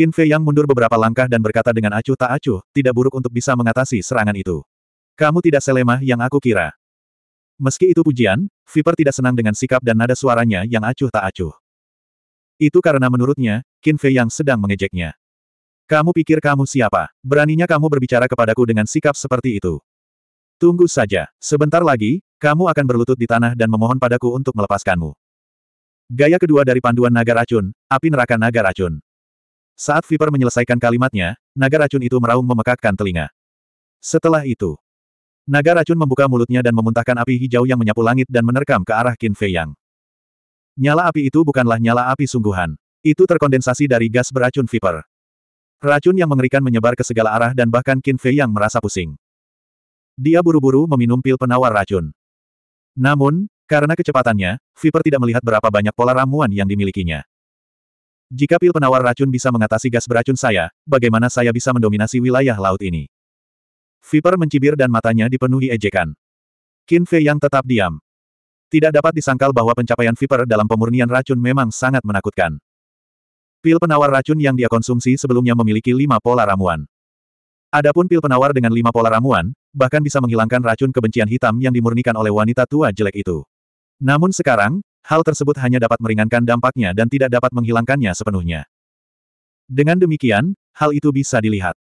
Qin Fei Yang mundur beberapa langkah dan berkata dengan acuh tak acuh, tidak buruk untuk bisa mengatasi serangan itu. Kamu tidak selemah yang aku kira. Meski itu pujian, Viper tidak senang dengan sikap dan nada suaranya yang acuh tak acuh. Itu karena menurutnya, Qin Fei Yang sedang mengejeknya. Kamu pikir kamu siapa? Beraninya kamu berbicara kepadaku dengan sikap seperti itu. Tunggu saja, sebentar lagi, kamu akan berlutut di tanah dan memohon padaku untuk melepaskanmu. Gaya kedua dari panduan naga racun, api neraka naga racun. Saat Viper menyelesaikan kalimatnya, naga racun itu meraung memekakkan telinga. Setelah itu, naga racun membuka mulutnya dan memuntahkan api hijau yang menyapu langit dan menerkam ke arah Qin Fei Yang. Nyala api itu bukanlah nyala api sungguhan. Itu terkondensasi dari gas beracun Viper. Racun yang mengerikan menyebar ke segala arah dan bahkan Qin Fei Yang merasa pusing. Dia buru-buru meminum pil penawar racun. Namun, karena kecepatannya, Viper tidak melihat berapa banyak pola ramuan yang dimilikinya. Jika pil penawar racun bisa mengatasi gas beracun saya, bagaimana saya bisa mendominasi wilayah laut ini? Viper mencibir dan matanya dipenuhi ejekan. Qin Fei yang tetap diam. Tidak dapat disangkal bahwa pencapaian Viper dalam pemurnian racun memang sangat menakutkan. Pil penawar racun yang dia konsumsi sebelumnya memiliki lima pola ramuan. Adapun pil penawar dengan lima pola ramuan, bahkan bisa menghilangkan racun kebencian hitam yang dimurnikan oleh wanita tua jelek itu. Namun sekarang, hal tersebut hanya dapat meringankan dampaknya dan tidak dapat menghilangkannya sepenuhnya. Dengan demikian, hal itu bisa dilihat.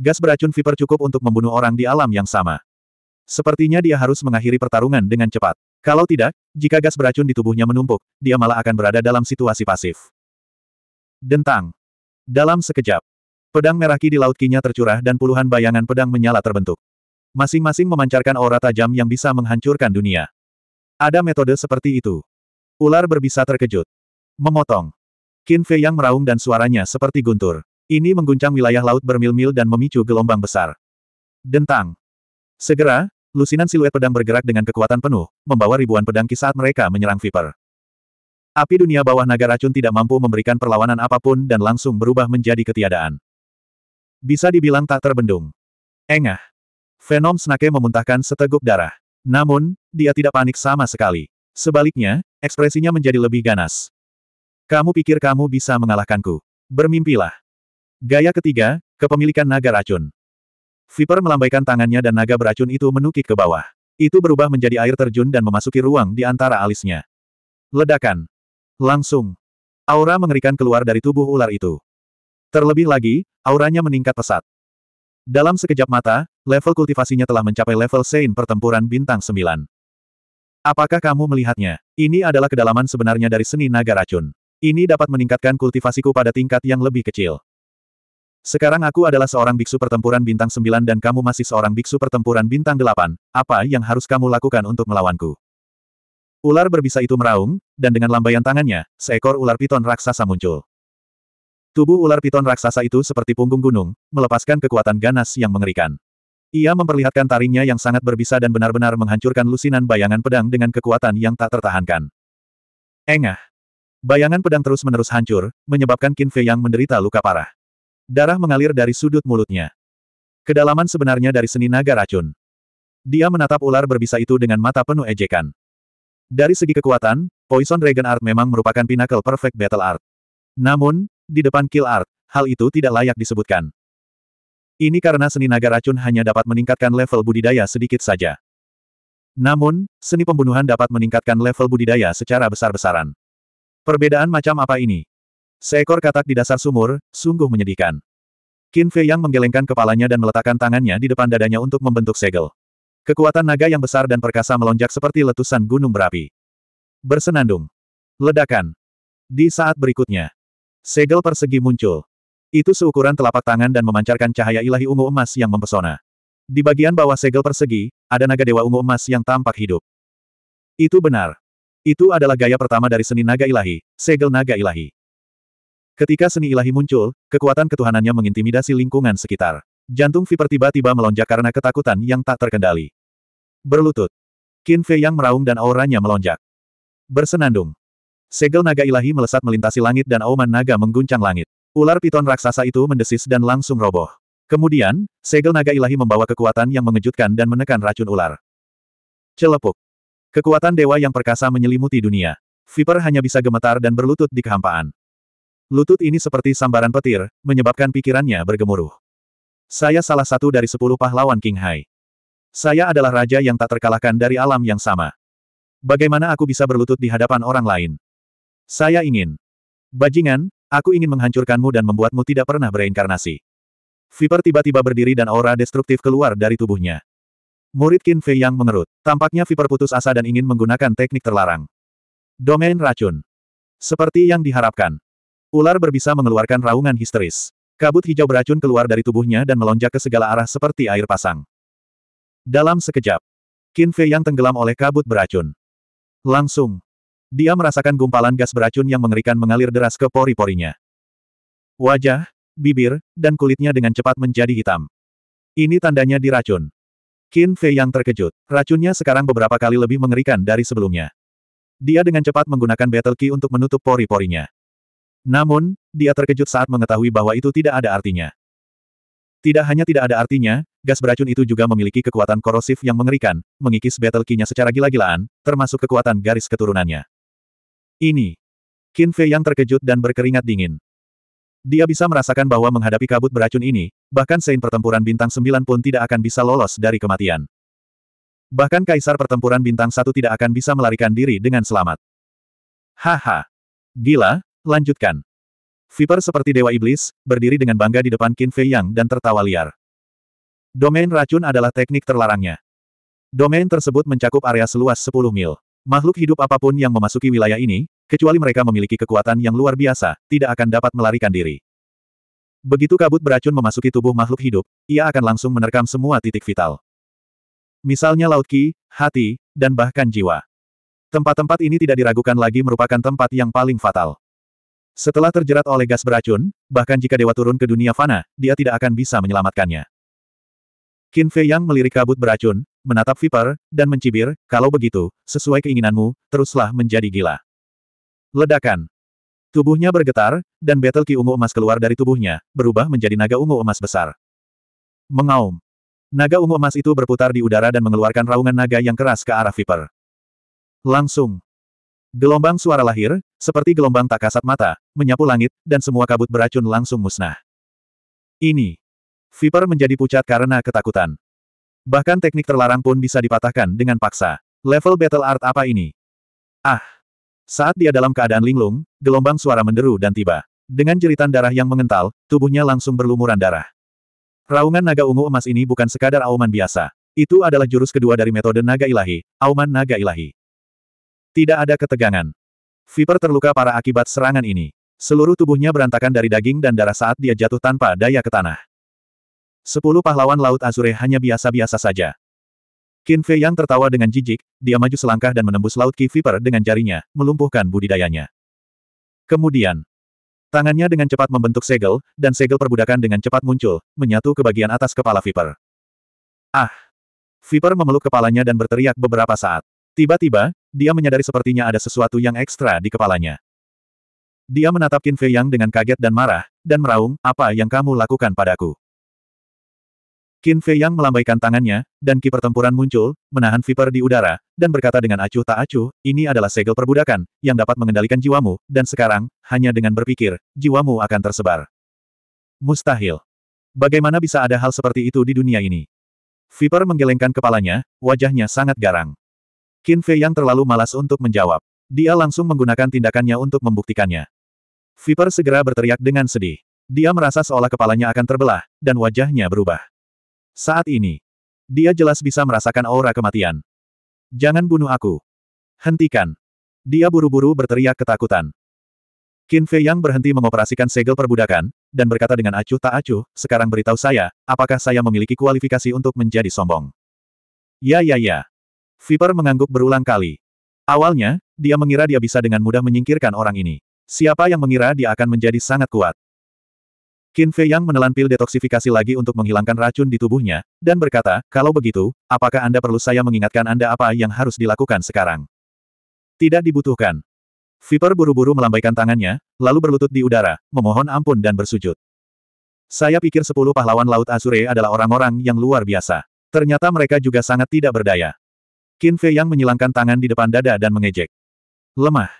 Gas beracun Viper cukup untuk membunuh orang di alam yang sama. Sepertinya dia harus mengakhiri pertarungan dengan cepat. Kalau tidak, jika gas beracun di tubuhnya menumpuk, dia malah akan berada dalam situasi pasif. Dentang. Dalam sekejap, pedang merah ki di laut kinya tercurah dan puluhan bayangan pedang menyala terbentuk. Masing-masing memancarkan aura tajam yang bisa menghancurkan dunia. Ada metode seperti itu. Ular berbisa terkejut. Memotong. Qin Fei yang meraung dan suaranya seperti guntur. Ini mengguncang wilayah laut bermil-mil dan memicu gelombang besar. Dentang. Segera, lusinan siluet pedang bergerak dengan kekuatan penuh, membawa ribuan pedang ki saat mereka menyerang Viper. Api dunia bawah naga racun tidak mampu memberikan perlawanan apapun dan langsung berubah menjadi ketiadaan. Bisa dibilang tak terbendung. Engah. Venom Snake memuntahkan seteguk darah. Namun, dia tidak panik sama sekali. Sebaliknya, ekspresinya menjadi lebih ganas. Kamu pikir kamu bisa mengalahkanku? Bermimpilah. Gaya ketiga, kepemilikan naga racun. Viper melambaikan tangannya dan naga beracun itu menukik ke bawah. Itu berubah menjadi air terjun dan memasuki ruang di antara alisnya. Ledakan. Langsung. Aura mengerikan keluar dari tubuh ular itu. Terlebih lagi, auranya meningkat pesat. Dalam sekejap mata, level kultivasinya telah mencapai level Sein pertempuran bintang 9. Apakah kamu melihatnya? Ini adalah kedalaman sebenarnya dari seni naga racun. Ini dapat meningkatkan kultivasiku pada tingkat yang lebih kecil. Sekarang aku adalah seorang biksu pertempuran bintang 9 dan kamu masih seorang biksu pertempuran bintang 8. Apa yang harus kamu lakukan untuk melawanku? Ular berbisa itu meraung, dan dengan lambaian tangannya, seekor ular piton raksasa muncul. Tubuh ular piton raksasa itu seperti punggung gunung, melepaskan kekuatan ganas yang mengerikan. Ia memperlihatkan taringnya yang sangat berbisa dan benar-benar menghancurkan lusinan bayangan pedang dengan kekuatan yang tak tertahankan. Engah. Bayangan pedang terus-menerus hancur, menyebabkan Qin Fei yang menderita luka parah. Darah mengalir dari sudut mulutnya. Kedalaman sebenarnya dari seni naga racun. Dia menatap ular berbisa itu dengan mata penuh ejekan. Dari segi kekuatan, Poison Dragon Art memang merupakan pinnacle perfect battle art. Namun, di depan Kill Art, hal itu tidak layak disebutkan. Ini karena seni naga racun hanya dapat meningkatkan level budidaya sedikit saja. Namun, seni pembunuhan dapat meningkatkan level budidaya secara besar-besaran. Perbedaan macam apa ini? Seekor katak di dasar sumur, sungguh menyedihkan. Qin Fei yang menggelengkan kepalanya dan meletakkan tangannya di depan dadanya untuk membentuk segel. Kekuatan naga yang besar dan perkasa melonjak seperti letusan gunung berapi. Bersenandung. Ledakan. Di saat berikutnya, segel persegi muncul. Itu seukuran telapak tangan dan memancarkan cahaya ilahi ungu emas yang mempesona. Di bagian bawah segel persegi, ada naga dewa ungu emas yang tampak hidup. Itu benar. Itu adalah gaya pertama dari seni naga ilahi, segel naga ilahi. Ketika seni ilahi muncul, kekuatan ketuhanannya mengintimidasi lingkungan sekitar. Jantung Viper tiba-tiba melonjak karena ketakutan yang tak terkendali. Berlutut. Qin Fei yang meraung dan auranya melonjak. Bersenandung. Segel naga ilahi melesat melintasi langit dan auman naga mengguncang langit. Ular piton raksasa itu mendesis dan langsung roboh. Kemudian, segel naga ilahi membawa kekuatan yang mengejutkan dan menekan racun ular. Celepuk. Kekuatan dewa yang perkasa menyelimuti dunia. Viper hanya bisa gemetar dan berlutut di kehampaan. Lutut ini seperti sambaran petir, menyebabkan pikirannya bergemuruh. Saya salah satu dari sepuluh pahlawan King Hai. Saya adalah raja yang tak terkalahkan dari alam yang sama. Bagaimana aku bisa berlutut di hadapan orang lain? Saya ingin. Bajingan, Aku ingin menghancurkanmu dan membuatmu tidak pernah bereinkarnasi. Viper tiba-tiba berdiri dan aura destruktif keluar dari tubuhnya. Murid Qin Fei yang mengerut. Tampaknya Viper putus asa dan ingin menggunakan teknik terlarang. Domain racun. Seperti yang diharapkan. Ular berbisa mengeluarkan raungan histeris. Kabut hijau beracun keluar dari tubuhnya dan melonjak ke segala arah seperti air pasang. Dalam sekejap, Qin Fei yang tenggelam oleh kabut beracun. Langsung, dia merasakan gumpalan gas beracun yang mengerikan mengalir deras ke pori-porinya. Wajah, bibir, dan kulitnya dengan cepat menjadi hitam. Ini tandanya diracun. Qin Fei yang terkejut. Racunnya sekarang beberapa kali lebih mengerikan dari sebelumnya. Dia dengan cepat menggunakan Battle Key untuk menutup pori-porinya. Namun, dia terkejut saat mengetahui bahwa itu tidak ada artinya. Tidak hanya tidak ada artinya, gas beracun itu juga memiliki kekuatan korosif yang mengerikan, mengikis battle key-nya secara gila-gilaan, termasuk kekuatan garis keturunannya. Ini. Qin Fei yang terkejut dan berkeringat dingin. Dia bisa merasakan bahwa menghadapi kabut beracun ini, bahkan sein pertempuran bintang 9 pun tidak akan bisa lolos dari kematian. Bahkan kaisar pertempuran bintang satu tidak akan bisa melarikan diri dengan selamat. Haha. Gila, lanjutkan. Viper seperti dewa iblis, berdiri dengan bangga di depan Qin Fei Yang dan tertawa liar. Domain racun adalah teknik terlarangnya. Domain tersebut mencakup area seluas 10 mil. Makhluk hidup apapun yang memasuki wilayah ini, Kecuali mereka memiliki kekuatan yang luar biasa, tidak akan dapat melarikan diri. Begitu kabut beracun memasuki tubuh makhluk hidup, ia akan langsung menerkam semua titik vital. Misalnya laut ki, hati, dan bahkan jiwa. Tempat-tempat ini tidak diragukan lagi merupakan tempat yang paling fatal. Setelah terjerat oleh gas beracun, bahkan jika dewa turun ke dunia fana, dia tidak akan bisa menyelamatkannya. Qin Fei Yang melirik kabut beracun, menatap Viper, dan mencibir, kalau begitu, sesuai keinginanmu, teruslah menjadi gila. Ledakan. Tubuhnya bergetar, dan Battle ki ungu emas keluar dari tubuhnya, berubah menjadi naga ungu emas besar. Mengaum. Naga ungu emas itu berputar di udara dan mengeluarkan raungan naga yang keras ke arah Viper. Langsung. Gelombang suara lahir, seperti gelombang tak kasat mata, menyapu langit, dan semua kabut beracun langsung musnah. Ini. Viper menjadi pucat karena ketakutan. Bahkan teknik terlarang pun bisa dipatahkan dengan paksa. Level battle art apa ini? Ah! Saat dia dalam keadaan linglung, gelombang suara menderu dan tiba. Dengan jeritan darah yang mengental, tubuhnya langsung berlumuran darah. Raungan naga ungu emas ini bukan sekadar auman biasa. Itu adalah jurus kedua dari metode naga ilahi, auman naga ilahi. Tidak ada ketegangan. Viper terluka para akibat serangan ini. Seluruh tubuhnya berantakan dari daging dan darah saat dia jatuh tanpa daya ke tanah. Sepuluh pahlawan Laut Azure hanya biasa-biasa saja. Qin Fei Yang tertawa dengan jijik, dia maju selangkah dan menembus laut Qi Viper dengan jarinya, melumpuhkan budidayanya. Kemudian, tangannya dengan cepat membentuk segel, dan segel perbudakan dengan cepat muncul, menyatu ke bagian atas kepala Viper. Ah! Viper memeluk kepalanya dan berteriak beberapa saat. Tiba-tiba, dia menyadari sepertinya ada sesuatu yang ekstra di kepalanya. Dia menatap Qin Fei Yang dengan kaget dan marah, dan meraung, apa yang kamu lakukan padaku? Qin Fei Yang melambaikan tangannya, dan ki pertempuran muncul, menahan viper di udara, dan berkata dengan acuh tak acuh, ini adalah segel perbudakan, yang dapat mengendalikan jiwamu, dan sekarang, hanya dengan berpikir, jiwamu akan tersebar. Mustahil. Bagaimana bisa ada hal seperti itu di dunia ini? Viper menggelengkan kepalanya, wajahnya sangat garang. Qin Fei Yang terlalu malas untuk menjawab. Dia langsung menggunakan tindakannya untuk membuktikannya. Viper segera berteriak dengan sedih. Dia merasa seolah kepalanya akan terbelah, dan wajahnya berubah. Saat ini, dia jelas bisa merasakan aura kematian. Jangan bunuh aku. Hentikan. Dia buru-buru berteriak ketakutan. Qin Fei Yang berhenti mengoperasikan segel perbudakan, dan berkata dengan acuh tak acuh, sekarang beritahu saya, apakah saya memiliki kualifikasi untuk menjadi sombong. Ya ya ya. Viper mengangguk berulang kali. Awalnya, dia mengira dia bisa dengan mudah menyingkirkan orang ini. Siapa yang mengira dia akan menjadi sangat kuat? Qin Fei Yang menelan pil detoksifikasi lagi untuk menghilangkan racun di tubuhnya, dan berkata, kalau begitu, apakah Anda perlu saya mengingatkan Anda apa yang harus dilakukan sekarang? Tidak dibutuhkan. Viper buru-buru melambaikan tangannya, lalu berlutut di udara, memohon ampun dan bersujud. Saya pikir sepuluh pahlawan Laut Azure adalah orang-orang yang luar biasa. Ternyata mereka juga sangat tidak berdaya. Qin Fei Yang menyilangkan tangan di depan dada dan mengejek. Lemah.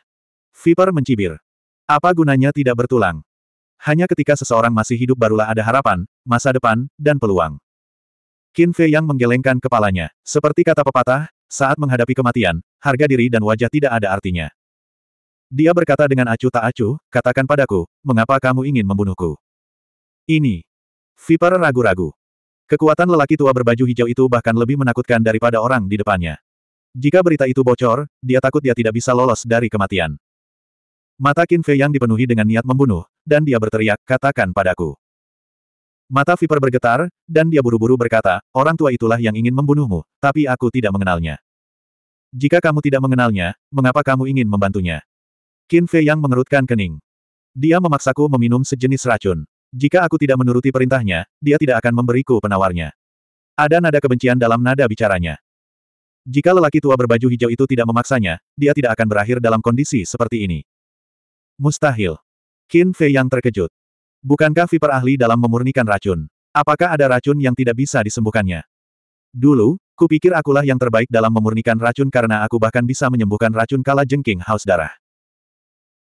Viper mencibir. Apa gunanya tidak bertulang? Hanya ketika seseorang masih hidup barulah ada harapan, masa depan, dan peluang. Qin Fei yang menggelengkan kepalanya. Seperti kata pepatah, saat menghadapi kematian, harga diri dan wajah tidak ada artinya. Dia berkata dengan acuh tak acuh, katakan padaku, mengapa kamu ingin membunuhku? Ini. Viper ragu-ragu. Kekuatan lelaki tua berbaju hijau itu bahkan lebih menakutkan daripada orang di depannya. Jika berita itu bocor, dia takut dia tidak bisa lolos dari kematian. Mata Qin Fei yang dipenuhi dengan niat membunuh, dan dia berteriak, katakan padaku. Mata Viper bergetar, dan dia buru-buru berkata, orang tua itulah yang ingin membunuhmu, tapi aku tidak mengenalnya. Jika kamu tidak mengenalnya, mengapa kamu ingin membantunya? Qin Fei yang mengerutkan kening. Dia memaksaku meminum sejenis racun. Jika aku tidak menuruti perintahnya, dia tidak akan memberiku penawarnya. Ada nada kebencian dalam nada bicaranya. Jika lelaki tua berbaju hijau itu tidak memaksanya, dia tidak akan berakhir dalam kondisi seperti ini. Mustahil. Qin Fei yang terkejut. Bukankah Viper ahli dalam memurnikan racun? Apakah ada racun yang tidak bisa disembuhkannya? Dulu, kupikir akulah yang terbaik dalam memurnikan racun karena aku bahkan bisa menyembuhkan racun kala jengking haus darah.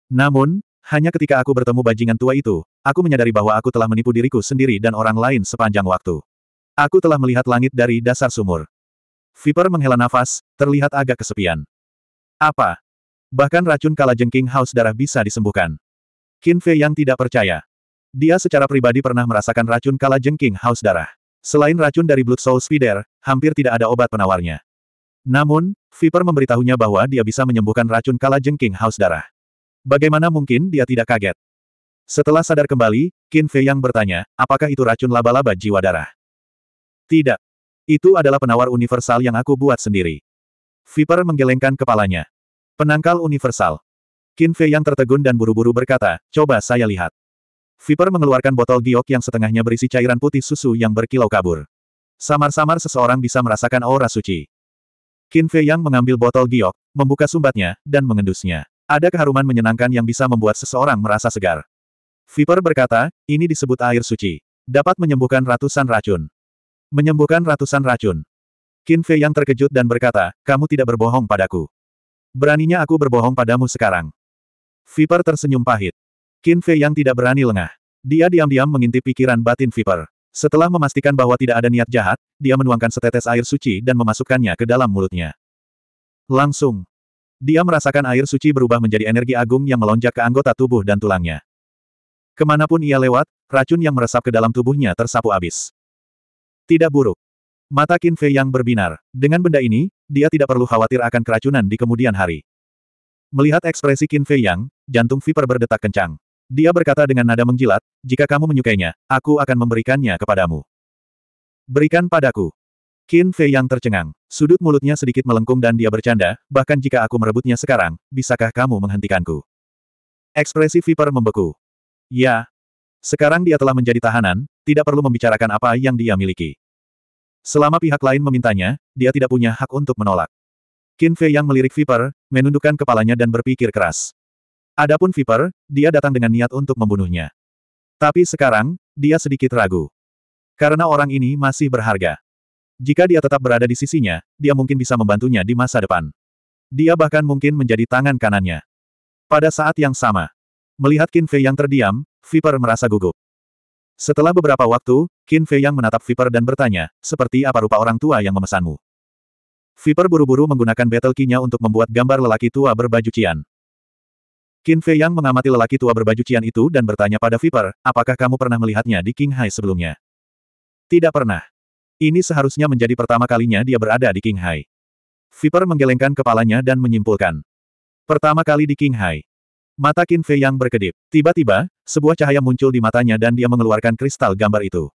Namun, hanya ketika aku bertemu bajingan tua itu, aku menyadari bahwa aku telah menipu diriku sendiri dan orang lain sepanjang waktu. Aku telah melihat langit dari dasar sumur. Viper menghela nafas, terlihat agak kesepian. Apa, Bahkan racun kalajengking haus darah bisa disembuhkan. Qin Fei yang tidak percaya. Dia secara pribadi pernah merasakan racun kalajengking haus darah. Selain racun dari Blood Soul Spider, hampir tidak ada obat penawarnya. Namun, Viper memberitahunya bahwa dia bisa menyembuhkan racun kalajengking haus darah. Bagaimana mungkin dia tidak kaget? Setelah sadar kembali, Qin Fei yang bertanya, apakah itu racun laba-laba jiwa darah? Tidak. Itu adalah penawar universal yang aku buat sendiri. Viper menggelengkan kepalanya. Penangkal universal. Qin Fei yang tertegun dan buru-buru berkata, coba saya lihat. Viper mengeluarkan botol giok yang setengahnya berisi cairan putih susu yang berkilau kabur. Samar-samar seseorang bisa merasakan aura suci. Qin Fei yang mengambil botol giok, membuka sumbatnya, dan mengendusnya. Ada keharuman menyenangkan yang bisa membuat seseorang merasa segar. Viper berkata, ini disebut air suci. Dapat menyembuhkan ratusan racun. Menyembuhkan ratusan racun. Qin Fei yang terkejut dan berkata, kamu tidak berbohong padaku. Beraninya aku berbohong padamu sekarang. Viper tersenyum pahit. Qin Fei yang tidak berani lengah. Dia diam-diam mengintip pikiran batin Viper. Setelah memastikan bahwa tidak ada niat jahat, dia menuangkan setetes air suci dan memasukkannya ke dalam mulutnya. Langsung. Dia merasakan air suci berubah menjadi energi agung yang melonjak ke anggota tubuh dan tulangnya. Kemanapun ia lewat, racun yang meresap ke dalam tubuhnya tersapu habis. Tidak buruk. Mata Qin Fei yang berbinar. Dengan benda ini, dia tidak perlu khawatir akan keracunan di kemudian hari. Melihat ekspresi Qin Fei yang, jantung Viper berdetak kencang. Dia berkata dengan nada menjilat, jika kamu menyukainya, aku akan memberikannya kepadamu. Berikan padaku. Qin Fei yang tercengang. Sudut mulutnya sedikit melengkung dan dia bercanda, bahkan jika aku merebutnya sekarang, bisakah kamu menghentikanku? Ekspresi Viper membeku. Ya. Sekarang dia telah menjadi tahanan, tidak perlu membicarakan apa yang dia miliki. Selama pihak lain memintanya, dia tidak punya hak untuk menolak. Qin Fei yang melirik Viper, menundukkan kepalanya dan berpikir keras. Adapun Viper, dia datang dengan niat untuk membunuhnya. Tapi sekarang, dia sedikit ragu. Karena orang ini masih berharga. Jika dia tetap berada di sisinya, dia mungkin bisa membantunya di masa depan. Dia bahkan mungkin menjadi tangan kanannya. Pada saat yang sama, melihat Qin Fei yang terdiam, Viper merasa gugup. Setelah beberapa waktu, Qin Fei yang menatap Viper dan bertanya, seperti apa rupa orang tua yang memesanmu? Viper buru-buru menggunakan battle key-nya untuk membuat gambar lelaki tua berbaju cian. Qin Fei yang mengamati lelaki tua berbaju cian itu dan bertanya pada Viper, apakah kamu pernah melihatnya di King Hai sebelumnya? Tidak pernah. Ini seharusnya menjadi pertama kalinya dia berada di King Hai. Viper menggelengkan kepalanya dan menyimpulkan. Pertama kali di King Hai. Mata Qin Fei yang berkedip. Tiba-tiba, sebuah cahaya muncul di matanya dan dia mengeluarkan kristal gambar itu.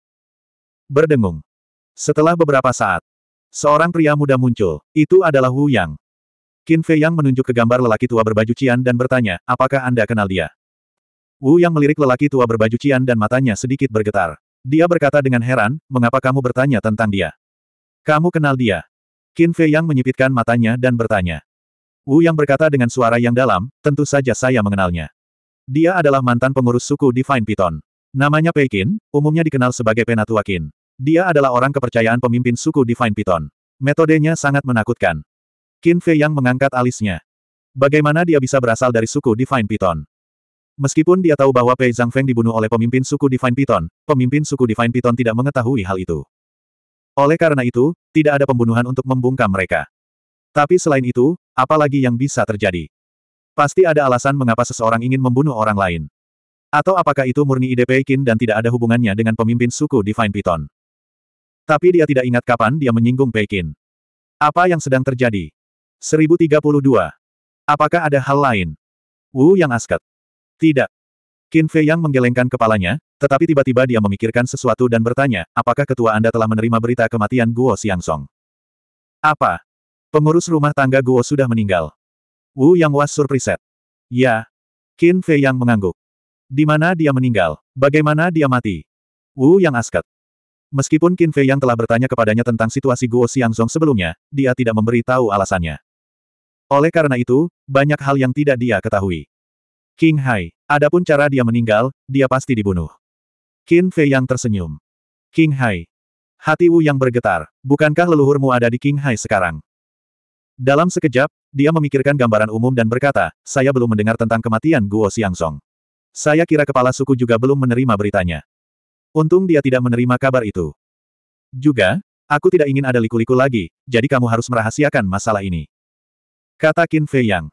Berdengung. Setelah beberapa saat, seorang pria muda muncul. Itu adalah Wu Yang. Qin Fei Yang menunjuk ke gambar lelaki tua berbaju cian dan bertanya, apakah Anda kenal dia? Wu Yang melirik lelaki tua berbaju cian dan matanya sedikit bergetar. Dia berkata dengan heran, mengapa kamu bertanya tentang dia? Kamu kenal dia? Qin Fei Yang menyipitkan matanya dan bertanya. Wu Yang berkata dengan suara yang dalam, tentu saja saya mengenalnya. Dia adalah mantan pengurus suku Divine Python. Namanya Pei Pekin, umumnya dikenal sebagai Penatua Qin. Dia adalah orang kepercayaan pemimpin suku Divine Python. Metodenya sangat menakutkan. Qin Fei Yang mengangkat alisnya. Bagaimana dia bisa berasal dari suku Divine Python? Meskipun dia tahu bahwa Pei Zhang Feng dibunuh oleh pemimpin suku Divine Python, pemimpin suku Divine Python tidak mengetahui hal itu. Oleh karena itu, tidak ada pembunuhan untuk membungkam mereka. Tapi selain itu, apa lagi yang bisa terjadi? Pasti ada alasan mengapa seseorang ingin membunuh orang lain. Atau apakah itu murni ide Peikin dan tidak ada hubungannya dengan pemimpin suku Divine Python? Tapi dia tidak ingat kapan dia menyinggung Peikin. Apa yang sedang terjadi? 1032. Apakah ada hal lain? Wu yang asket. Tidak. Qin Fei yang menggelengkan kepalanya, tetapi tiba-tiba dia memikirkan sesuatu dan bertanya, apakah ketua Anda telah menerima berita kematian Guo Xiangsong? Apa? Pengurus rumah tangga Guo sudah meninggal. Wu Yang was surpriset. Ya. Qin Fei Yang mengangguk. Di mana dia meninggal? Bagaimana dia mati? Wu Yang asket. Meskipun Qin Fei Yang telah bertanya kepadanya tentang situasi Guo Xiangzong sebelumnya, dia tidak memberi tahu alasannya. Oleh karena itu, banyak hal yang tidak dia ketahui. King Hai, adapun cara dia meninggal, dia pasti dibunuh. Qin Fei Yang tersenyum. King Hai. Hati Wu Yang bergetar, bukankah leluhurmu ada di King Hai sekarang? Dalam sekejap, dia memikirkan gambaran umum dan berkata, saya belum mendengar tentang kematian Guo Xiangsong. Saya kira kepala suku juga belum menerima beritanya. Untung dia tidak menerima kabar itu. Juga, aku tidak ingin ada liku-liku lagi, jadi kamu harus merahasiakan masalah ini. Kata Qin Fei Yang.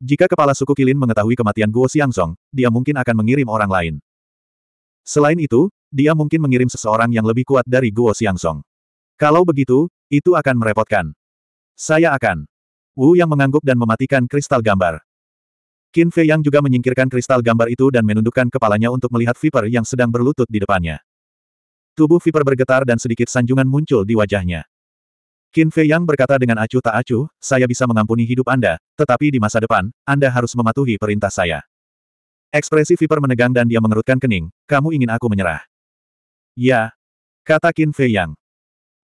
Jika kepala suku Kilin mengetahui kematian Guo Xiangsong, dia mungkin akan mengirim orang lain. Selain itu, dia mungkin mengirim seseorang yang lebih kuat dari Guo Xiangsong. Kalau begitu, itu akan merepotkan. Saya akan. Wu yang mengangguk dan mematikan kristal gambar. Qin Fei yang juga menyingkirkan kristal gambar itu dan menundukkan kepalanya untuk melihat Viper yang sedang berlutut di depannya. Tubuh Viper bergetar dan sedikit sanjungan muncul di wajahnya. Qin Fei yang berkata dengan acuh tak acuh, saya bisa mengampuni hidup Anda, tetapi di masa depan, Anda harus mematuhi perintah saya. Ekspresi Viper menegang dan dia mengerutkan kening, kamu ingin aku menyerah. Ya, kata Qin Fei Yang.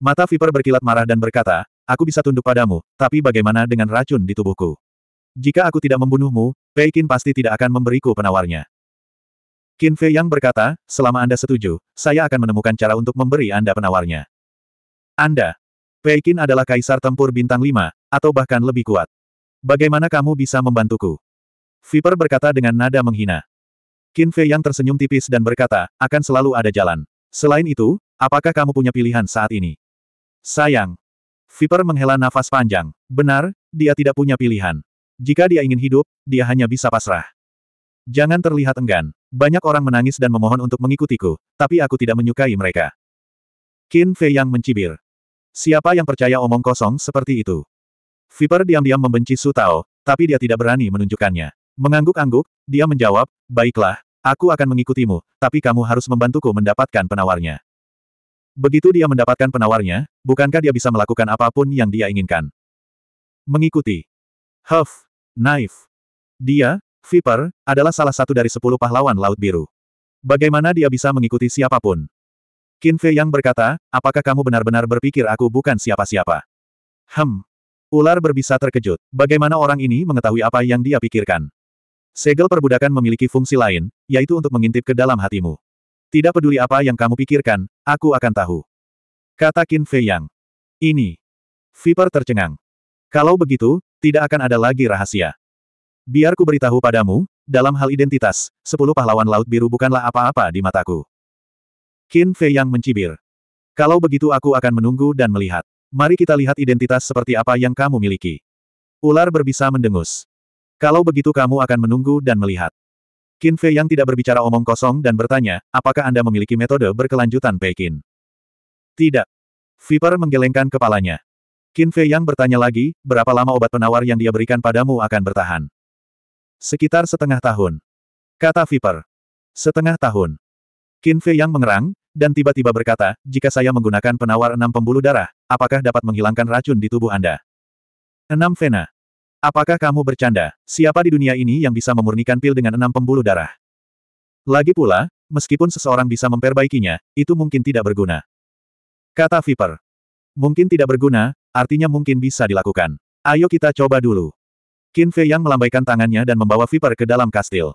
Mata Viper berkilat marah dan berkata, aku bisa tunduk padamu, tapi bagaimana dengan racun di tubuhku? Jika aku tidak membunuhmu, Pei Peikin pasti tidak akan memberiku penawarnya. Qin Fei Yang berkata, selama Anda setuju, saya akan menemukan cara untuk memberi Anda penawarnya. Anda, Pei Peikin adalah kaisar tempur bintang Lima, atau bahkan lebih kuat. Bagaimana kamu bisa membantuku? Viper berkata dengan nada menghina. Qin Fei Yang tersenyum tipis dan berkata, akan selalu ada jalan. Selain itu, apakah kamu punya pilihan saat ini? Sayang, Viper menghela nafas panjang. Benar, dia tidak punya pilihan. Jika dia ingin hidup, dia hanya bisa pasrah. Jangan terlihat enggan. Banyak orang menangis dan memohon untuk mengikutiku, tapi aku tidak menyukai mereka. Qin Fei yang mencibir. Siapa yang percaya omong kosong seperti itu? Viper diam-diam membenci Su Tao, tapi dia tidak berani menunjukkannya. Mengangguk-angguk, dia menjawab, baiklah, aku akan mengikutimu, tapi kamu harus membantuku mendapatkan penawarnya. Begitu dia mendapatkan penawarnya, bukankah dia bisa melakukan apapun yang dia inginkan? Mengikuti. Huff. Knife. Dia, Viper, adalah salah satu dari sepuluh pahlawan Laut Biru. Bagaimana dia bisa mengikuti siapapun? Qin Fei yang berkata, apakah kamu benar-benar berpikir aku bukan siapa-siapa? Hem. Ular berbisa terkejut. Bagaimana orang ini mengetahui apa yang dia pikirkan? Segel perbudakan memiliki fungsi lain, yaitu untuk mengintip ke dalam hatimu. Tidak peduli apa yang kamu pikirkan, aku akan tahu. Kata Qin Fei Yang. Ini. Viper tercengang. Kalau begitu, tidak akan ada lagi rahasia. Biar ku beritahu padamu, dalam hal identitas, sepuluh pahlawan laut biru bukanlah apa-apa di mataku. Qin Fei Yang mencibir. Kalau begitu aku akan menunggu dan melihat. Mari kita lihat identitas seperti apa yang kamu miliki. Ular berbisa mendengus. Kalau begitu kamu akan menunggu dan melihat. Qin Fei yang tidak berbicara omong kosong dan bertanya, apakah Anda memiliki metode berkelanjutan Pekin? Tidak. Viper menggelengkan kepalanya. Qin Fei yang bertanya lagi, berapa lama obat penawar yang dia berikan padamu akan bertahan? Sekitar setengah tahun. Kata Viper. Setengah tahun. Qin Fei yang mengerang, dan tiba-tiba berkata, jika saya menggunakan penawar enam pembuluh darah, apakah dapat menghilangkan racun di tubuh Anda? Enam Vena. Apakah kamu bercanda? Siapa di dunia ini yang bisa memurnikan pil dengan enam pembuluh darah? Lagi pula, meskipun seseorang bisa memperbaikinya, itu mungkin tidak berguna. Kata Viper. Mungkin tidak berguna, artinya mungkin bisa dilakukan. Ayo kita coba dulu. Qin Fei yang melambaikan tangannya dan membawa Viper ke dalam kastil.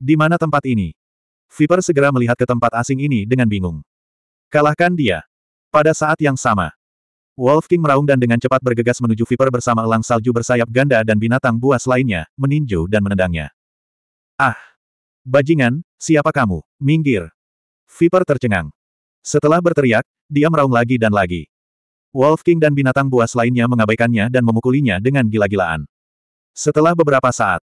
Di mana tempat ini? Viper segera melihat ke tempat asing ini dengan bingung. Kalahkan dia. Pada saat yang sama, Wolf King meraung dan dengan cepat bergegas menuju Viper bersama elang salju bersayap ganda dan binatang buas lainnya, meninju dan menendangnya. Ah! Bajingan, siapa kamu? Minggir! Viper tercengang. Setelah berteriak, dia meraung lagi dan lagi. Wolf King dan binatang buas lainnya mengabaikannya dan memukulinya dengan gila-gilaan. Setelah beberapa saat,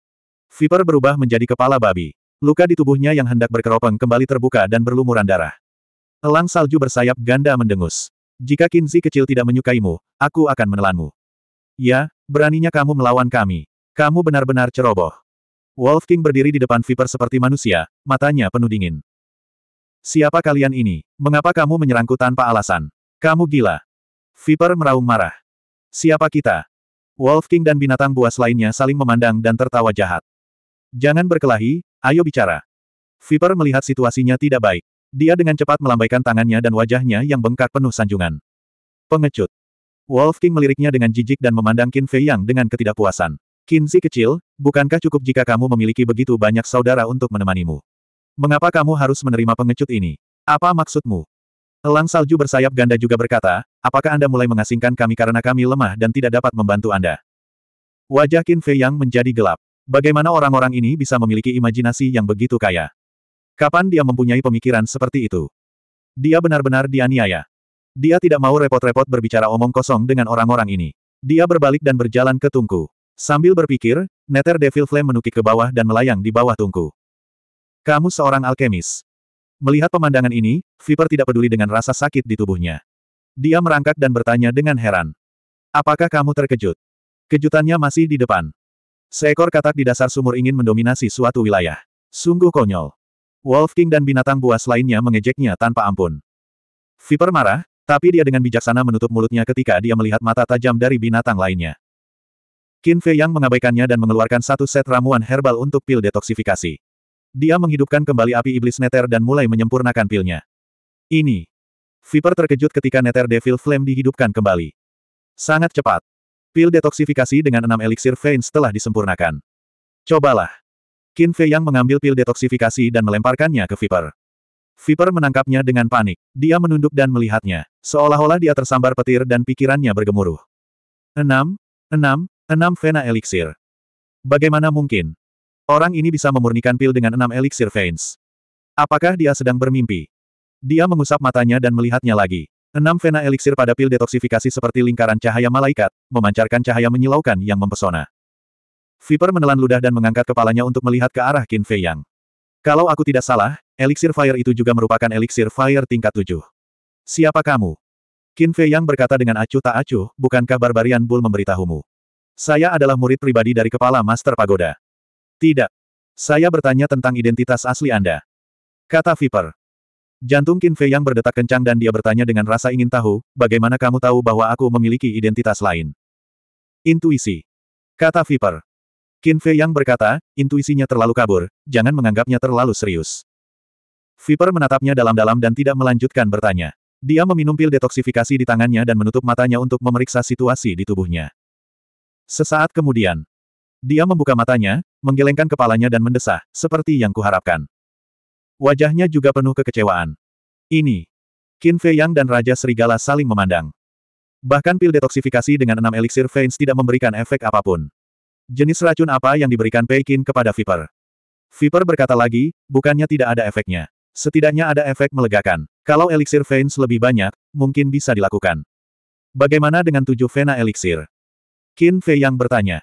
Viper berubah menjadi kepala babi. Luka di tubuhnya yang hendak berkeropeng kembali terbuka dan berlumuran darah. Elang salju bersayap ganda mendengus. Jika Kinzi kecil tidak menyukaimu, aku akan menelanmu. Ya, beraninya kamu melawan kami. Kamu benar-benar ceroboh. Wolf King berdiri di depan Viper seperti manusia, matanya penuh dingin. Siapa kalian ini? Mengapa kamu menyerangku tanpa alasan? Kamu gila. Viper meraung marah. Siapa kita? Wolf King dan binatang buas lainnya saling memandang dan tertawa jahat. Jangan berkelahi, ayo bicara. Viper melihat situasinya tidak baik. Dia dengan cepat melambaikan tangannya dan wajahnya yang bengkak penuh sanjungan. Pengecut. Wolf King meliriknya dengan jijik dan memandang Qin Fei Yang dengan ketidakpuasan. Kinzi kecil, bukankah cukup jika kamu memiliki begitu banyak saudara untuk menemanimu? Mengapa kamu harus menerima pengecut ini? Apa maksudmu? Elang salju bersayap ganda juga berkata, apakah Anda mulai mengasingkan kami karena kami lemah dan tidak dapat membantu Anda? Wajah Qin Fei Yang menjadi gelap. Bagaimana orang-orang ini bisa memiliki imajinasi yang begitu kaya? Kapan dia mempunyai pemikiran seperti itu? Dia benar-benar dianiaya. Dia tidak mau repot-repot berbicara omong kosong dengan orang-orang ini. Dia berbalik dan berjalan ke tungku. Sambil berpikir, Nether Devil Flame menukik ke bawah dan melayang di bawah tungku. Kamu seorang alkemis. Melihat pemandangan ini, Viper tidak peduli dengan rasa sakit di tubuhnya. Dia merangkak dan bertanya dengan heran. Apakah kamu terkejut? Kejutannya masih di depan. Seekor katak di dasar sumur ingin mendominasi suatu wilayah. Sungguh konyol. Wolf King dan binatang buas lainnya mengejeknya tanpa ampun. Viper marah, tapi dia dengan bijaksana menutup mulutnya ketika dia melihat mata tajam dari binatang lainnya. Qin Fei Yang mengabaikannya dan mengeluarkan satu set ramuan herbal untuk pil detoksifikasi. Dia menghidupkan kembali api iblis Neter dan mulai menyempurnakan pilnya. Ini. Viper terkejut ketika Neter Devil Flame dihidupkan kembali. Sangat cepat. Pil detoksifikasi dengan enam eliksir veins telah disempurnakan. Cobalah. Qin Fei Yang mengambil pil detoksifikasi dan melemparkannya ke Viper. Viper menangkapnya dengan panik. Dia menunduk dan melihatnya. Seolah-olah dia tersambar petir dan pikirannya bergemuruh. Enam, enam, enam vena Elixir. Bagaimana mungkin? Orang ini bisa memurnikan pil dengan enam elixir veins. Apakah dia sedang bermimpi? Dia mengusap matanya dan melihatnya lagi. Enam vena Elixir pada pil detoksifikasi seperti lingkaran cahaya malaikat, memancarkan cahaya menyilaukan yang mempesona. Viper menelan ludah dan mengangkat kepalanya untuk melihat ke arah Qin Fei Yang. Kalau aku tidak salah, elixir fire itu juga merupakan elixir fire tingkat tujuh. Siapa kamu? Qin Fei Yang berkata dengan acuh tak acuh, bukankah Barbarian Bull memberitahumu? Saya adalah murid pribadi dari kepala Master Pagoda. Tidak. Saya bertanya tentang identitas asli Anda. Kata Viper. Jantung Qin Fei yang berdetak kencang dan dia bertanya dengan rasa ingin tahu, bagaimana kamu tahu bahwa aku memiliki identitas lain? Intuisi. Kata Viper. Qin Fei yang berkata, intuisinya terlalu kabur, jangan menganggapnya terlalu serius. Viper menatapnya dalam-dalam dan tidak melanjutkan bertanya. Dia meminum pil detoksifikasi di tangannya dan menutup matanya untuk memeriksa situasi di tubuhnya. Sesaat kemudian, dia membuka matanya, menggelengkan kepalanya dan mendesah, seperti yang kuharapkan. Wajahnya juga penuh kekecewaan. Ini. Qin Fei Yang dan Raja Serigala saling memandang. Bahkan pil detoksifikasi dengan enam eliksir Veins tidak memberikan efek apapun. Jenis racun apa yang diberikan Pekin kepada Viper? Viper berkata lagi, bukannya tidak ada efeknya. Setidaknya ada efek melegakan. Kalau eliksir veins lebih banyak, mungkin bisa dilakukan. Bagaimana dengan tujuh vena eliksir? Qin Fei yang bertanya.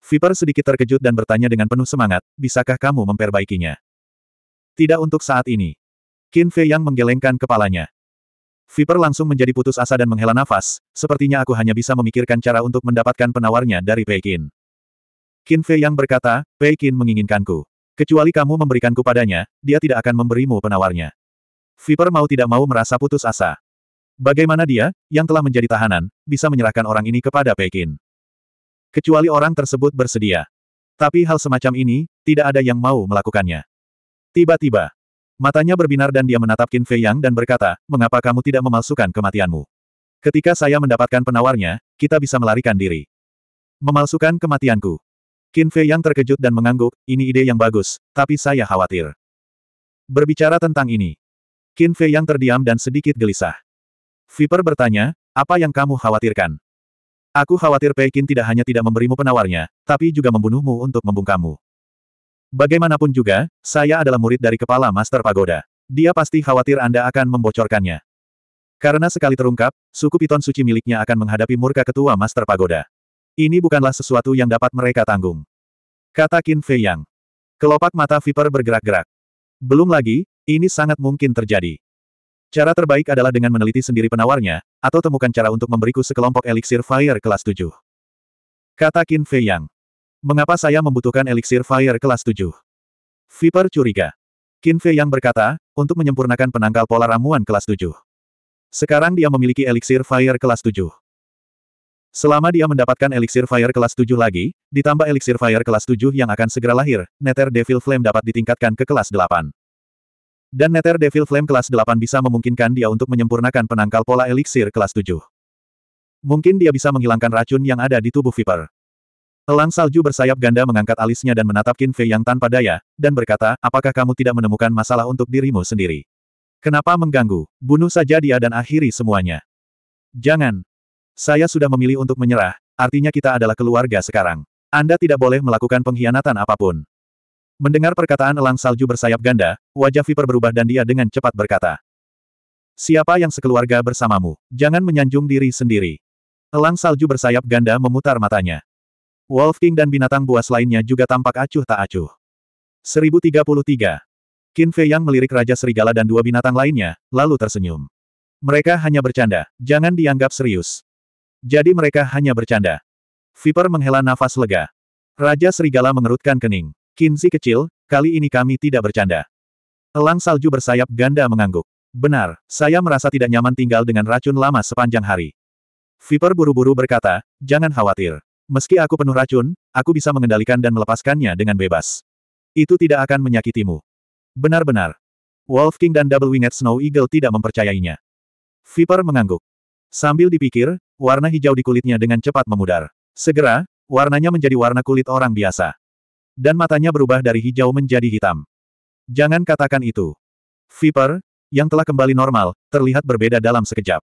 Viper sedikit terkejut dan bertanya dengan penuh semangat, bisakah kamu memperbaikinya? Tidak untuk saat ini. Qin Fei yang menggelengkan kepalanya. Viper langsung menjadi putus asa dan menghela nafas, sepertinya aku hanya bisa memikirkan cara untuk mendapatkan penawarnya dari Pekin. Qin Fei yang berkata, Pei Qin menginginkanku. Kecuali kamu memberikanku padanya, dia tidak akan memberimu penawarnya. Viper mau tidak mau merasa putus asa. Bagaimana dia, yang telah menjadi tahanan, bisa menyerahkan orang ini kepada Pei Qin? Kecuali orang tersebut bersedia. Tapi hal semacam ini, tidak ada yang mau melakukannya. Tiba-tiba, matanya berbinar dan dia menatap Qin Fei Yang dan berkata, mengapa kamu tidak memalsukan kematianmu? Ketika saya mendapatkan penawarnya, kita bisa melarikan diri. Memalsukan kematianku. Qin Fei yang terkejut dan mengangguk, ini ide yang bagus, tapi saya khawatir. Berbicara tentang ini. Qin Fei yang terdiam dan sedikit gelisah. Viper bertanya, apa yang kamu khawatirkan? Aku khawatir Pei Qin tidak hanya tidak memberimu penawarnya, tapi juga membunuhmu untuk membungkamu. Bagaimanapun juga, saya adalah murid dari kepala Master Pagoda. Dia pasti khawatir Anda akan membocorkannya. Karena sekali terungkap, suku piton suci miliknya akan menghadapi murka ketua Master Pagoda. Ini bukanlah sesuatu yang dapat mereka tanggung. Kata Qin Fei Yang. Kelopak mata Viper bergerak-gerak. Belum lagi, ini sangat mungkin terjadi. Cara terbaik adalah dengan meneliti sendiri penawarnya, atau temukan cara untuk memberiku sekelompok eliksir fire kelas 7. Kata Qin Fei Yang. Mengapa saya membutuhkan eliksir fire kelas 7? Viper curiga. Qin Fei Yang berkata, untuk menyempurnakan penangkal pola ramuan kelas 7. Sekarang dia memiliki eliksir fire kelas 7. Selama dia mendapatkan elixir fire kelas 7 lagi, ditambah elixir fire kelas 7 yang akan segera lahir, Nether Devil Flame dapat ditingkatkan ke kelas 8. Dan Nether Devil Flame kelas 8 bisa memungkinkan dia untuk menyempurnakan penangkal pola elixir kelas 7. Mungkin dia bisa menghilangkan racun yang ada di tubuh Viper. Elang salju bersayap ganda mengangkat alisnya dan menatap Qin Fei yang tanpa daya, dan berkata, apakah kamu tidak menemukan masalah untuk dirimu sendiri? Kenapa mengganggu? Bunuh saja dia dan akhiri semuanya. Jangan. Saya sudah memilih untuk menyerah, artinya kita adalah keluarga sekarang. Anda tidak boleh melakukan pengkhianatan apapun. Mendengar perkataan elang salju bersayap ganda, wajah Viper berubah dan dia dengan cepat berkata. Siapa yang sekeluarga bersamamu? Jangan menyanjung diri sendiri. Elang salju bersayap ganda memutar matanya. Wolf King dan binatang buas lainnya juga tampak acuh tak acuh. 1033. Qin Fei Yang melirik Raja Serigala dan dua binatang lainnya, lalu tersenyum. Mereka hanya bercanda, jangan dianggap serius. Jadi mereka hanya bercanda. Viper menghela nafas lega. Raja Serigala mengerutkan kening. Kinzi kecil, kali ini kami tidak bercanda. Elang salju bersayap ganda mengangguk. Benar, saya merasa tidak nyaman tinggal dengan racun lama sepanjang hari. Viper buru-buru berkata, jangan khawatir. Meski aku penuh racun, aku bisa mengendalikan dan melepaskannya dengan bebas. Itu tidak akan menyakitimu. Benar-benar. Wolf King dan Double Winged Snow Eagle tidak mempercayainya. Viper mengangguk. Sambil dipikir, warna hijau di kulitnya dengan cepat memudar. Segera, warnanya menjadi warna kulit orang biasa. Dan matanya berubah dari hijau menjadi hitam. Jangan katakan itu. Viper, yang telah kembali normal, terlihat berbeda dalam sekejap.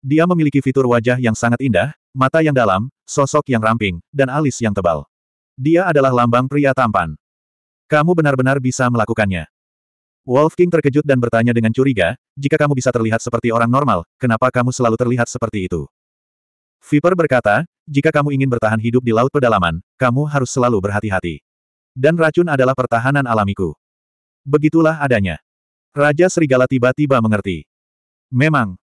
Dia memiliki fitur wajah yang sangat indah, mata yang dalam, sosok yang ramping, dan alis yang tebal. Dia adalah lambang pria tampan. Kamu benar-benar bisa melakukannya. Wolf King terkejut dan bertanya dengan curiga, jika kamu bisa terlihat seperti orang normal, kenapa kamu selalu terlihat seperti itu? Viper berkata, jika kamu ingin bertahan hidup di laut pedalaman, kamu harus selalu berhati-hati. Dan racun adalah pertahanan alamiku. Begitulah adanya. Raja Serigala tiba-tiba mengerti. Memang.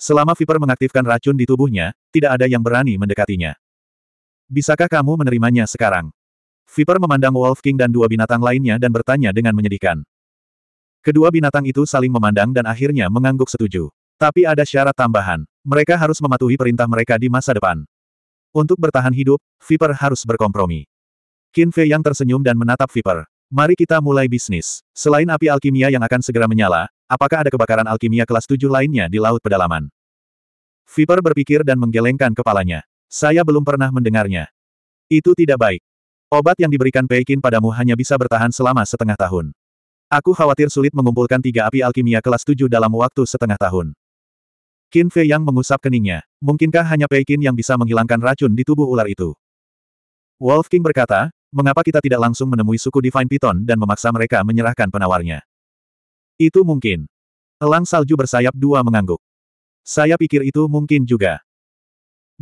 Selama Viper mengaktifkan racun di tubuhnya, tidak ada yang berani mendekatinya. Bisakah kamu menerimanya sekarang? Viper memandang Wolf King dan dua binatang lainnya dan bertanya dengan menyedihkan. Kedua binatang itu saling memandang dan akhirnya mengangguk setuju. Tapi ada syarat tambahan. Mereka harus mematuhi perintah mereka di masa depan. Untuk bertahan hidup, Viper harus berkompromi. Qin Fei yang tersenyum dan menatap Viper. Mari kita mulai bisnis. Selain api alkimia yang akan segera menyala, apakah ada kebakaran alkimia kelas 7 lainnya di Laut Pedalaman? Viper berpikir dan menggelengkan kepalanya. Saya belum pernah mendengarnya. Itu tidak baik. Obat yang diberikan Peikin padamu hanya bisa bertahan selama setengah tahun. Aku khawatir sulit mengumpulkan tiga api alkimia kelas 7 dalam waktu setengah tahun. Qin Fei yang mengusap keningnya. Mungkinkah hanya Pei Qin yang bisa menghilangkan racun di tubuh ular itu? Wolf King berkata, mengapa kita tidak langsung menemui suku Divine Python dan memaksa mereka menyerahkan penawarnya? Itu mungkin. Elang salju bersayap dua mengangguk. Saya pikir itu mungkin juga.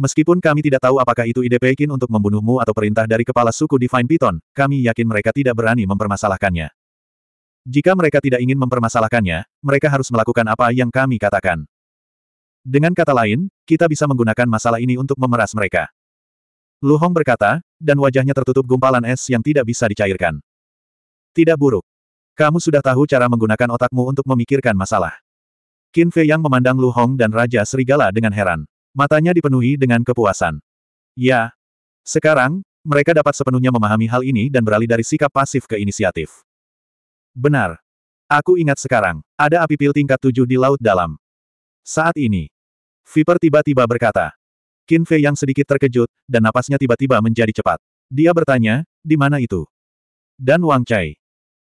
Meskipun kami tidak tahu apakah itu ide Pekin untuk membunuhmu atau perintah dari kepala suku Divine Python, kami yakin mereka tidak berani mempermasalahkannya. Jika mereka tidak ingin mempermasalahkannya, mereka harus melakukan apa yang kami katakan. Dengan kata lain, kita bisa menggunakan masalah ini untuk memeras mereka. Lu Hong berkata, dan wajahnya tertutup gumpalan es yang tidak bisa dicairkan. Tidak buruk. Kamu sudah tahu cara menggunakan otakmu untuk memikirkan masalah. Qin Fei yang memandang Lu Hong dan Raja Serigala dengan heran. Matanya dipenuhi dengan kepuasan. Ya. Sekarang, mereka dapat sepenuhnya memahami hal ini dan beralih dari sikap pasif ke inisiatif. Benar. Aku ingat sekarang, ada api pil tingkat tujuh di Laut Dalam. Saat ini, Viper tiba-tiba berkata. Qin Fei yang sedikit terkejut, dan napasnya tiba-tiba menjadi cepat. Dia bertanya, di mana itu? Dan Wang Chai.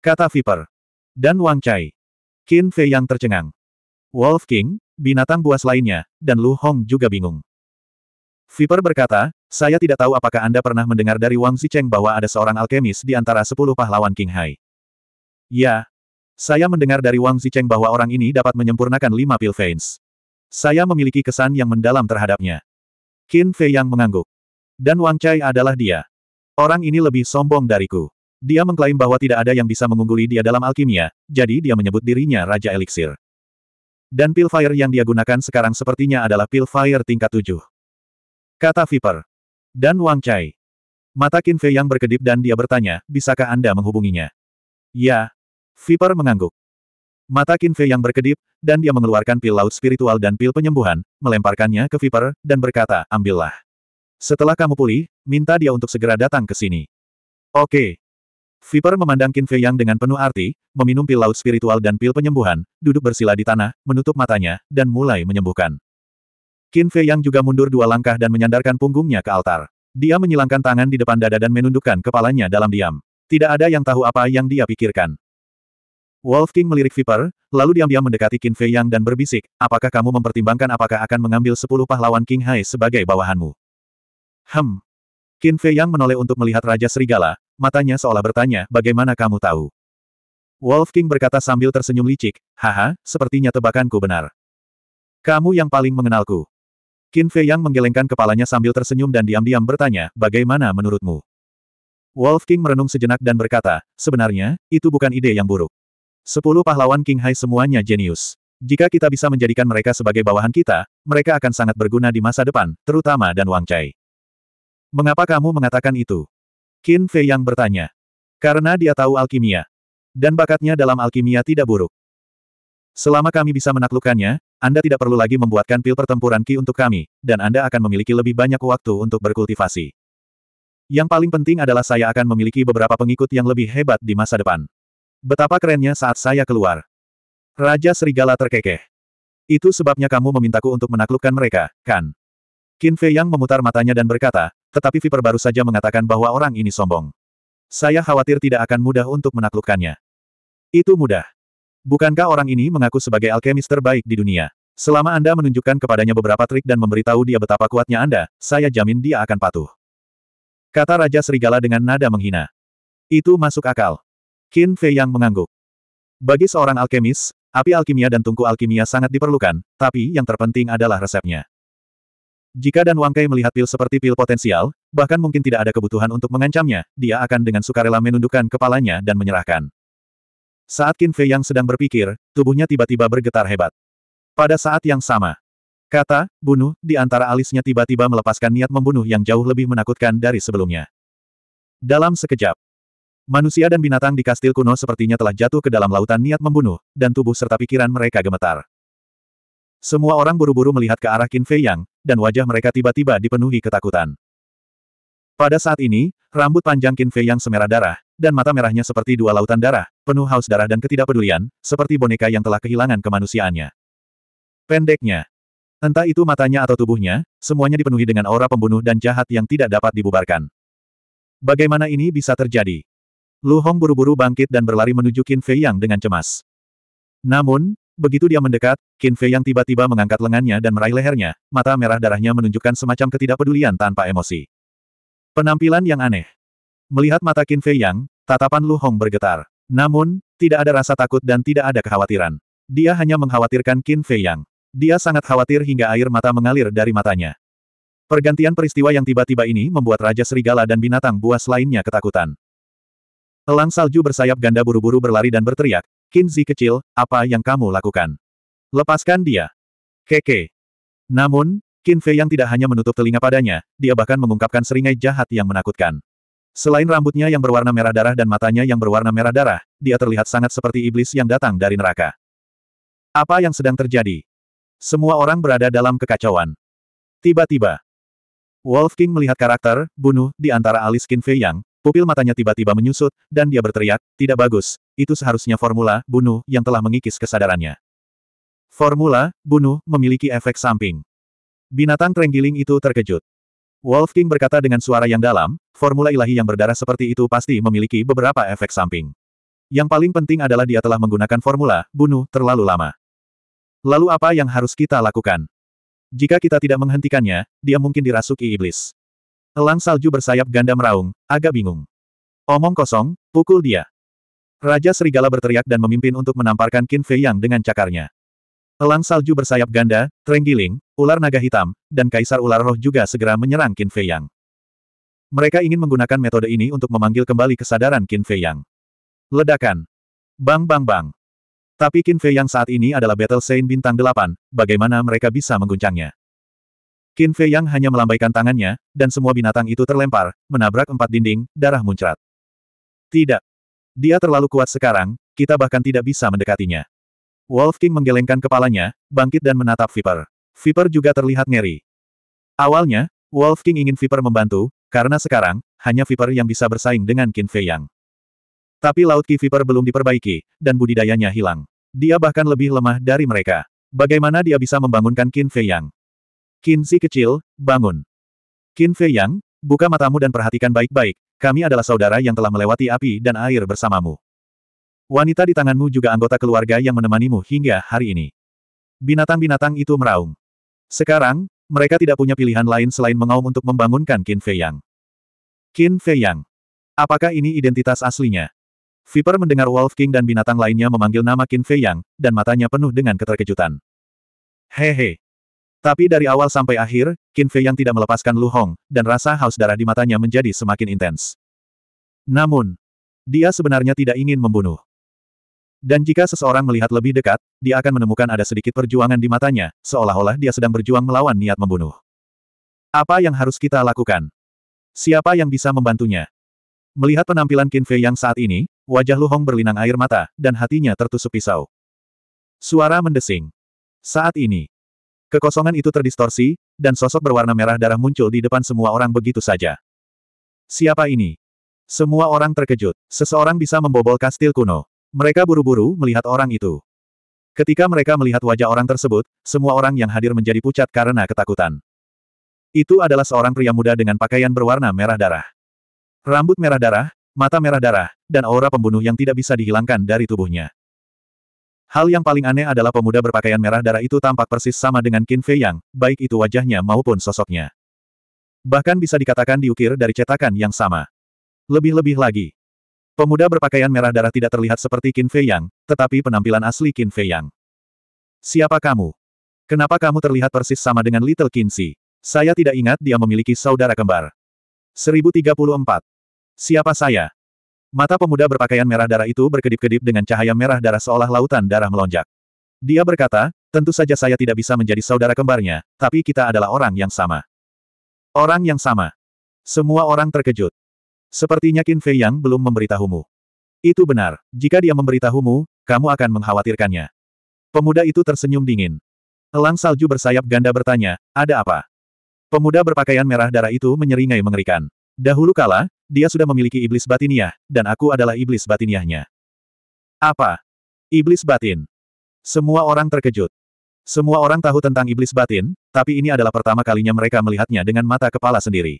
Kata Viper. Dan Wang Chai. Qin Fei yang tercengang. Wolf King, binatang buas lainnya, dan Lu Hong juga bingung. Viper berkata, saya tidak tahu apakah Anda pernah mendengar dari Wang Zicheng bahwa ada seorang alkemis di antara sepuluh pahlawan King Hai. Ya. Saya mendengar dari Wang Zicheng bahwa orang ini dapat menyempurnakan lima pil veins. Saya memiliki kesan yang mendalam terhadapnya. Qin Fei yang mengangguk. Dan Wang Chai adalah dia. Orang ini lebih sombong dariku. Dia mengklaim bahwa tidak ada yang bisa mengungguli dia dalam alkimia, jadi dia menyebut dirinya Raja Eliksir. Dan pil fire yang dia gunakan sekarang sepertinya adalah pil fire tingkat tujuh. Kata Viper. Dan Wang Chai. Mata Qin Fei yang berkedip dan dia bertanya, bisakah Anda menghubunginya? Ya. Viper mengangguk. Mata Qin Fei yang berkedip, dan dia mengeluarkan pil laut spiritual dan pil penyembuhan, melemparkannya ke Viper, dan berkata, ambillah. Setelah kamu pulih, minta dia untuk segera datang ke sini. Oke. Viper memandang Qin Fei yang dengan penuh arti, meminum pil laut spiritual dan pil penyembuhan, duduk bersila di tanah, menutup matanya, dan mulai menyembuhkan. Qin Fei yang juga mundur dua langkah dan menyandarkan punggungnya ke altar. Dia menyilangkan tangan di depan dada dan menundukkan kepalanya dalam diam. Tidak ada yang tahu apa yang dia pikirkan. Wolf King melirik Viper, lalu diam-diam mendekati Qin Fei Yang dan berbisik, apakah kamu mempertimbangkan apakah akan mengambil sepuluh pahlawan King Hai sebagai bawahanmu? Hem. Qin Fei Yang menoleh untuk melihat Raja Serigala, matanya seolah bertanya, bagaimana kamu tahu? Wolf King berkata sambil tersenyum licik, haha, sepertinya tebakanku benar. Kamu yang paling mengenalku. Qin Fei Yang menggelengkan kepalanya sambil tersenyum dan diam-diam bertanya, bagaimana menurutmu? Wolf King merenung sejenak dan berkata, sebenarnya, itu bukan ide yang buruk. Sepuluh pahlawan King Hai semuanya jenius. Jika kita bisa menjadikan mereka sebagai bawahan kita, mereka akan sangat berguna di masa depan, terutama dan Wang Chai. Mengapa kamu mengatakan itu? Qin Fei yang bertanya. Karena dia tahu alkimia. Dan bakatnya dalam alkimia tidak buruk. Selama kami bisa menaklukkannya, Anda tidak perlu lagi membuatkan pil pertempuran Ki untuk kami, dan Anda akan memiliki lebih banyak waktu untuk berkultivasi. Yang paling penting adalah saya akan memiliki beberapa pengikut yang lebih hebat di masa depan. Betapa kerennya saat saya keluar. Raja Serigala terkekeh. Itu sebabnya kamu memintaku untuk menaklukkan mereka, kan? Qin Fei Yang memutar matanya dan berkata, tetapi Viper baru saja mengatakan bahwa orang ini sombong. Saya khawatir tidak akan mudah untuk menaklukkannya. Itu mudah. Bukankah orang ini mengaku sebagai alkemis terbaik di dunia? Selama Anda menunjukkan kepadanya beberapa trik dan memberitahu dia betapa kuatnya Anda, saya jamin dia akan patuh. Kata Raja Serigala dengan nada menghina. Itu masuk akal. Qin Fei Yang mengangguk. Bagi seorang alkemis, api alkimia dan tungku alkimia sangat diperlukan, tapi yang terpenting adalah resepnya. Jika Dan Wangkai melihat pil seperti pil potensial, bahkan mungkin tidak ada kebutuhan untuk mengancamnya, dia akan dengan sukarela menundukkan kepalanya dan menyerahkan. Saat Qin Fei Yang sedang berpikir, tubuhnya tiba-tiba bergetar hebat. Pada saat yang sama, kata, bunuh, di antara alisnya tiba-tiba melepaskan niat membunuh yang jauh lebih menakutkan dari sebelumnya. Dalam sekejap, Manusia dan binatang di kastil kuno sepertinya telah jatuh ke dalam lautan niat membunuh, dan tubuh serta pikiran mereka gemetar. Semua orang buru-buru melihat ke arah Qin Fei Yang, dan wajah mereka tiba-tiba dipenuhi ketakutan. Pada saat ini, rambut panjang Qin Fei Yang semerah darah, dan mata merahnya seperti dua lautan darah, penuh haus darah dan ketidakpedulian, seperti boneka yang telah kehilangan kemanusiaannya. Pendeknya, entah itu matanya atau tubuhnya, semuanya dipenuhi dengan aura pembunuh dan jahat yang tidak dapat dibubarkan. Bagaimana ini bisa terjadi? Lu Hong buru-buru bangkit dan berlari menuju Qin Fei Yang dengan cemas. Namun, begitu dia mendekat, Qin Fei Yang tiba-tiba mengangkat lengannya dan meraih lehernya, mata merah darahnya menunjukkan semacam ketidakpedulian tanpa emosi. Penampilan yang aneh. Melihat mata Qin Fei Yang, tatapan Lu Hong bergetar. Namun, tidak ada rasa takut dan tidak ada kekhawatiran. Dia hanya mengkhawatirkan Qin Fei Yang. Dia sangat khawatir hingga air mata mengalir dari matanya. Pergantian peristiwa yang tiba-tiba ini membuat Raja Serigala dan binatang buas lainnya ketakutan. Elang salju bersayap ganda buru-buru berlari dan berteriak, Kinzi kecil, apa yang kamu lakukan? Lepaskan dia. Keke. Namun, Qin Fei yang tidak hanya menutup telinga padanya, dia bahkan mengungkapkan seringai jahat yang menakutkan. Selain rambutnya yang berwarna merah darah dan matanya yang berwarna merah darah, dia terlihat sangat seperti iblis yang datang dari neraka. Apa yang sedang terjadi? Semua orang berada dalam kekacauan. Tiba-tiba, Wolf King melihat karakter, bunuh, di antara alis Qin Fei Yang, Pupil matanya tiba-tiba menyusut, dan dia berteriak, tidak bagus, itu seharusnya formula, bunuh, yang telah mengikis kesadarannya. Formula, bunuh, memiliki efek samping. Binatang terenggiling itu terkejut. Wolf King berkata dengan suara yang dalam, formula ilahi yang berdarah seperti itu pasti memiliki beberapa efek samping. Yang paling penting adalah dia telah menggunakan formula, bunuh, terlalu lama. Lalu apa yang harus kita lakukan? Jika kita tidak menghentikannya, dia mungkin dirasuki iblis. Elang salju bersayap ganda meraung, agak bingung. Omong kosong, pukul dia. Raja Serigala berteriak dan memimpin untuk menamparkan Qin Fei Yang dengan cakarnya. Elang salju bersayap ganda, Trenggiling, ular naga hitam, dan kaisar ular roh juga segera menyerang Qin Fei Yang. Mereka ingin menggunakan metode ini untuk memanggil kembali kesadaran Qin Fei Yang. Ledakan. Bang bang bang. Tapi Qin Fei Yang saat ini adalah Battle Saint bintang 8, bagaimana mereka bisa mengguncangnya? Qin Fei Yang hanya melambaikan tangannya, dan semua binatang itu terlempar, menabrak empat dinding, darah muncrat. Tidak. Dia terlalu kuat sekarang, kita bahkan tidak bisa mendekatinya. Wolf King menggelengkan kepalanya, bangkit dan menatap Viper. Viper juga terlihat ngeri. Awalnya, Wolf King ingin Viper membantu, karena sekarang, hanya Viper yang bisa bersaing dengan Qin Fei Yang. Tapi Laut Ki Viper belum diperbaiki, dan budidayanya hilang. Dia bahkan lebih lemah dari mereka. Bagaimana dia bisa membangunkan Qin Fei Yang? Qin Si kecil, bangun. Qin Fei Yang, buka matamu dan perhatikan baik-baik, kami adalah saudara yang telah melewati api dan air bersamamu. Wanita di tanganmu juga anggota keluarga yang menemanimu hingga hari ini. Binatang-binatang itu meraung. Sekarang, mereka tidak punya pilihan lain selain mengaum untuk membangunkan Qin Fei Yang. Qin Fei Yang. Apakah ini identitas aslinya? Viper mendengar Wolf King dan binatang lainnya memanggil nama Qin Fei Yang, dan matanya penuh dengan keterkejutan. Hehe, tapi dari awal sampai akhir, Qin Fei yang tidak melepaskan Lu Hong, dan rasa haus darah di matanya menjadi semakin intens. Namun, dia sebenarnya tidak ingin membunuh. Dan jika seseorang melihat lebih dekat, dia akan menemukan ada sedikit perjuangan di matanya, seolah-olah dia sedang berjuang melawan niat membunuh. Apa yang harus kita lakukan? Siapa yang bisa membantunya? Melihat penampilan Qin Fei yang saat ini, wajah Lu Hong berlinang air mata, dan hatinya tertusuk pisau. Suara mendesing. Saat ini, Kekosongan itu terdistorsi, dan sosok berwarna merah darah muncul di depan semua orang begitu saja. Siapa ini? Semua orang terkejut. Seseorang bisa membobol kastil kuno. Mereka buru-buru melihat orang itu. Ketika mereka melihat wajah orang tersebut, semua orang yang hadir menjadi pucat karena ketakutan. Itu adalah seorang pria muda dengan pakaian berwarna merah darah. Rambut merah darah, mata merah darah, dan aura pembunuh yang tidak bisa dihilangkan dari tubuhnya. Hal yang paling aneh adalah pemuda berpakaian merah darah itu tampak persis sama dengan Qin Fei Yang, baik itu wajahnya maupun sosoknya. Bahkan bisa dikatakan diukir dari cetakan yang sama. Lebih-lebih lagi. Pemuda berpakaian merah darah tidak terlihat seperti Qin Fei Yang, tetapi penampilan asli Qin Fei Yang. Siapa kamu? Kenapa kamu terlihat persis sama dengan Little Kinsey? Saya tidak ingat dia memiliki saudara kembar. 1034. Siapa saya? Mata pemuda berpakaian merah darah itu berkedip-kedip dengan cahaya merah darah seolah lautan darah melonjak. Dia berkata, tentu saja saya tidak bisa menjadi saudara kembarnya, tapi kita adalah orang yang sama. Orang yang sama. Semua orang terkejut. Sepertinya Qin Fei Yang belum memberitahumu. Itu benar, jika dia memberitahumu, kamu akan mengkhawatirkannya. Pemuda itu tersenyum dingin. Elang salju bersayap ganda bertanya, ada apa? Pemuda berpakaian merah darah itu menyeringai mengerikan. Dahulu kala, dia sudah memiliki iblis batiniah, dan aku adalah iblis batiniahnya. Apa? Iblis batin. Semua orang terkejut. Semua orang tahu tentang iblis batin, tapi ini adalah pertama kalinya mereka melihatnya dengan mata kepala sendiri.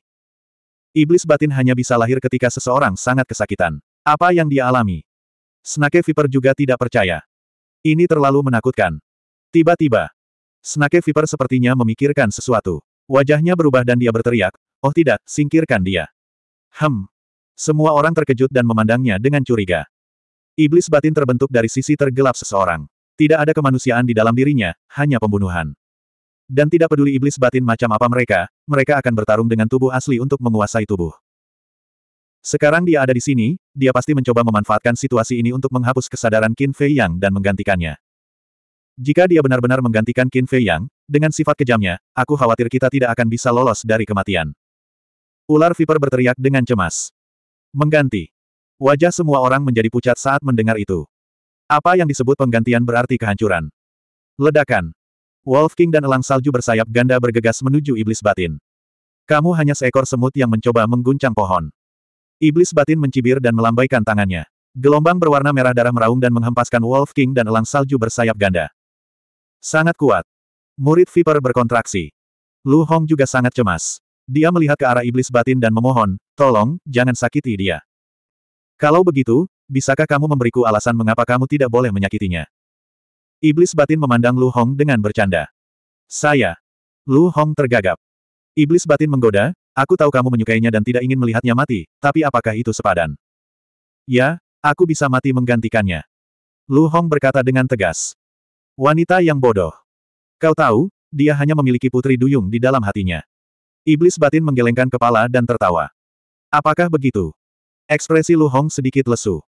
Iblis batin hanya bisa lahir ketika seseorang sangat kesakitan. Apa yang dia alami? Snake Viper juga tidak percaya. Ini terlalu menakutkan. Tiba-tiba, Snake Viper sepertinya memikirkan sesuatu. Wajahnya berubah dan dia berteriak, Oh tidak, singkirkan dia. Hem. Semua orang terkejut dan memandangnya dengan curiga. Iblis batin terbentuk dari sisi tergelap seseorang. Tidak ada kemanusiaan di dalam dirinya, hanya pembunuhan. Dan tidak peduli iblis batin macam apa mereka, mereka akan bertarung dengan tubuh asli untuk menguasai tubuh. Sekarang dia ada di sini, dia pasti mencoba memanfaatkan situasi ini untuk menghapus kesadaran Qin Fei Yang dan menggantikannya. Jika dia benar-benar menggantikan Qin Fei Yang, dengan sifat kejamnya, aku khawatir kita tidak akan bisa lolos dari kematian. Ular viper berteriak dengan cemas. Mengganti. Wajah semua orang menjadi pucat saat mendengar itu. Apa yang disebut penggantian berarti kehancuran. Ledakan. Wolf King dan elang salju bersayap ganda bergegas menuju iblis batin. Kamu hanya seekor semut yang mencoba mengguncang pohon. Iblis batin mencibir dan melambaikan tangannya. Gelombang berwarna merah darah meraung dan menghempaskan Wolf King dan elang salju bersayap ganda. Sangat kuat. Murid Viper berkontraksi. Lu Hong juga sangat cemas. Dia melihat ke arah iblis batin dan memohon, tolong, jangan sakiti dia. Kalau begitu, bisakah kamu memberiku alasan mengapa kamu tidak boleh menyakitinya? Iblis batin memandang Lu Hong dengan bercanda. Saya. Lu Hong tergagap. Iblis batin menggoda, aku tahu kamu menyukainya dan tidak ingin melihatnya mati, tapi apakah itu sepadan? Ya, aku bisa mati menggantikannya. Lu Hong berkata dengan tegas. Wanita yang bodoh. Kau tahu, dia hanya memiliki putri duyung di dalam hatinya. Iblis batin menggelengkan kepala dan tertawa. Apakah begitu? Ekspresi Lu Hong sedikit lesu.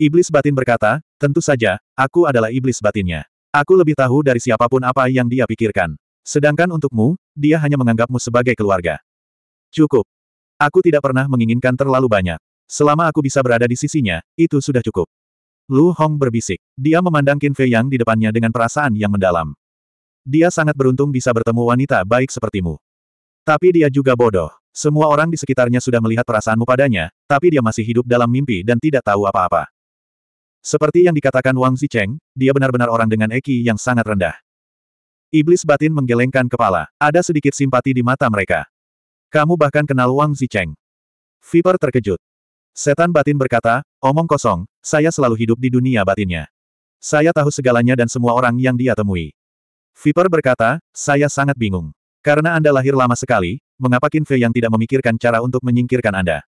Iblis batin berkata, tentu saja, aku adalah iblis batinnya. Aku lebih tahu dari siapapun apa yang dia pikirkan. Sedangkan untukmu, dia hanya menganggapmu sebagai keluarga. Cukup. Aku tidak pernah menginginkan terlalu banyak. Selama aku bisa berada di sisinya, itu sudah cukup. Lu Hong berbisik. Dia memandang Qin Fei Yang di depannya dengan perasaan yang mendalam. Dia sangat beruntung bisa bertemu wanita baik sepertimu. Tapi dia juga bodoh. Semua orang di sekitarnya sudah melihat perasaanmu padanya, tapi dia masih hidup dalam mimpi dan tidak tahu apa-apa. Seperti yang dikatakan Wang Zicheng, dia benar-benar orang dengan eki yang sangat rendah. Iblis batin menggelengkan kepala, ada sedikit simpati di mata mereka. Kamu bahkan kenal Wang Zicheng. Viper terkejut. Setan batin berkata, omong kosong, saya selalu hidup di dunia batinnya. Saya tahu segalanya dan semua orang yang dia temui. Viper berkata, saya sangat bingung. Karena Anda lahir lama sekali, mengapa Qin Fei yang tidak memikirkan cara untuk menyingkirkan Anda?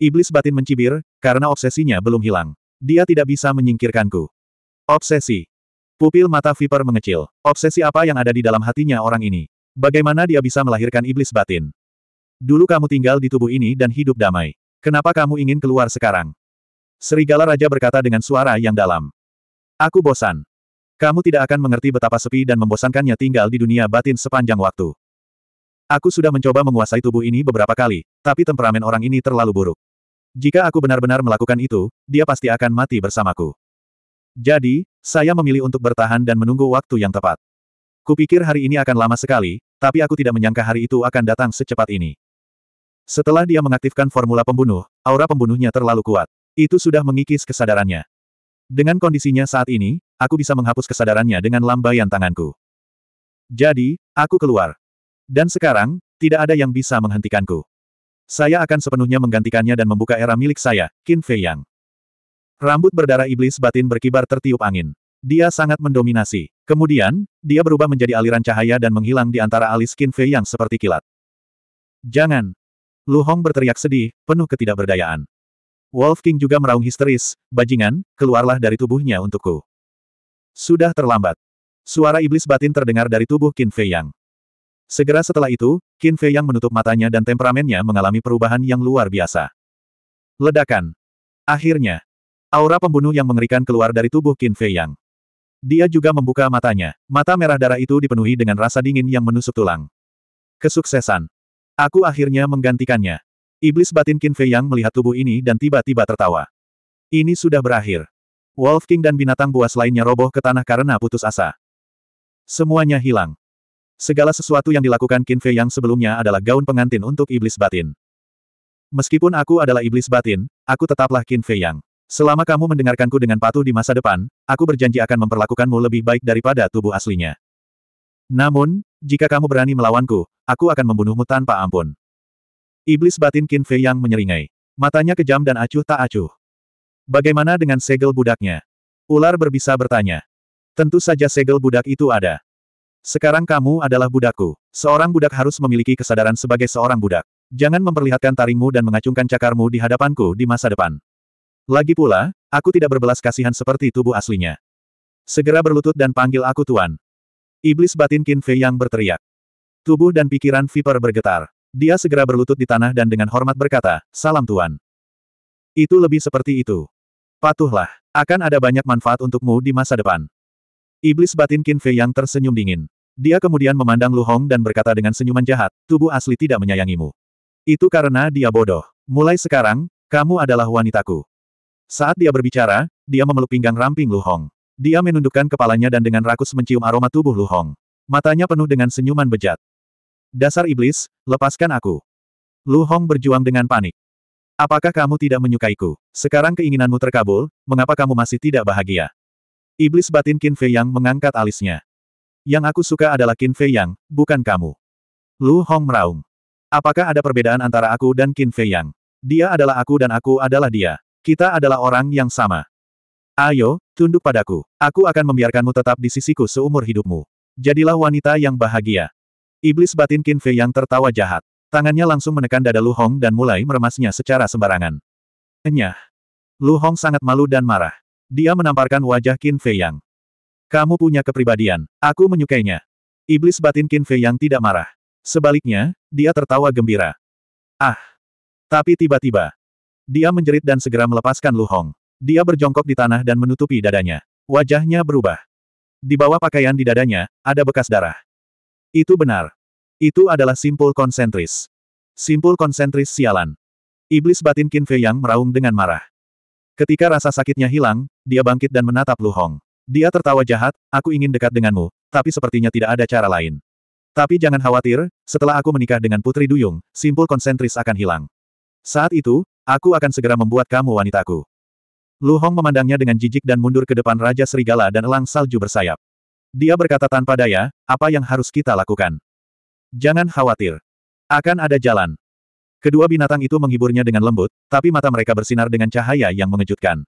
Iblis batin mencibir, karena obsesinya belum hilang. Dia tidak bisa menyingkirkanku. Obsesi. Pupil mata Viper mengecil. Obsesi apa yang ada di dalam hatinya orang ini? Bagaimana dia bisa melahirkan iblis batin? Dulu kamu tinggal di tubuh ini dan hidup damai. Kenapa kamu ingin keluar sekarang? Serigala Raja berkata dengan suara yang dalam. Aku bosan. Kamu tidak akan mengerti betapa sepi dan membosankannya tinggal di dunia batin sepanjang waktu. Aku sudah mencoba menguasai tubuh ini beberapa kali, tapi temperamen orang ini terlalu buruk. Jika aku benar-benar melakukan itu, dia pasti akan mati bersamaku. Jadi, saya memilih untuk bertahan dan menunggu waktu yang tepat. Kupikir hari ini akan lama sekali, tapi aku tidak menyangka hari itu akan datang secepat ini. Setelah dia mengaktifkan formula pembunuh, aura pembunuhnya terlalu kuat. Itu sudah mengikis kesadarannya. Dengan kondisinya saat ini, aku bisa menghapus kesadarannya dengan lambaian tanganku. Jadi, aku keluar. Dan sekarang, tidak ada yang bisa menghentikanku. Saya akan sepenuhnya menggantikannya dan membuka era milik saya, Qin Fei Yang. Rambut berdarah iblis batin berkibar tertiup angin. Dia sangat mendominasi. Kemudian, dia berubah menjadi aliran cahaya dan menghilang di antara alis Qin Fei Yang seperti kilat. Jangan! Lu Hong berteriak sedih, penuh ketidakberdayaan. Wolf King juga meraung histeris, bajingan, keluarlah dari tubuhnya untukku. Sudah terlambat. Suara iblis batin terdengar dari tubuh Qin Fei Yang. Segera setelah itu, Qin Fei Yang menutup matanya dan temperamennya mengalami perubahan yang luar biasa. Ledakan. Akhirnya, aura pembunuh yang mengerikan keluar dari tubuh Qin Fei Yang. Dia juga membuka matanya. Mata merah darah itu dipenuhi dengan rasa dingin yang menusuk tulang. Kesuksesan. Aku akhirnya menggantikannya. Iblis batin Qin Fei Yang melihat tubuh ini dan tiba-tiba tertawa. Ini sudah berakhir. Wolf King dan binatang buas lainnya roboh ke tanah karena putus asa. Semuanya hilang. Segala sesuatu yang dilakukan Qin Fei yang sebelumnya adalah gaun pengantin untuk iblis batin. Meskipun aku adalah iblis batin, aku tetaplah Qin Fei yang. Selama kamu mendengarkanku dengan patuh di masa depan, aku berjanji akan memperlakukanmu lebih baik daripada tubuh aslinya. Namun, jika kamu berani melawanku, aku akan membunuhmu tanpa ampun. Iblis batin Qin Fei yang menyeringai. Matanya kejam dan acuh tak acuh. Bagaimana dengan segel budaknya? Ular berbisa bertanya. Tentu saja segel budak itu ada. Sekarang kamu adalah budakku. Seorang budak harus memiliki kesadaran sebagai seorang budak. Jangan memperlihatkan taringmu dan mengacungkan cakarmu di hadapanku di masa depan. Lagi pula, aku tidak berbelas kasihan seperti tubuh aslinya. Segera berlutut dan panggil aku Tuan. Iblis batin Qin Fei yang berteriak. Tubuh dan pikiran Viper bergetar. Dia segera berlutut di tanah dan dengan hormat berkata, Salam Tuan. Itu lebih seperti itu. Patuhlah, akan ada banyak manfaat untukmu di masa depan. Iblis batin Qin Fei yang tersenyum dingin. Dia kemudian memandang Lu Hong dan berkata dengan senyuman jahat, tubuh asli tidak menyayangimu. Itu karena dia bodoh. Mulai sekarang, kamu adalah wanitaku. Saat dia berbicara, dia memeluk pinggang ramping Lu Hong. Dia menundukkan kepalanya dan dengan rakus mencium aroma tubuh Lu Hong. Matanya penuh dengan senyuman bejat. Dasar iblis, lepaskan aku. Lu Hong berjuang dengan panik. Apakah kamu tidak menyukaiku? Sekarang keinginanmu terkabul, mengapa kamu masih tidak bahagia? Iblis batin Qin Fei Yang mengangkat alisnya. Yang aku suka adalah Qin Fei Yang, bukan kamu. Lu Hong meraung. Apakah ada perbedaan antara aku dan Qin Fei Yang? Dia adalah aku dan aku adalah dia. Kita adalah orang yang sama. Ayo, tunduk padaku. Aku akan membiarkanmu tetap di sisiku seumur hidupmu. Jadilah wanita yang bahagia. Iblis batin Qin Fei Yang tertawa jahat. Tangannya langsung menekan dada Lu Hong dan mulai meremasnya secara sembarangan. Enyah. Lu Hong sangat malu dan marah. Dia menamparkan wajah Qin Fei Yang. Kamu punya kepribadian. Aku menyukainya. Iblis batin Qin Fei Yang tidak marah. Sebaliknya, dia tertawa gembira. Ah! Tapi tiba-tiba, dia menjerit dan segera melepaskan Lu Hong. Dia berjongkok di tanah dan menutupi dadanya. Wajahnya berubah. Di bawah pakaian di dadanya, ada bekas darah. Itu benar. Itu adalah simpul konsentris. Simpul konsentris sialan. Iblis batin Qin Fei Yang meraung dengan marah. Ketika rasa sakitnya hilang, dia bangkit dan menatap Lu Hong. Dia tertawa jahat, aku ingin dekat denganmu, tapi sepertinya tidak ada cara lain. Tapi jangan khawatir, setelah aku menikah dengan Putri Duyung, simpul konsentris akan hilang. Saat itu, aku akan segera membuat kamu wanitaku. Lu Hong memandangnya dengan jijik dan mundur ke depan Raja Serigala dan Elang Salju bersayap. Dia berkata tanpa daya, apa yang harus kita lakukan? Jangan khawatir. Akan ada jalan. Kedua binatang itu menghiburnya dengan lembut, tapi mata mereka bersinar dengan cahaya yang mengejutkan.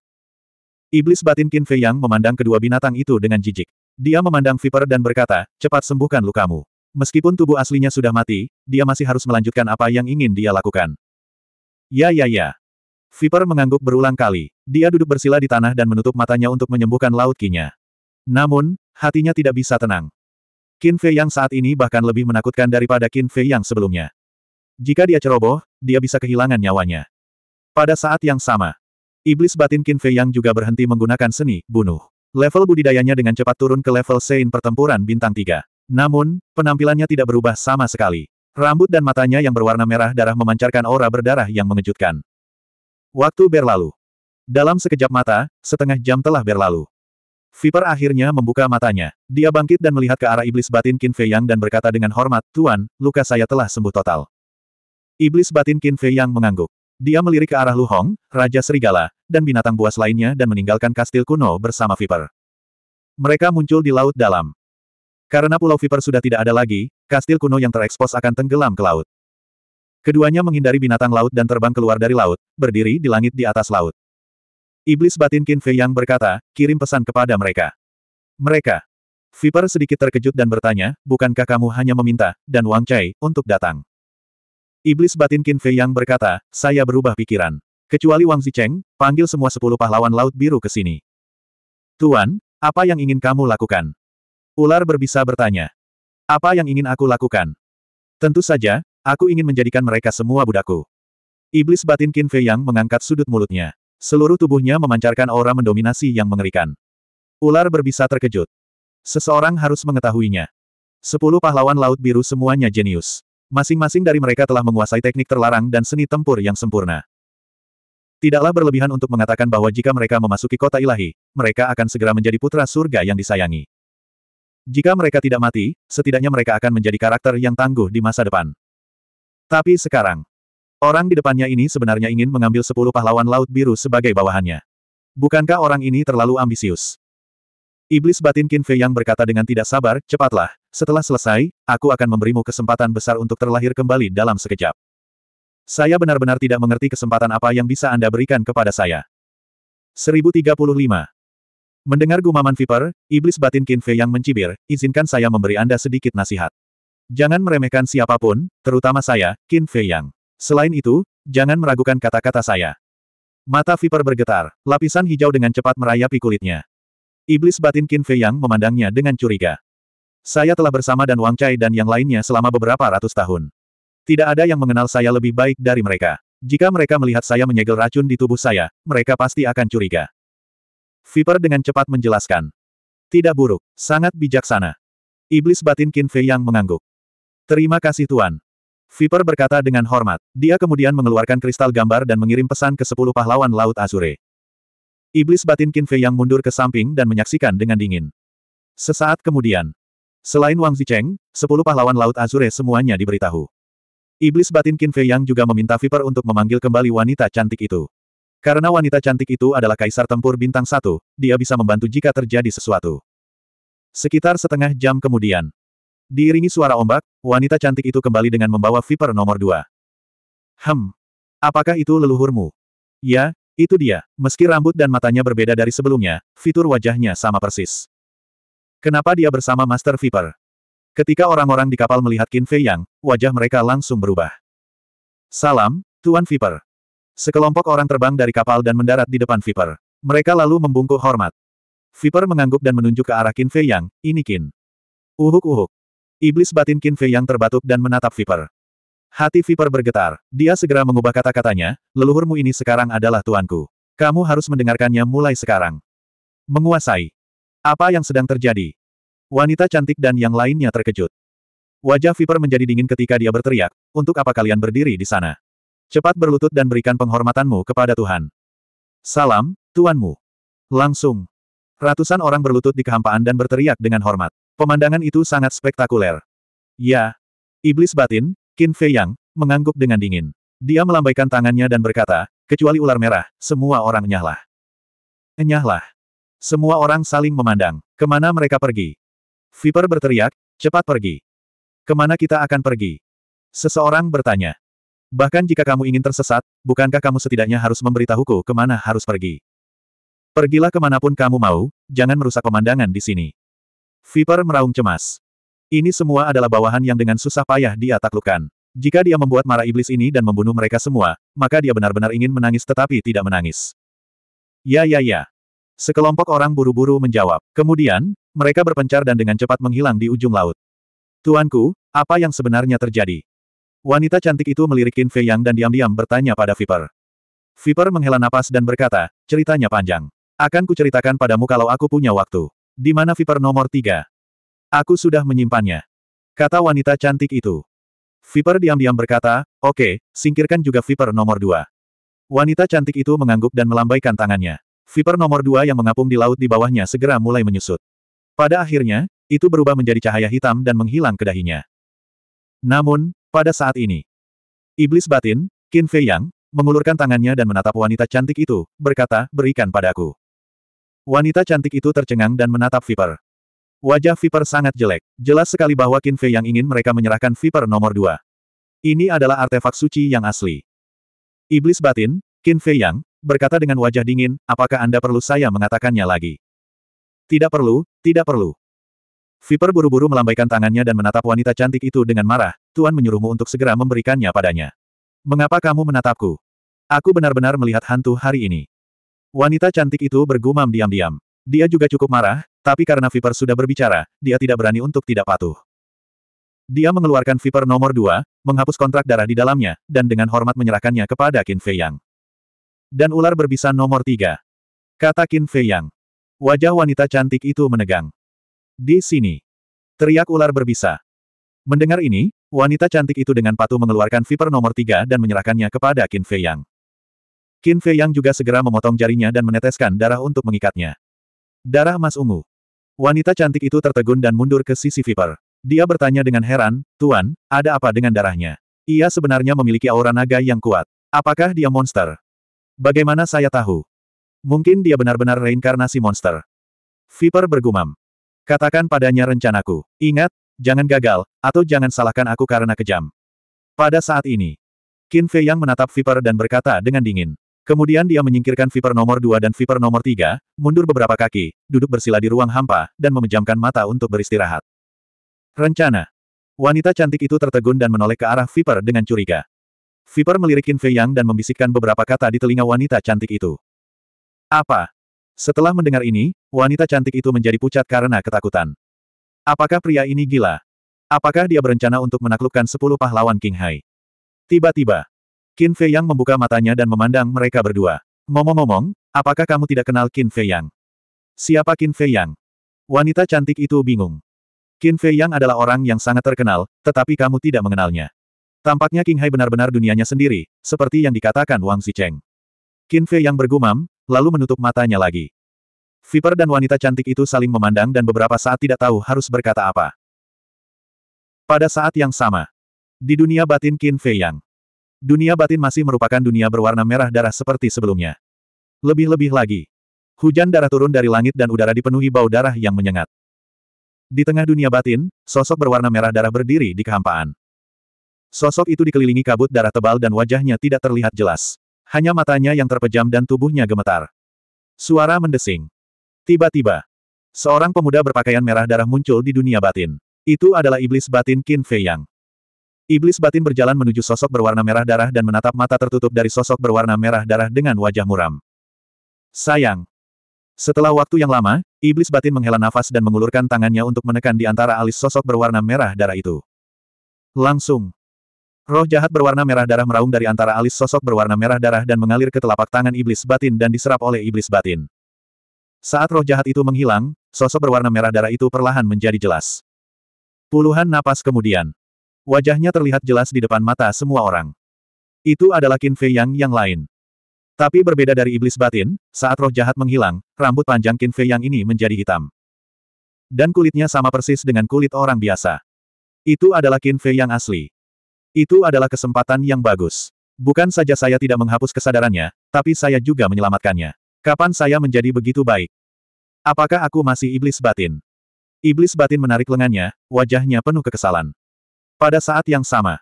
Iblis batin Qin Fei Yang memandang kedua binatang itu dengan jijik. Dia memandang Viper dan berkata, cepat sembuhkan lukamu. Meskipun tubuh aslinya sudah mati, dia masih harus melanjutkan apa yang ingin dia lakukan. Ya ya ya. Viper mengangguk berulang kali. Dia duduk bersila di tanah dan menutup matanya untuk menyembuhkan laut kinya. Namun, hatinya tidak bisa tenang. Qin Fei yang saat ini bahkan lebih menakutkan daripada Qin Fei yang sebelumnya. Jika dia ceroboh, dia bisa kehilangan nyawanya. Pada saat yang sama, iblis batin Qin Fei yang juga berhenti menggunakan seni, bunuh. Level budidayanya dengan cepat turun ke level Sein pertempuran bintang 3. Namun, penampilannya tidak berubah sama sekali. Rambut dan matanya yang berwarna merah darah memancarkan aura berdarah yang mengejutkan. Waktu berlalu. Dalam sekejap mata, setengah jam telah berlalu. Viper akhirnya membuka matanya. Dia bangkit dan melihat ke arah iblis batin Qin Fei Yang dan berkata dengan hormat, Tuan, luka saya telah sembuh total. Iblis batin Qin Fei Yang mengangguk. Dia melirik ke arah Lu Hong, Raja Serigala, dan binatang buas lainnya dan meninggalkan kastil kuno bersama Viper. Mereka muncul di laut dalam. Karena Pulau Viper sudah tidak ada lagi, kastil kuno yang terekspos akan tenggelam ke laut. Keduanya menghindari binatang laut dan terbang keluar dari laut, berdiri di langit di atas laut. Iblis batin Qin Fei Yang berkata, kirim pesan kepada mereka. Mereka. Viper sedikit terkejut dan bertanya, bukankah kamu hanya meminta, dan Wang Chai, untuk datang. Iblis batin Qin Fei Yang berkata, saya berubah pikiran. Kecuali Wang Zicheng, panggil semua sepuluh pahlawan laut biru ke sini. Tuan, apa yang ingin kamu lakukan? Ular berbisa bertanya. Apa yang ingin aku lakukan? Tentu saja, aku ingin menjadikan mereka semua budakku. Iblis batin Qin Fei Yang mengangkat sudut mulutnya. Seluruh tubuhnya memancarkan aura mendominasi yang mengerikan. Ular berbisa terkejut. Seseorang harus mengetahuinya. Sepuluh pahlawan laut biru semuanya jenius. Masing-masing dari mereka telah menguasai teknik terlarang dan seni tempur yang sempurna. Tidaklah berlebihan untuk mengatakan bahwa jika mereka memasuki kota ilahi, mereka akan segera menjadi putra surga yang disayangi. Jika mereka tidak mati, setidaknya mereka akan menjadi karakter yang tangguh di masa depan. Tapi sekarang, Orang di depannya ini sebenarnya ingin mengambil sepuluh pahlawan laut biru sebagai bawahannya. Bukankah orang ini terlalu ambisius? Iblis batin Qin Fei yang berkata dengan tidak sabar, cepatlah, setelah selesai, aku akan memberimu kesempatan besar untuk terlahir kembali dalam sekejap. Saya benar-benar tidak mengerti kesempatan apa yang bisa Anda berikan kepada saya. 1035. Mendengar gumaman Viper, Iblis batin Qin Fei yang mencibir, izinkan saya memberi Anda sedikit nasihat. Jangan meremehkan siapapun, terutama saya, Qin Fei yang. Selain itu, jangan meragukan kata-kata saya. Mata Viper bergetar, lapisan hijau dengan cepat merayapi kulitnya. Iblis batin Qin Fei Yang memandangnya dengan curiga. Saya telah bersama Dan Wang Chai dan yang lainnya selama beberapa ratus tahun. Tidak ada yang mengenal saya lebih baik dari mereka. Jika mereka melihat saya menyegel racun di tubuh saya, mereka pasti akan curiga. Viper dengan cepat menjelaskan. Tidak buruk, sangat bijaksana. Iblis batin Qin Fei Yang mengangguk. Terima kasih Tuan. Viper berkata dengan hormat. Dia kemudian mengeluarkan kristal gambar dan mengirim pesan ke sepuluh pahlawan Laut Azure. Iblis batin Kinfe yang mundur ke samping dan menyaksikan dengan dingin. Sesaat kemudian, selain Wang Zicheng, sepuluh pahlawan Laut Azure semuanya diberitahu. Iblis batin Kinfe yang juga meminta Viper untuk memanggil kembali wanita cantik itu. Karena wanita cantik itu adalah kaisar tempur bintang satu, dia bisa membantu jika terjadi sesuatu. Sekitar setengah jam kemudian, Diiringi suara ombak, wanita cantik itu kembali dengan membawa viper nomor dua. Hem. Apakah itu leluhurmu? Ya, itu dia. Meski rambut dan matanya berbeda dari sebelumnya, fitur wajahnya sama persis. Kenapa dia bersama Master Viper? Ketika orang-orang di kapal melihat Qin Fei Yang, wajah mereka langsung berubah. Salam, Tuan Viper. Sekelompok orang terbang dari kapal dan mendarat di depan Viper. Mereka lalu membungkuk hormat. Viper mengangguk dan menunjuk ke arah Qin Fei Yang, ini Qin. Uhuk-uhuk. Iblis batin Qin Fei yang terbatuk dan menatap Viper. Hati Viper bergetar. Dia segera mengubah kata-katanya, leluhurmu ini sekarang adalah tuanku. Kamu harus mendengarkannya mulai sekarang. Menguasai. Apa yang sedang terjadi? Wanita cantik dan yang lainnya terkejut. Wajah Viper menjadi dingin ketika dia berteriak, untuk apa kalian berdiri di sana? Cepat berlutut dan berikan penghormatanmu kepada Tuhan. Salam, Tuanmu. Langsung. Ratusan orang berlutut di kehampaan dan berteriak dengan hormat. Pemandangan itu sangat spektakuler. Ya. Iblis batin, Qin Fei Yang, mengangguk dengan dingin. Dia melambaikan tangannya dan berkata, kecuali ular merah, semua orang nyahlah. Nyahlah. Semua orang saling memandang. Kemana mereka pergi? Viper berteriak, cepat pergi. Kemana kita akan pergi? Seseorang bertanya. Bahkan jika kamu ingin tersesat, bukankah kamu setidaknya harus memberitahuku kemana harus pergi? Pergilah kemanapun kamu mau, jangan merusak pemandangan di sini. Viper meraung cemas. Ini semua adalah bawahan yang dengan susah payah dia taklukkan. Jika dia membuat marah iblis ini dan membunuh mereka semua, maka dia benar-benar ingin menangis tetapi tidak menangis. Ya ya ya. Sekelompok orang buru-buru menjawab. Kemudian, mereka berpencar dan dengan cepat menghilang di ujung laut. Tuanku, apa yang sebenarnya terjadi? Wanita cantik itu melirik Qin Fei Yang dan diam-diam bertanya pada Viper. Viper menghela napas dan berkata, ceritanya panjang. Akan kuceritakan padamu kalau aku punya waktu. Di mana Viper nomor tiga? Aku sudah menyimpannya. Kata wanita cantik itu. Viper diam-diam berkata, oke, okay, singkirkan juga Viper nomor dua. Wanita cantik itu mengangguk dan melambaikan tangannya. Viper nomor dua yang mengapung di laut di bawahnya segera mulai menyusut. Pada akhirnya, itu berubah menjadi cahaya hitam dan menghilang ke dahinya. Namun, pada saat ini, Iblis batin, Qin Fei Yang, mengulurkan tangannya dan menatap wanita cantik itu, berkata, berikan padaku. Wanita cantik itu tercengang dan menatap Viper. Wajah Viper sangat jelek. Jelas sekali bahwa Qin Fei yang ingin mereka menyerahkan Viper nomor dua. Ini adalah artefak suci yang asli. Iblis batin, Qin Fei Yang, berkata dengan wajah dingin, apakah Anda perlu saya mengatakannya lagi? Tidak perlu, tidak perlu. Viper buru-buru melambaikan tangannya dan menatap wanita cantik itu dengan marah, Tuan menyuruhmu untuk segera memberikannya padanya. Mengapa kamu menatapku? Aku benar-benar melihat hantu hari ini. Wanita cantik itu bergumam diam-diam. Dia juga cukup marah, tapi karena Viper sudah berbicara, dia tidak berani untuk tidak patuh. Dia mengeluarkan Viper nomor dua, menghapus kontrak darah di dalamnya, dan dengan hormat menyerahkannya kepada Qin Fei Yang. Dan ular berbisa nomor tiga. Kata Qin Fei Yang. Wajah wanita cantik itu menegang. Di sini. Teriak ular berbisa. Mendengar ini, wanita cantik itu dengan patuh mengeluarkan Viper nomor tiga dan menyerahkannya kepada Qin Fei Yang. Qin Fei Yang juga segera memotong jarinya dan meneteskan darah untuk mengikatnya. Darah emas ungu. Wanita cantik itu tertegun dan mundur ke sisi Viper. Dia bertanya dengan heran, Tuan, ada apa dengan darahnya? Ia sebenarnya memiliki aura naga yang kuat. Apakah dia monster? Bagaimana saya tahu? Mungkin dia benar-benar reinkarnasi monster. Viper bergumam. Katakan padanya rencanaku. Ingat, jangan gagal, atau jangan salahkan aku karena kejam. Pada saat ini, Qin Fei Yang menatap Viper dan berkata dengan dingin. Kemudian dia menyingkirkan viper nomor dua dan viper nomor tiga, mundur beberapa kaki, duduk bersila di ruang hampa, dan memejamkan mata untuk beristirahat. Rencana. Wanita cantik itu tertegun dan menoleh ke arah viper dengan curiga. Viper melirikin Fei Yang dan membisikkan beberapa kata di telinga wanita cantik itu. Apa? Setelah mendengar ini, wanita cantik itu menjadi pucat karena ketakutan. Apakah pria ini gila? Apakah dia berencana untuk menaklukkan sepuluh pahlawan King Hai? Tiba-tiba, Qin Fei Yang membuka matanya dan memandang mereka berdua. Momong-momong, apakah kamu tidak kenal Qin Fei Yang? Siapa Qin Fei Yang? Wanita cantik itu bingung. Qin Fei Yang adalah orang yang sangat terkenal, tetapi kamu tidak mengenalnya. Tampaknya King Hai benar-benar dunianya sendiri, seperti yang dikatakan Wang Zicheng. Qin Fei Yang bergumam, lalu menutup matanya lagi. Viper dan wanita cantik itu saling memandang dan beberapa saat tidak tahu harus berkata apa. Pada saat yang sama, di dunia batin Qin Fei Yang, Dunia batin masih merupakan dunia berwarna merah darah seperti sebelumnya. Lebih-lebih lagi. Hujan darah turun dari langit dan udara dipenuhi bau darah yang menyengat. Di tengah dunia batin, sosok berwarna merah darah berdiri di kehampaan. Sosok itu dikelilingi kabut darah tebal dan wajahnya tidak terlihat jelas. Hanya matanya yang terpejam dan tubuhnya gemetar. Suara mendesing. Tiba-tiba, seorang pemuda berpakaian merah darah muncul di dunia batin. Itu adalah iblis batin Qin Fei Yang. Iblis batin berjalan menuju sosok berwarna merah darah dan menatap mata tertutup dari sosok berwarna merah darah dengan wajah muram. Sayang. Setelah waktu yang lama, iblis batin menghela nafas dan mengulurkan tangannya untuk menekan di antara alis sosok berwarna merah darah itu. Langsung. Roh jahat berwarna merah darah meraung dari antara alis sosok berwarna merah darah dan mengalir ke telapak tangan iblis batin dan diserap oleh iblis batin. Saat roh jahat itu menghilang, sosok berwarna merah darah itu perlahan menjadi jelas. Puluhan napas kemudian, Wajahnya terlihat jelas di depan mata semua orang. Itu adalah Qin Fei Yang yang lain. Tapi berbeda dari iblis batin, saat roh jahat menghilang, rambut panjang Qin Fei Yang ini menjadi hitam. Dan kulitnya sama persis dengan kulit orang biasa. Itu adalah Qin Fei Yang asli. Itu adalah kesempatan yang bagus. Bukan saja saya tidak menghapus kesadarannya, tapi saya juga menyelamatkannya. Kapan saya menjadi begitu baik? Apakah aku masih iblis batin? Iblis batin menarik lengannya, wajahnya penuh kekesalan. Pada saat yang sama,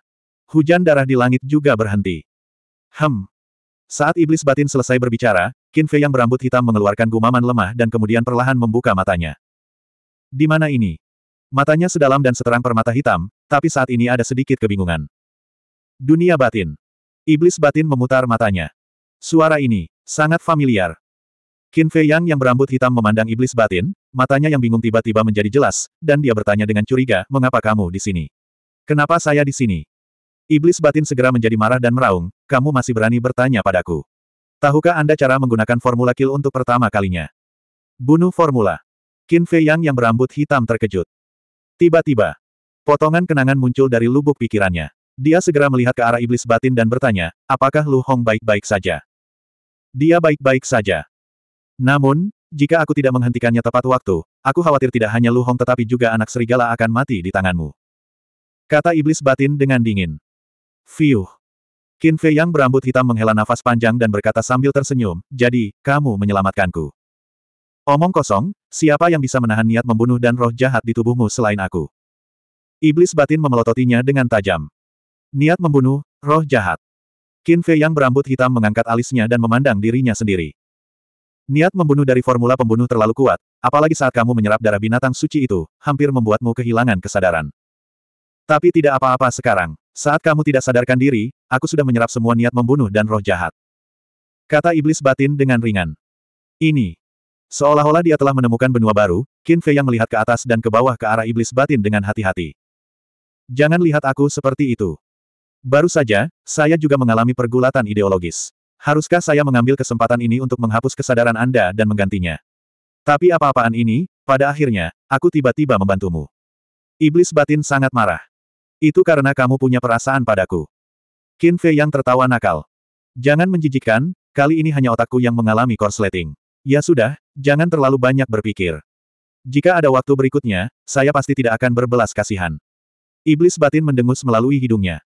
hujan darah di langit juga berhenti. Hem. Saat iblis batin selesai berbicara, Qin Fei yang berambut hitam mengeluarkan gumaman lemah dan kemudian perlahan membuka matanya. Di mana ini? Matanya sedalam dan seterang permata hitam, tapi saat ini ada sedikit kebingungan. Dunia batin. Iblis batin memutar matanya. Suara ini, sangat familiar. Qin Fei Yang yang berambut hitam memandang iblis batin, matanya yang bingung tiba-tiba menjadi jelas, dan dia bertanya dengan curiga, mengapa kamu di sini? Kenapa saya di sini? Iblis batin segera menjadi marah dan meraung, kamu masih berani bertanya padaku. Tahukah Anda cara menggunakan formula kill untuk pertama kalinya? Bunuh formula. Qin Fei Yang yang berambut hitam terkejut. Tiba-tiba, potongan kenangan muncul dari lubuk pikirannya. Dia segera melihat ke arah iblis batin dan bertanya, apakah Lu Hong baik-baik saja? Dia baik-baik saja. Namun, jika aku tidak menghentikannya tepat waktu, aku khawatir tidak hanya Lu Hong tetapi juga anak serigala akan mati di tanganmu. Kata iblis batin dengan dingin. Fiuh. Qin Fei yang berambut hitam menghela nafas panjang dan berkata sambil tersenyum, jadi, kamu menyelamatkanku. Omong kosong, siapa yang bisa menahan niat membunuh dan roh jahat di tubuhmu selain aku? Iblis batin memelototinya dengan tajam. Niat membunuh, roh jahat. Qin Fei yang berambut hitam mengangkat alisnya dan memandang dirinya sendiri. Niat membunuh dari formula pembunuh terlalu kuat, apalagi saat kamu menyerap darah binatang suci itu, hampir membuatmu kehilangan kesadaran. Tapi tidak apa-apa sekarang. Saat kamu tidak sadarkan diri, aku sudah menyerap semua niat membunuh dan roh jahat. Kata iblis batin dengan ringan. Ini. Seolah-olah dia telah menemukan benua baru, Qin Fei yang melihat ke atas dan ke bawah ke arah iblis batin dengan hati-hati. Jangan lihat aku seperti itu. Baru saja, saya juga mengalami pergulatan ideologis. Haruskah saya mengambil kesempatan ini untuk menghapus kesadaran Anda dan menggantinya? Tapi apa-apaan ini, pada akhirnya, aku tiba-tiba membantumu. Iblis batin sangat marah. Itu karena kamu punya perasaan padaku. Qin Fei yang tertawa nakal. Jangan menjijikkan, kali ini hanya otakku yang mengalami korsleting. Ya sudah, jangan terlalu banyak berpikir. Jika ada waktu berikutnya, saya pasti tidak akan berbelas kasihan. Iblis batin mendengus melalui hidungnya.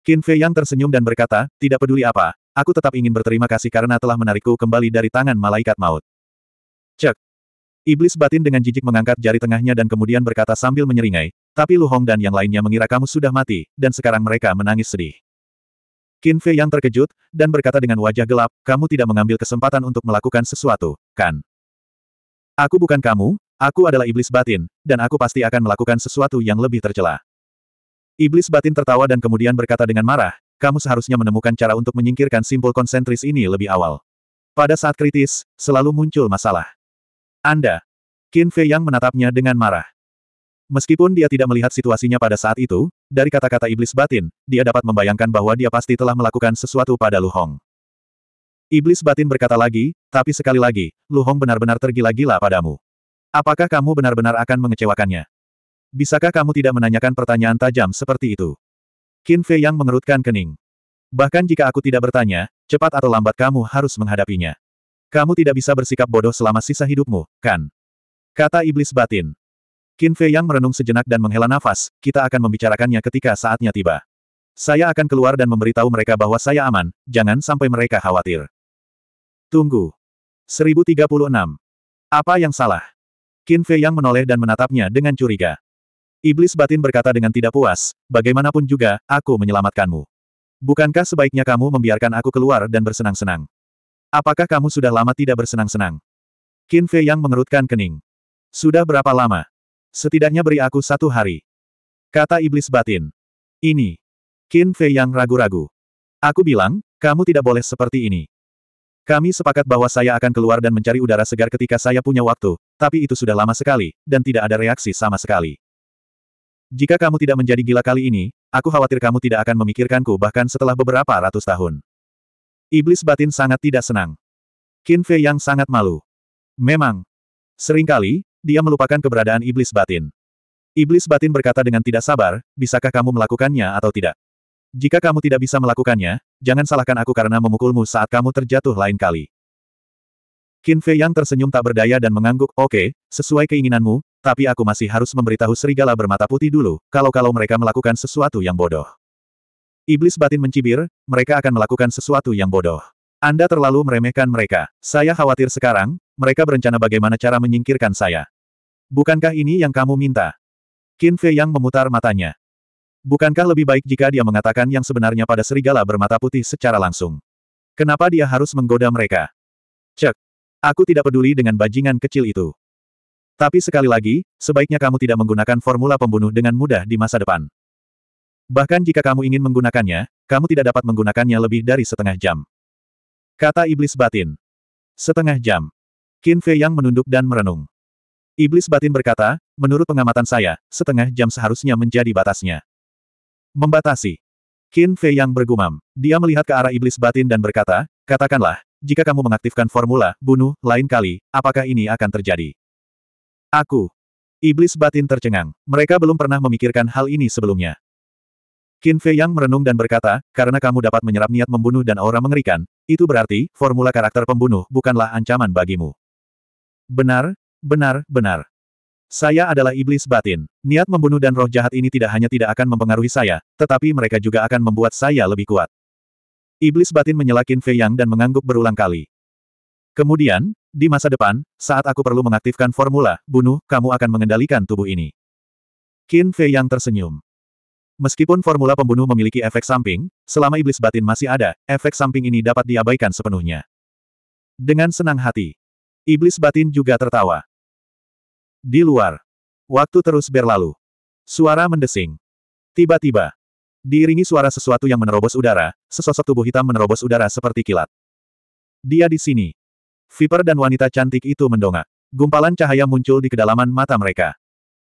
Qin Fei yang tersenyum dan berkata, tidak peduli apa, aku tetap ingin berterima kasih karena telah menarikku kembali dari tangan malaikat maut. Cek, Iblis batin dengan jijik mengangkat jari tengahnya dan kemudian berkata sambil menyeringai, tapi Lu Hong dan yang lainnya mengira kamu sudah mati, dan sekarang mereka menangis sedih. Qin Fei yang terkejut, dan berkata dengan wajah gelap, kamu tidak mengambil kesempatan untuk melakukan sesuatu, kan? Aku bukan kamu, aku adalah iblis batin, dan aku pasti akan melakukan sesuatu yang lebih tercela. Iblis batin tertawa dan kemudian berkata dengan marah, kamu seharusnya menemukan cara untuk menyingkirkan simpul konsentris ini lebih awal. Pada saat kritis, selalu muncul masalah. Anda. Qin Fei Yang menatapnya dengan marah. Meskipun dia tidak melihat situasinya pada saat itu, dari kata-kata iblis batin, dia dapat membayangkan bahwa dia pasti telah melakukan sesuatu pada Lu Hong. Iblis batin berkata lagi, tapi sekali lagi, Lu Hong benar-benar tergila-gila padamu. Apakah kamu benar-benar akan mengecewakannya? Bisakah kamu tidak menanyakan pertanyaan tajam seperti itu? Qin Fei Yang mengerutkan kening. Bahkan jika aku tidak bertanya, cepat atau lambat kamu harus menghadapinya. Kamu tidak bisa bersikap bodoh selama sisa hidupmu, kan? Kata iblis batin. Qin Fei Yang merenung sejenak dan menghela nafas, kita akan membicarakannya ketika saatnya tiba. Saya akan keluar dan memberitahu mereka bahwa saya aman, jangan sampai mereka khawatir. Tunggu. 1036. Apa yang salah? Qin Fei Yang menoleh dan menatapnya dengan curiga. Iblis batin berkata dengan tidak puas, bagaimanapun juga, aku menyelamatkanmu. Bukankah sebaiknya kamu membiarkan aku keluar dan bersenang-senang? Apakah kamu sudah lama tidak bersenang-senang? Qin Fei yang mengerutkan kening. Sudah berapa lama? Setidaknya beri aku satu hari. Kata iblis batin. Ini. Qin Fei yang ragu-ragu. Aku bilang, kamu tidak boleh seperti ini. Kami sepakat bahwa saya akan keluar dan mencari udara segar ketika saya punya waktu, tapi itu sudah lama sekali, dan tidak ada reaksi sama sekali. Jika kamu tidak menjadi gila kali ini, aku khawatir kamu tidak akan memikirkanku bahkan setelah beberapa ratus tahun. Iblis batin sangat tidak senang. Qin Fei yang sangat malu. Memang. Seringkali, dia melupakan keberadaan iblis batin. Iblis batin berkata dengan tidak sabar, bisakah kamu melakukannya atau tidak? Jika kamu tidak bisa melakukannya, jangan salahkan aku karena memukulmu saat kamu terjatuh lain kali. Qin Fei yang tersenyum tak berdaya dan mengangguk, oke, okay, sesuai keinginanmu, tapi aku masih harus memberitahu serigala bermata putih dulu, kalau-kalau mereka melakukan sesuatu yang bodoh. Iblis batin mencibir, mereka akan melakukan sesuatu yang bodoh. Anda terlalu meremehkan mereka. Saya khawatir sekarang, mereka berencana bagaimana cara menyingkirkan saya. Bukankah ini yang kamu minta? Qin Fei yang memutar matanya. Bukankah lebih baik jika dia mengatakan yang sebenarnya pada serigala bermata putih secara langsung? Kenapa dia harus menggoda mereka? Cek. Aku tidak peduli dengan bajingan kecil itu. Tapi sekali lagi, sebaiknya kamu tidak menggunakan formula pembunuh dengan mudah di masa depan. Bahkan jika kamu ingin menggunakannya, kamu tidak dapat menggunakannya lebih dari setengah jam. Kata iblis batin. Setengah jam. Qin Fei yang menunduk dan merenung. Iblis batin berkata, menurut pengamatan saya, setengah jam seharusnya menjadi batasnya. Membatasi. Qin Fei yang bergumam. Dia melihat ke arah iblis batin dan berkata, katakanlah, jika kamu mengaktifkan formula, bunuh, lain kali, apakah ini akan terjadi? Aku. Iblis batin tercengang. Mereka belum pernah memikirkan hal ini sebelumnya. Qin Fei Yang merenung dan berkata, karena kamu dapat menyerap niat membunuh dan aura mengerikan, itu berarti, formula karakter pembunuh bukanlah ancaman bagimu. Benar, benar, benar. Saya adalah iblis batin. Niat membunuh dan roh jahat ini tidak hanya tidak akan mempengaruhi saya, tetapi mereka juga akan membuat saya lebih kuat. Iblis batin menyela Qin Fei Yang dan mengangguk berulang kali. Kemudian, di masa depan, saat aku perlu mengaktifkan formula, bunuh, kamu akan mengendalikan tubuh ini. Qin Fei Yang tersenyum. Meskipun formula pembunuh memiliki efek samping, selama iblis batin masih ada, efek samping ini dapat diabaikan sepenuhnya. Dengan senang hati, iblis batin juga tertawa. Di luar, waktu terus berlalu. Suara mendesing. Tiba-tiba, diiringi suara sesuatu yang menerobos udara, sesosok tubuh hitam menerobos udara seperti kilat. Dia di sini. Viper dan wanita cantik itu mendongak. Gumpalan cahaya muncul di kedalaman mata mereka.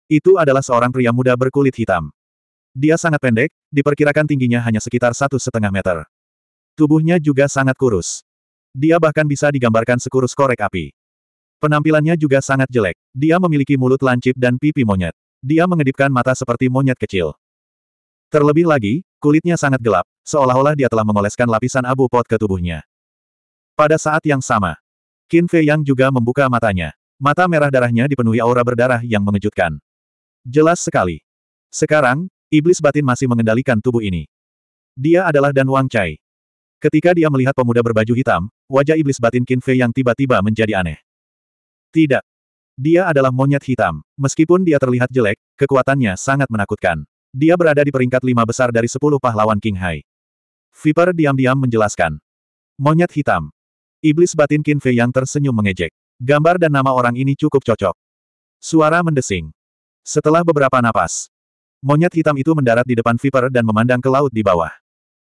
Itu adalah seorang pria muda berkulit hitam. Dia sangat pendek, diperkirakan tingginya hanya sekitar satu setengah meter. Tubuhnya juga sangat kurus. Dia bahkan bisa digambarkan sekurus korek api. Penampilannya juga sangat jelek. Dia memiliki mulut lancip dan pipi monyet. Dia mengedipkan mata seperti monyet kecil. Terlebih lagi, kulitnya sangat gelap, seolah-olah dia telah mengoleskan lapisan abu pot ke tubuhnya. Pada saat yang sama, Qin Fei Yang juga membuka matanya. Mata merah darahnya dipenuhi aura berdarah yang mengejutkan. Jelas sekali. Sekarang, Iblis batin masih mengendalikan tubuh ini. Dia adalah Dan Wang Chai. Ketika dia melihat pemuda berbaju hitam, wajah iblis batin Qin Fei yang tiba-tiba menjadi aneh. Tidak. Dia adalah monyet hitam. Meskipun dia terlihat jelek, kekuatannya sangat menakutkan. Dia berada di peringkat lima besar dari sepuluh pahlawan King Hai. Viper diam-diam menjelaskan. Monyet hitam. Iblis batin Qin Fei yang tersenyum mengejek. Gambar dan nama orang ini cukup cocok. Suara mendesing. Setelah beberapa napas, Monyet hitam itu mendarat di depan Viper dan memandang ke laut di bawah.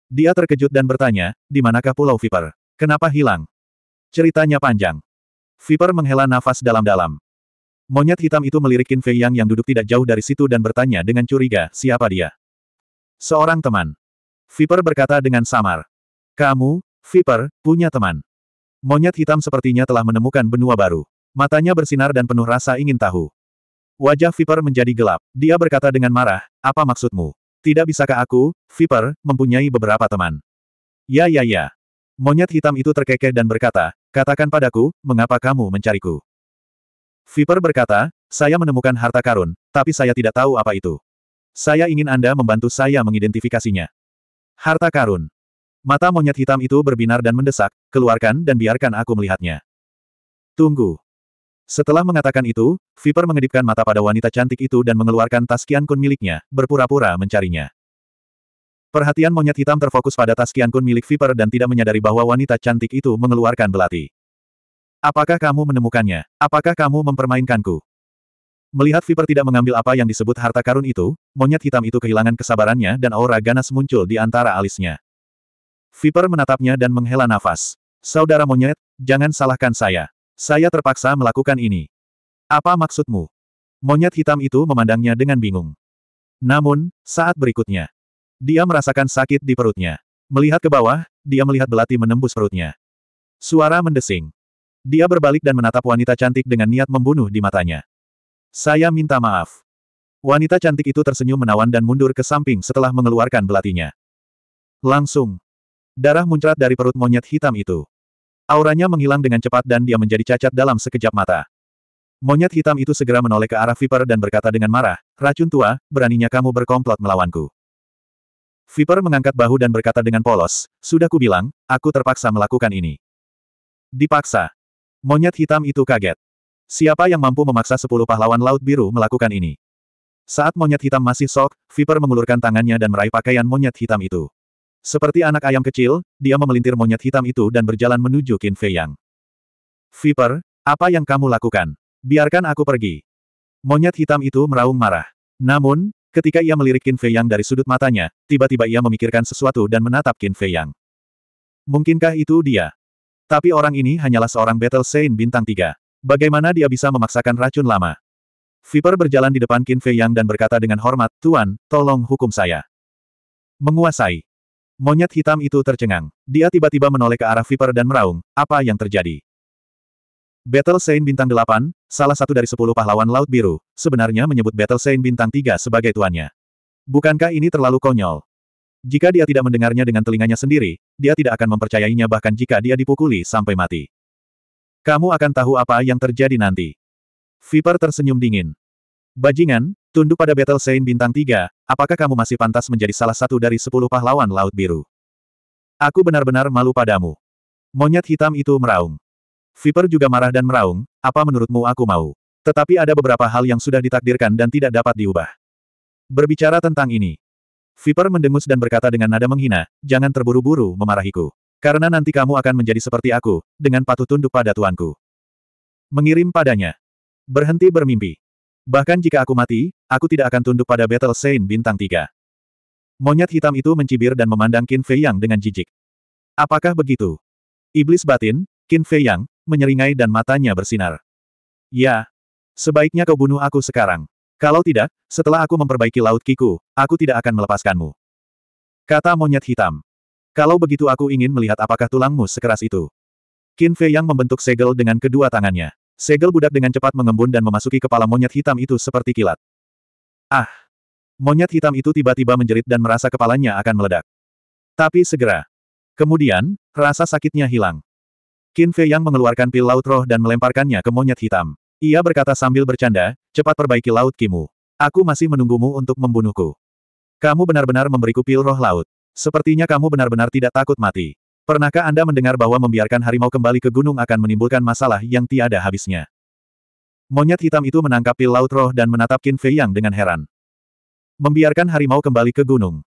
Dia terkejut dan bertanya, di manakah pulau Viper? Kenapa hilang? Ceritanya panjang. Viper menghela nafas dalam-dalam. Monyet hitam itu melirikin Fei Yang yang duduk tidak jauh dari situ dan bertanya dengan curiga, siapa dia? Seorang teman. Viper berkata dengan samar. Kamu, Viper, punya teman. Monyet hitam sepertinya telah menemukan benua baru. Matanya bersinar dan penuh rasa ingin tahu. Wajah Viper menjadi gelap. Dia berkata dengan marah, apa maksudmu? Tidak bisakah aku, Viper, mempunyai beberapa teman? Ya ya ya. Monyet hitam itu terkekeh dan berkata, katakan padaku, mengapa kamu mencariku? Viper berkata, saya menemukan harta karun, tapi saya tidak tahu apa itu. Saya ingin Anda membantu saya mengidentifikasinya. Harta karun. Mata monyet hitam itu berbinar dan mendesak, keluarkan dan biarkan aku melihatnya. Tunggu. Setelah mengatakan itu, Viper mengedipkan mata pada wanita cantik itu dan mengeluarkan tas Kian Kun miliknya, berpura-pura mencarinya. Perhatian monyet hitam terfokus pada tas Kian Kun milik Viper dan tidak menyadari bahwa wanita cantik itu mengeluarkan belati. Apakah kamu menemukannya? Apakah kamu mempermainkanku? Melihat Viper tidak mengambil apa yang disebut harta karun itu, monyet hitam itu kehilangan kesabarannya dan aura ganas muncul di antara alisnya. Viper menatapnya dan menghela nafas. Saudara monyet, jangan salahkan saya. Saya terpaksa melakukan ini. Apa maksudmu? Monyet hitam itu memandangnya dengan bingung. Namun, saat berikutnya, dia merasakan sakit di perutnya. Melihat ke bawah, dia melihat belati menembus perutnya. Suara mendesing. Dia berbalik dan menatap wanita cantik dengan niat membunuh di matanya. Saya minta maaf. Wanita cantik itu tersenyum menawan dan mundur ke samping setelah mengeluarkan belatinya. Langsung. Darah muncrat dari perut monyet hitam itu. Auranya menghilang dengan cepat dan dia menjadi cacat dalam sekejap mata. Monyet hitam itu segera menoleh ke arah Viper dan berkata dengan marah, Racun tua, beraninya kamu berkomplot melawanku. Viper mengangkat bahu dan berkata dengan polos, Sudah kubilang, aku terpaksa melakukan ini. Dipaksa. Monyet hitam itu kaget. Siapa yang mampu memaksa sepuluh pahlawan laut biru melakukan ini? Saat monyet hitam masih sok, Viper mengulurkan tangannya dan meraih pakaian monyet hitam itu. Seperti anak ayam kecil, dia memelintir monyet hitam itu dan berjalan menuju Qin Fei Yang. Viper, apa yang kamu lakukan? Biarkan aku pergi. Monyet hitam itu meraung marah. Namun, ketika ia melirik Qin Fei Yang dari sudut matanya, tiba-tiba ia memikirkan sesuatu dan menatap Qin Fei Yang. Mungkinkah itu dia? Tapi orang ini hanyalah seorang Battle Saint bintang tiga. Bagaimana dia bisa memaksakan racun lama? Viper berjalan di depan Qin Fei Yang dan berkata dengan hormat, Tuan, tolong hukum saya. Menguasai. Monyet hitam itu tercengang. Dia tiba-tiba menoleh ke arah Viper dan meraung, apa yang terjadi? Battle Saint Bintang 8, salah satu dari sepuluh pahlawan Laut Biru, sebenarnya menyebut Battle Saint Bintang 3 sebagai tuannya. Bukankah ini terlalu konyol? Jika dia tidak mendengarnya dengan telinganya sendiri, dia tidak akan mempercayainya bahkan jika dia dipukuli sampai mati. Kamu akan tahu apa yang terjadi nanti. Viper tersenyum dingin. Bajingan, Tunduk pada Battle Saint Bintang 3, apakah kamu masih pantas menjadi salah satu dari sepuluh pahlawan Laut Biru? Aku benar-benar malu padamu. Monyet hitam itu meraung. Viper juga marah dan meraung, apa menurutmu aku mau? Tetapi ada beberapa hal yang sudah ditakdirkan dan tidak dapat diubah. Berbicara tentang ini. Viper mendengus dan berkata dengan nada menghina, jangan terburu-buru memarahiku. Karena nanti kamu akan menjadi seperti aku, dengan patuh tunduk pada tuanku. Mengirim padanya. Berhenti bermimpi. Bahkan jika aku mati, aku tidak akan tunduk pada Battle Saint bintang 3. Monyet hitam itu mencibir dan memandang Qin Fei Yang dengan jijik. Apakah begitu? Iblis batin, Qin Fei Yang, menyeringai dan matanya bersinar. Ya. Sebaiknya kau bunuh aku sekarang. Kalau tidak, setelah aku memperbaiki laut kiku, aku tidak akan melepaskanmu. Kata monyet hitam. Kalau begitu aku ingin melihat apakah tulangmu sekeras itu. Qin Fei Yang membentuk segel dengan kedua tangannya. Segel budak dengan cepat mengembun dan memasuki kepala monyet hitam itu seperti kilat. Ah! Monyet hitam itu tiba-tiba menjerit dan merasa kepalanya akan meledak. Tapi segera. Kemudian, rasa sakitnya hilang. Qin Fei Yang mengeluarkan pil laut roh dan melemparkannya ke monyet hitam. Ia berkata sambil bercanda, cepat perbaiki laut kimu. Aku masih menunggumu untuk membunuhku. Kamu benar-benar memberiku pil roh laut. Sepertinya kamu benar-benar tidak takut mati. Pernahkah Anda mendengar bahwa membiarkan harimau kembali ke gunung akan menimbulkan masalah yang tiada habisnya? Monyet hitam itu menangkap pil laut roh dan menatap Qin Fei Yang dengan heran. Membiarkan harimau kembali ke gunung.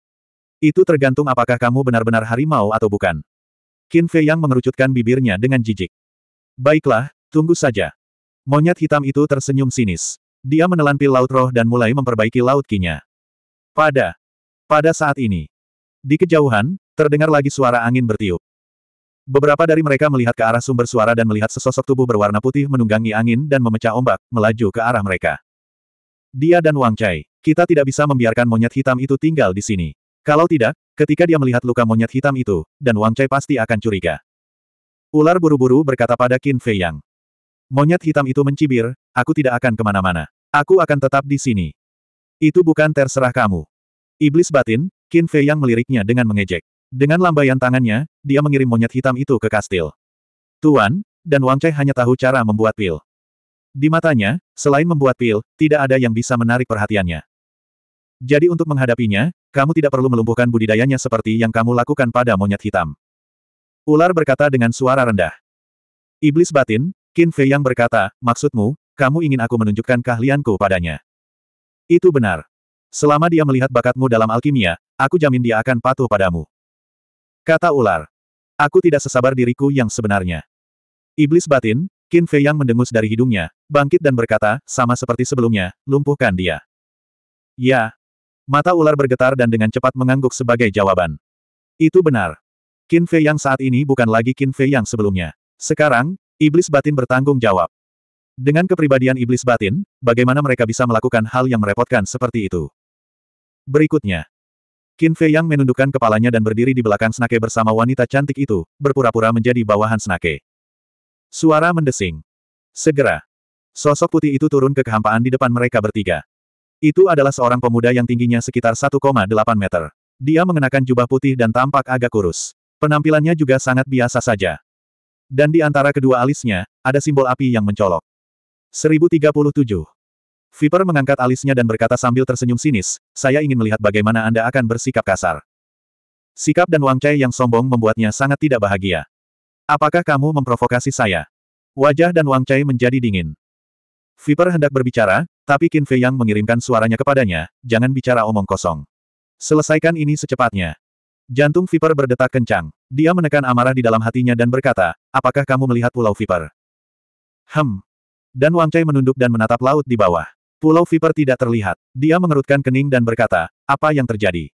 Itu tergantung apakah kamu benar-benar harimau atau bukan. Qin Fei Yang mengerucutkan bibirnya dengan jijik. Baiklah, tunggu saja. Monyet hitam itu tersenyum sinis. Dia menelan pil laut roh dan mulai memperbaiki laut kinya. Pada. Pada saat ini. Di kejauhan, terdengar lagi suara angin bertiup. Beberapa dari mereka melihat ke arah sumber suara dan melihat sesosok tubuh berwarna putih menunggangi angin dan memecah ombak, melaju ke arah mereka. Dia dan Wang Chai. Kita tidak bisa membiarkan monyet hitam itu tinggal di sini. Kalau tidak, ketika dia melihat luka monyet hitam itu, dan Wang Chai pasti akan curiga. Ular buru-buru berkata pada Qin Fei Yang. Monyet hitam itu mencibir, aku tidak akan kemana-mana. Aku akan tetap di sini. Itu bukan terserah kamu. Iblis batin, Qin Fei Yang meliriknya dengan mengejek. Dengan lambaian tangannya, dia mengirim monyet hitam itu ke kastil. Tuan, dan Wang Cai hanya tahu cara membuat pil. Di matanya, selain membuat pil, tidak ada yang bisa menarik perhatiannya. Jadi untuk menghadapinya, kamu tidak perlu melumpuhkan budidayanya seperti yang kamu lakukan pada monyet hitam. Ular berkata dengan suara rendah. Iblis batin, Qin Fei yang berkata, maksudmu, kamu ingin aku menunjukkan keahlianku padanya. Itu benar. Selama dia melihat bakatmu dalam alkimia, aku jamin dia akan patuh padamu. Kata ular. Aku tidak sesabar diriku yang sebenarnya. Iblis batin, Qin Fei yang mendengus dari hidungnya, bangkit dan berkata, sama seperti sebelumnya, lumpuhkan dia. Ya. Mata ular bergetar dan dengan cepat mengangguk sebagai jawaban. Itu benar. Qin Fei yang saat ini bukan lagi Qin Fei yang sebelumnya. Sekarang, iblis batin bertanggung jawab. Dengan kepribadian iblis batin, bagaimana mereka bisa melakukan hal yang merepotkan seperti itu? Berikutnya, Qin Fei Yang menundukkan kepalanya dan berdiri di belakang Snake bersama wanita cantik itu, berpura-pura menjadi bawahan Snake. Suara mendesing. Segera. Sosok putih itu turun ke kehampaan di depan mereka bertiga. Itu adalah seorang pemuda yang tingginya sekitar 1,8 meter. Dia mengenakan jubah putih dan tampak agak kurus. Penampilannya juga sangat biasa saja. Dan di antara kedua alisnya, ada simbol api yang mencolok. 1037. Viper mengangkat alisnya dan berkata sambil tersenyum sinis, saya ingin melihat bagaimana Anda akan bersikap kasar. Sikap dan Wang Chai yang sombong membuatnya sangat tidak bahagia. Apakah kamu memprovokasi saya? Wajah dan Wang Chai menjadi dingin. Viper hendak berbicara, tapi Qin Fei Yang mengirimkan suaranya kepadanya, jangan bicara omong kosong. Selesaikan ini secepatnya. Jantung Viper berdetak kencang. Dia menekan amarah di dalam hatinya dan berkata, apakah kamu melihat pulau Viper? Hem. Dan Wang Chai menunduk dan menatap laut di bawah. Pulau Viper tidak terlihat. Dia mengerutkan kening dan berkata, apa yang terjadi?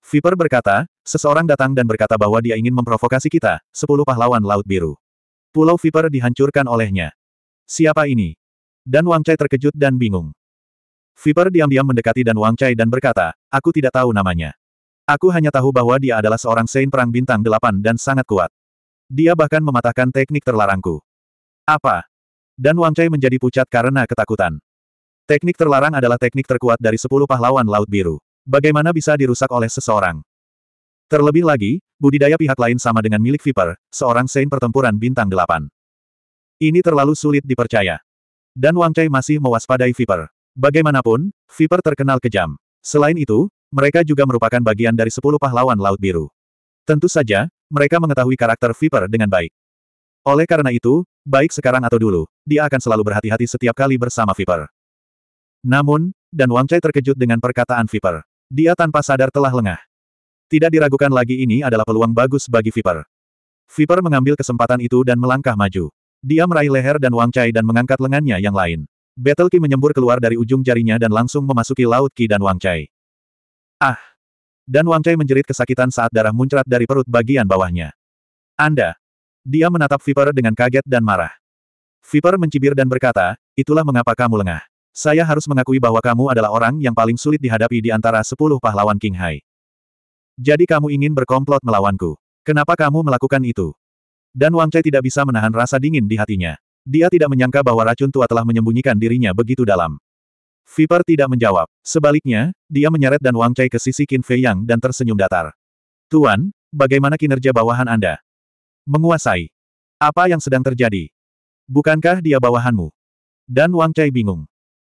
Viper berkata, seseorang datang dan berkata bahwa dia ingin memprovokasi kita, sepuluh pahlawan Laut Biru. Pulau Viper dihancurkan olehnya. Siapa ini? Dan Wang Chai terkejut dan bingung. Viper diam-diam mendekati Dan Wang Chai dan berkata, aku tidak tahu namanya. Aku hanya tahu bahwa dia adalah seorang Saint Perang Bintang Delapan dan sangat kuat. Dia bahkan mematahkan teknik terlarangku. Apa? Dan Wang Chai menjadi pucat karena ketakutan. Teknik terlarang adalah teknik terkuat dari sepuluh pahlawan Laut Biru. Bagaimana bisa dirusak oleh seseorang? Terlebih lagi, budidaya pihak lain sama dengan milik Viper, seorang sein pertempuran bintang delapan. Ini terlalu sulit dipercaya. Dan Wang Chai masih mewaspadai Viper. Bagaimanapun, Viper terkenal kejam. Selain itu, mereka juga merupakan bagian dari sepuluh pahlawan Laut Biru. Tentu saja, mereka mengetahui karakter Viper dengan baik. Oleh karena itu, baik sekarang atau dulu, dia akan selalu berhati-hati setiap kali bersama Viper. Namun, dan Wang Chai terkejut dengan perkataan Viper. Dia tanpa sadar telah lengah. Tidak diragukan lagi ini adalah peluang bagus bagi Viper. Viper mengambil kesempatan itu dan melangkah maju. Dia meraih leher dan Wang Chai dan mengangkat lengannya yang lain. Battle Qi menyembur keluar dari ujung jarinya dan langsung memasuki Laut Qi dan Wang Chai. Ah! Dan Wang Chai menjerit kesakitan saat darah muncrat dari perut bagian bawahnya. Anda! Dia menatap Viper dengan kaget dan marah. Viper mencibir dan berkata, itulah mengapa kamu lengah. Saya harus mengakui bahwa kamu adalah orang yang paling sulit dihadapi di antara sepuluh pahlawan King Hai. Jadi kamu ingin berkomplot melawanku. Kenapa kamu melakukan itu? Dan Wang Chai tidak bisa menahan rasa dingin di hatinya. Dia tidak menyangka bahwa racun tua telah menyembunyikan dirinya begitu dalam. Viper tidak menjawab. Sebaliknya, dia menyeret dan Wang Chai ke sisi Qin Fei Yang dan tersenyum datar. Tuan, bagaimana kinerja bawahan Anda? Menguasai. Apa yang sedang terjadi? Bukankah dia bawahanmu? Dan Wang Chai bingung.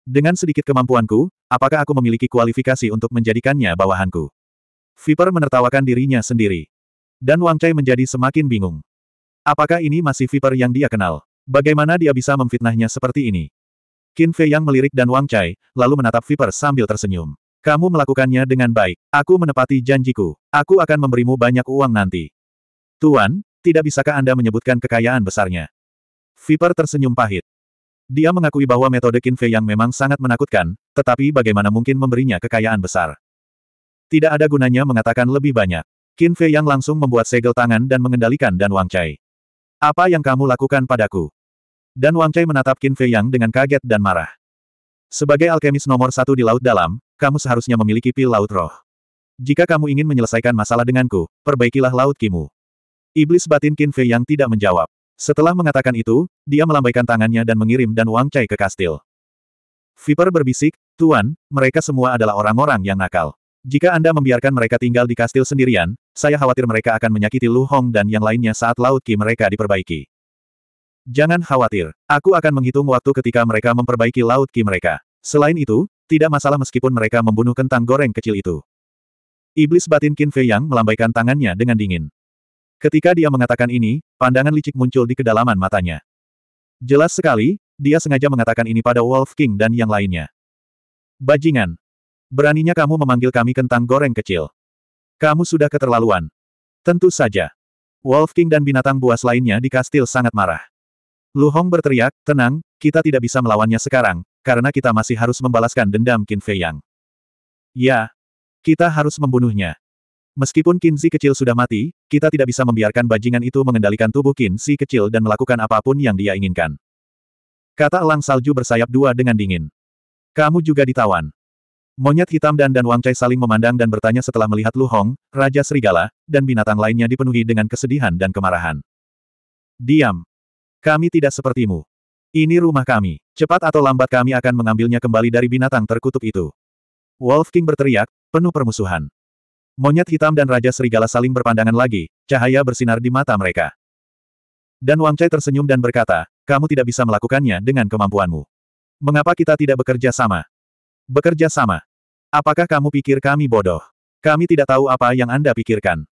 Dengan sedikit kemampuanku, apakah aku memiliki kualifikasi untuk menjadikannya bawahanku? Viper menertawakan dirinya sendiri. Dan Wang Chai menjadi semakin bingung. Apakah ini masih Viper yang dia kenal? Bagaimana dia bisa memfitnahnya seperti ini? Qin Fei yang melirik dan Wang Chai, lalu menatap Viper sambil tersenyum. Kamu melakukannya dengan baik. Aku menepati janjiku. Aku akan memberimu banyak uang nanti. Tuan, tidak bisakah Anda menyebutkan kekayaan besarnya? Viper tersenyum pahit. Dia mengakui bahwa metode Qin Fei yang memang sangat menakutkan, tetapi bagaimana mungkin memberinya kekayaan besar. Tidak ada gunanya mengatakan lebih banyak. Qin Fei yang langsung membuat segel tangan dan mengendalikan Dan Wang Chai. Apa yang kamu lakukan padaku? Dan Wang Chai menatap Qin Fei yang dengan kaget dan marah. Sebagai alkemis nomor satu di Laut Dalam, kamu seharusnya memiliki pil Laut Roh. Jika kamu ingin menyelesaikan masalah denganku, perbaikilah Laut Kimu. Iblis batin Qin Fei yang tidak menjawab. Setelah mengatakan itu, dia melambaikan tangannya dan mengirim Dan Wang Chai ke kastil. Viper berbisik, Tuan, mereka semua adalah orang-orang yang nakal. Jika Anda membiarkan mereka tinggal di kastil sendirian, saya khawatir mereka akan menyakiti Lu Hong dan yang lainnya saat Laut Qi mereka diperbaiki. Jangan khawatir, aku akan menghitung waktu ketika mereka memperbaiki Laut Qi mereka. Selain itu, tidak masalah meskipun mereka membunuh kentang goreng kecil itu. Iblis batin Qin Fei Yang melambaikan tangannya dengan dingin. Ketika dia mengatakan ini, pandangan licik muncul di kedalaman matanya. Jelas sekali, dia sengaja mengatakan ini pada Wolf King dan yang lainnya. Bajingan. Beraninya kamu memanggil kami kentang goreng kecil. Kamu sudah keterlaluan. Tentu saja. Wolf King dan binatang buas lainnya di kastil sangat marah. Lu Hong berteriak, tenang, kita tidak bisa melawannya sekarang, karena kita masih harus membalaskan dendam Qin Fei Yang. Ya, kita harus membunuhnya. Meskipun Zi kecil sudah mati, kita tidak bisa membiarkan bajingan itu mengendalikan tubuh Zi kecil dan melakukan apapun yang dia inginkan. Kata elang salju bersayap dua dengan dingin. Kamu juga ditawan. Monyet hitam dan dan Wang Chai saling memandang dan bertanya setelah melihat Lu Hong, Raja Serigala, dan binatang lainnya dipenuhi dengan kesedihan dan kemarahan. Diam. Kami tidak sepertimu. Ini rumah kami. Cepat atau lambat kami akan mengambilnya kembali dari binatang terkutuk itu. Wolf King berteriak, penuh permusuhan. Monyet hitam dan Raja Serigala saling berpandangan lagi, cahaya bersinar di mata mereka. Dan Wang Chai tersenyum dan berkata, kamu tidak bisa melakukannya dengan kemampuanmu. Mengapa kita tidak bekerja sama? Bekerja sama. Apakah kamu pikir kami bodoh? Kami tidak tahu apa yang Anda pikirkan.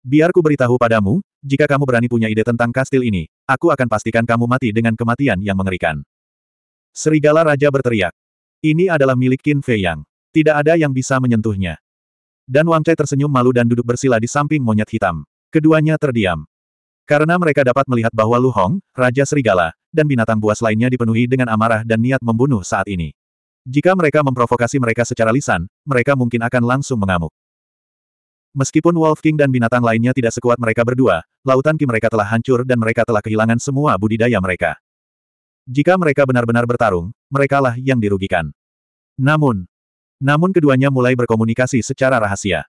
Biarku beritahu padamu, jika kamu berani punya ide tentang kastil ini, aku akan pastikan kamu mati dengan kematian yang mengerikan. Serigala Raja berteriak. Ini adalah milik Qin Fei Yang. Tidak ada yang bisa menyentuhnya. Dan Wang Che tersenyum malu dan duduk bersila di samping monyet hitam. Keduanya terdiam. Karena mereka dapat melihat bahwa Lu Hong, Raja Serigala, dan binatang buas lainnya dipenuhi dengan amarah dan niat membunuh saat ini. Jika mereka memprovokasi mereka secara lisan, mereka mungkin akan langsung mengamuk. Meskipun Wolf King dan binatang lainnya tidak sekuat mereka berdua, lautan ki mereka telah hancur dan mereka telah kehilangan semua budidaya mereka. Jika mereka benar-benar bertarung, merekalah yang dirugikan. Namun, namun keduanya mulai berkomunikasi secara rahasia.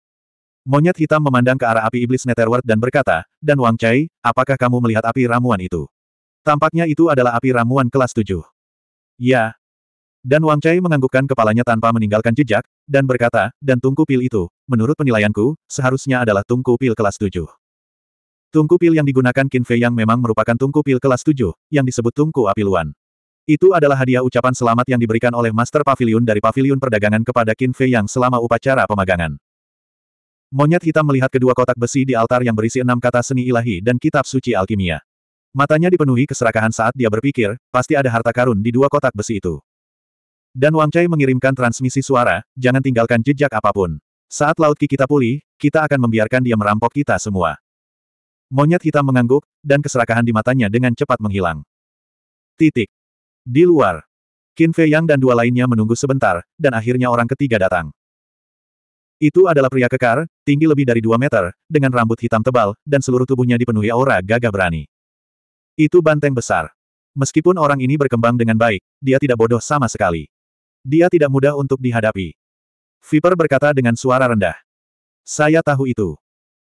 Monyet hitam memandang ke arah api iblis Netherworld dan berkata, Dan Wang Chai, apakah kamu melihat api ramuan itu? Tampaknya itu adalah api ramuan kelas tujuh. Ya. Dan Wang Chai menganggukkan kepalanya tanpa meninggalkan jejak, dan berkata, dan tungku pil itu, menurut penilaianku, seharusnya adalah tungku pil kelas tujuh. Tungku pil yang digunakan Qin Fei yang memang merupakan tungku pil kelas tujuh, yang disebut tungku api luan. Itu adalah hadiah ucapan selamat yang diberikan oleh Master Pavilion dari Pavilion Perdagangan kepada Qin Fei yang selama upacara pemagangan. Monyet hitam melihat kedua kotak besi di altar yang berisi enam kata seni ilahi dan kitab suci alkimia. Matanya dipenuhi keserakahan saat dia berpikir, pasti ada harta karun di dua kotak besi itu. Dan Wang Chai mengirimkan transmisi suara, jangan tinggalkan jejak apapun. Saat laut ki kita pulih, kita akan membiarkan dia merampok kita semua. Monyet hitam mengangguk, dan keserakahan di matanya dengan cepat menghilang. Titik. Di luar, Qin Fei Yang dan dua lainnya menunggu sebentar, dan akhirnya orang ketiga datang. Itu adalah pria kekar, tinggi lebih dari dua meter, dengan rambut hitam tebal, dan seluruh tubuhnya dipenuhi aura gagah berani. Itu banteng besar. Meskipun orang ini berkembang dengan baik, dia tidak bodoh sama sekali. Dia tidak mudah untuk dihadapi. Viper berkata dengan suara rendah. Saya tahu itu.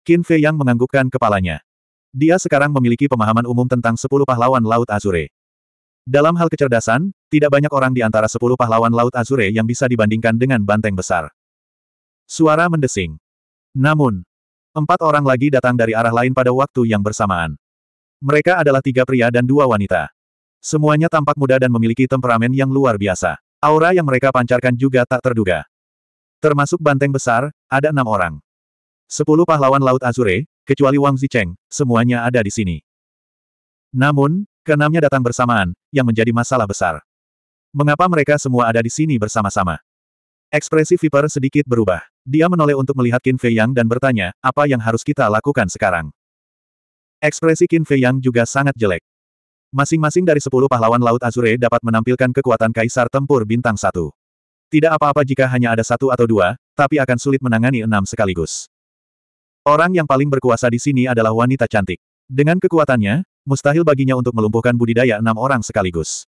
Qin Fei Yang menganggukkan kepalanya. Dia sekarang memiliki pemahaman umum tentang sepuluh pahlawan Laut Azure. Dalam hal kecerdasan, tidak banyak orang di antara sepuluh pahlawan Laut Azure yang bisa dibandingkan dengan banteng besar. Suara mendesing. Namun, empat orang lagi datang dari arah lain pada waktu yang bersamaan. Mereka adalah tiga pria dan dua wanita. Semuanya tampak muda dan memiliki temperamen yang luar biasa. Aura yang mereka pancarkan juga tak terduga. Termasuk banteng besar, ada enam orang. Sepuluh pahlawan Laut Azure, kecuali Wang Zicheng, semuanya ada di sini. Namun, Keenamnya datang bersamaan, yang menjadi masalah besar. Mengapa mereka semua ada di sini bersama-sama? Ekspresi Viper sedikit berubah. Dia menoleh untuk melihat Qin Fei Yang dan bertanya, apa yang harus kita lakukan sekarang? Ekspresi Qin Fei Yang juga sangat jelek. Masing-masing dari sepuluh pahlawan Laut Azure dapat menampilkan kekuatan Kaisar Tempur Bintang Satu. Tidak apa-apa jika hanya ada satu atau dua, tapi akan sulit menangani enam sekaligus. Orang yang paling berkuasa di sini adalah wanita cantik. Dengan kekuatannya, Mustahil baginya untuk melumpuhkan budidaya enam orang sekaligus.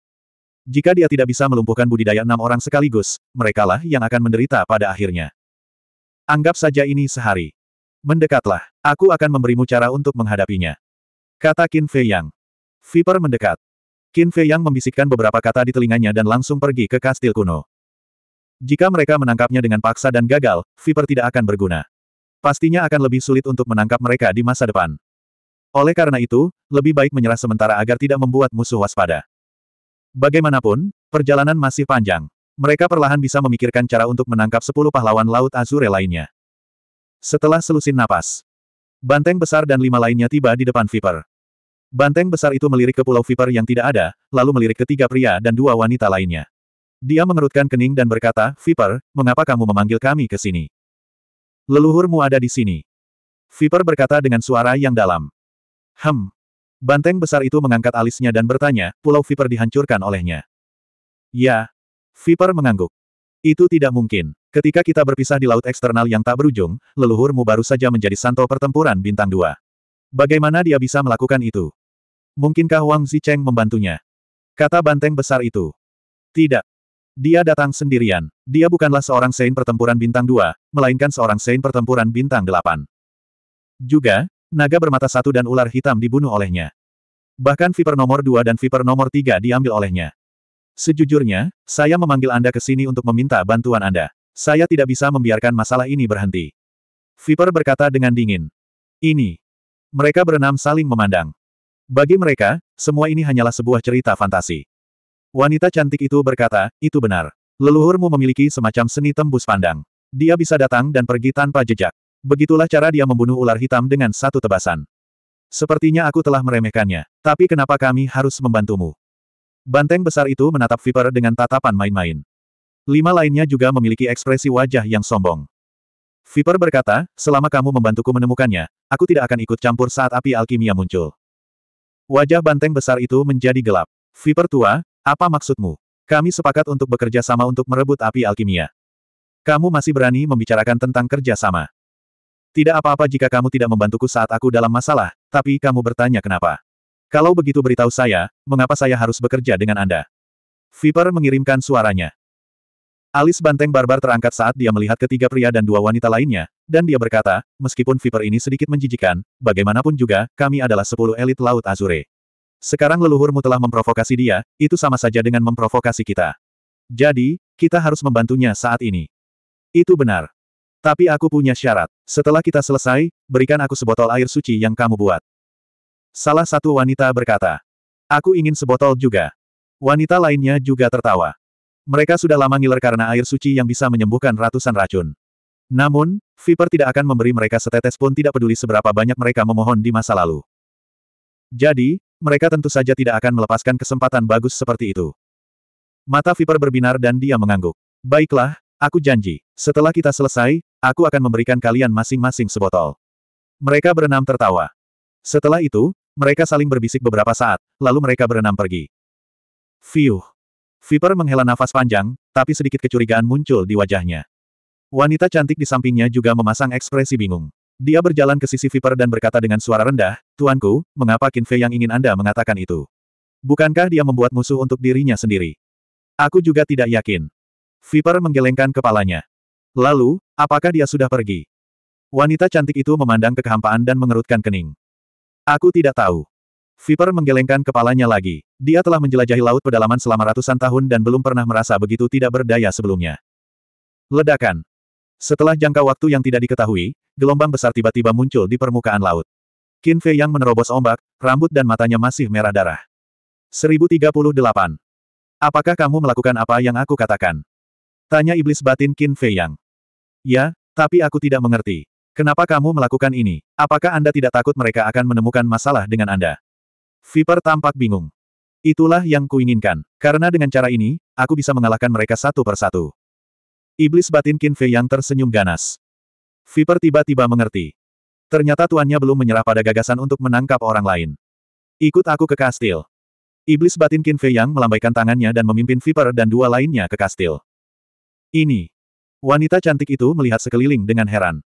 Jika dia tidak bisa melumpuhkan budidaya enam orang sekaligus, merekalah yang akan menderita pada akhirnya. Anggap saja ini sehari. Mendekatlah, aku akan memberimu cara untuk menghadapinya. Kata Qin Fei Yang. Viper mendekat. Qin Fei Yang membisikkan beberapa kata di telinganya dan langsung pergi ke kastil kuno. Jika mereka menangkapnya dengan paksa dan gagal, Viper tidak akan berguna. Pastinya akan lebih sulit untuk menangkap mereka di masa depan. Oleh karena itu, lebih baik menyerah sementara agar tidak membuat musuh waspada. Bagaimanapun, perjalanan masih panjang. Mereka perlahan bisa memikirkan cara untuk menangkap sepuluh pahlawan Laut Azure lainnya. Setelah selusin napas, banteng besar dan lima lainnya tiba di depan Viper. Banteng besar itu melirik ke pulau Viper yang tidak ada, lalu melirik ke tiga pria dan dua wanita lainnya. Dia mengerutkan kening dan berkata, Viper, mengapa kamu memanggil kami ke sini? Leluhurmu ada di sini. Viper berkata dengan suara yang dalam. Hem. Banteng besar itu mengangkat alisnya dan bertanya, Pulau Viper dihancurkan olehnya. Ya. Viper mengangguk. Itu tidak mungkin. Ketika kita berpisah di laut eksternal yang tak berujung, leluhurmu baru saja menjadi santo pertempuran bintang dua. Bagaimana dia bisa melakukan itu? Mungkinkah Wang Zicheng membantunya? Kata banteng besar itu. Tidak. Dia datang sendirian. Dia bukanlah seorang sein pertempuran bintang dua, melainkan seorang sein pertempuran bintang delapan. Juga, naga bermata satu dan ular hitam dibunuh olehnya. Bahkan viper nomor dua dan viper nomor tiga diambil olehnya. Sejujurnya, saya memanggil Anda ke sini untuk meminta bantuan Anda. Saya tidak bisa membiarkan masalah ini berhenti. Viper berkata dengan dingin. Ini. Mereka berenam saling memandang. Bagi mereka, semua ini hanyalah sebuah cerita fantasi. Wanita cantik itu berkata, itu benar. Leluhurmu memiliki semacam seni tembus pandang. Dia bisa datang dan pergi tanpa jejak. Begitulah cara dia membunuh ular hitam dengan satu tebasan. Sepertinya aku telah meremehkannya, tapi kenapa kami harus membantumu? Banteng besar itu menatap Viper dengan tatapan main-main. Lima lainnya juga memiliki ekspresi wajah yang sombong. Viper berkata, selama kamu membantuku menemukannya, aku tidak akan ikut campur saat api alkimia muncul. Wajah banteng besar itu menjadi gelap. Viper tua, apa maksudmu? Kami sepakat untuk bekerja sama untuk merebut api alkimia. Kamu masih berani membicarakan tentang kerja sama. Tidak apa-apa jika kamu tidak membantuku saat aku dalam masalah, tapi kamu bertanya kenapa. Kalau begitu beritahu saya, mengapa saya harus bekerja dengan Anda? Viper mengirimkan suaranya. Alis banteng barbar terangkat saat dia melihat ketiga pria dan dua wanita lainnya, dan dia berkata, meskipun Viper ini sedikit menjijikan, bagaimanapun juga, kami adalah sepuluh elit Laut Azure. Sekarang leluhurmu telah memprovokasi dia, itu sama saja dengan memprovokasi kita. Jadi, kita harus membantunya saat ini. Itu benar. Tapi aku punya syarat. Setelah kita selesai, berikan aku sebotol air suci yang kamu buat. Salah satu wanita berkata. Aku ingin sebotol juga. Wanita lainnya juga tertawa. Mereka sudah lama ngiler karena air suci yang bisa menyembuhkan ratusan racun. Namun, Viper tidak akan memberi mereka setetes pun tidak peduli seberapa banyak mereka memohon di masa lalu. Jadi, mereka tentu saja tidak akan melepaskan kesempatan bagus seperti itu. Mata Viper berbinar dan dia mengangguk. Baiklah, Aku janji, setelah kita selesai, aku akan memberikan kalian masing-masing sebotol. Mereka berenam tertawa. Setelah itu, mereka saling berbisik beberapa saat, lalu mereka berenam pergi. Fiuh. Viper menghela nafas panjang, tapi sedikit kecurigaan muncul di wajahnya. Wanita cantik di sampingnya juga memasang ekspresi bingung. Dia berjalan ke sisi Viper dan berkata dengan suara rendah, Tuanku, mengapa Kinfe yang ingin Anda mengatakan itu? Bukankah dia membuat musuh untuk dirinya sendiri? Aku juga tidak yakin. Viper menggelengkan kepalanya. Lalu, apakah dia sudah pergi? Wanita cantik itu memandang kekehampaan dan mengerutkan kening. Aku tidak tahu. Viper menggelengkan kepalanya lagi. Dia telah menjelajahi laut pedalaman selama ratusan tahun dan belum pernah merasa begitu tidak berdaya sebelumnya. Ledakan. Setelah jangka waktu yang tidak diketahui, gelombang besar tiba-tiba muncul di permukaan laut. Qin Fei yang menerobos ombak, rambut dan matanya masih merah darah. 1038. Apakah kamu melakukan apa yang aku katakan? Tanya iblis batin Qin Fei Yang. Ya, tapi aku tidak mengerti. Kenapa kamu melakukan ini? Apakah Anda tidak takut mereka akan menemukan masalah dengan Anda? Viper tampak bingung. Itulah yang kuinginkan, karena dengan cara ini, aku bisa mengalahkan mereka satu persatu. Iblis batin Qin Fei yang tersenyum ganas. Viper tiba-tiba mengerti. Ternyata tuannya belum menyerah pada gagasan untuk menangkap orang lain. Ikut aku ke kastil. Iblis batin Qin Fei yang melambaikan tangannya dan memimpin Viper dan dua lainnya ke kastil. Ini. Wanita cantik itu melihat sekeliling dengan heran.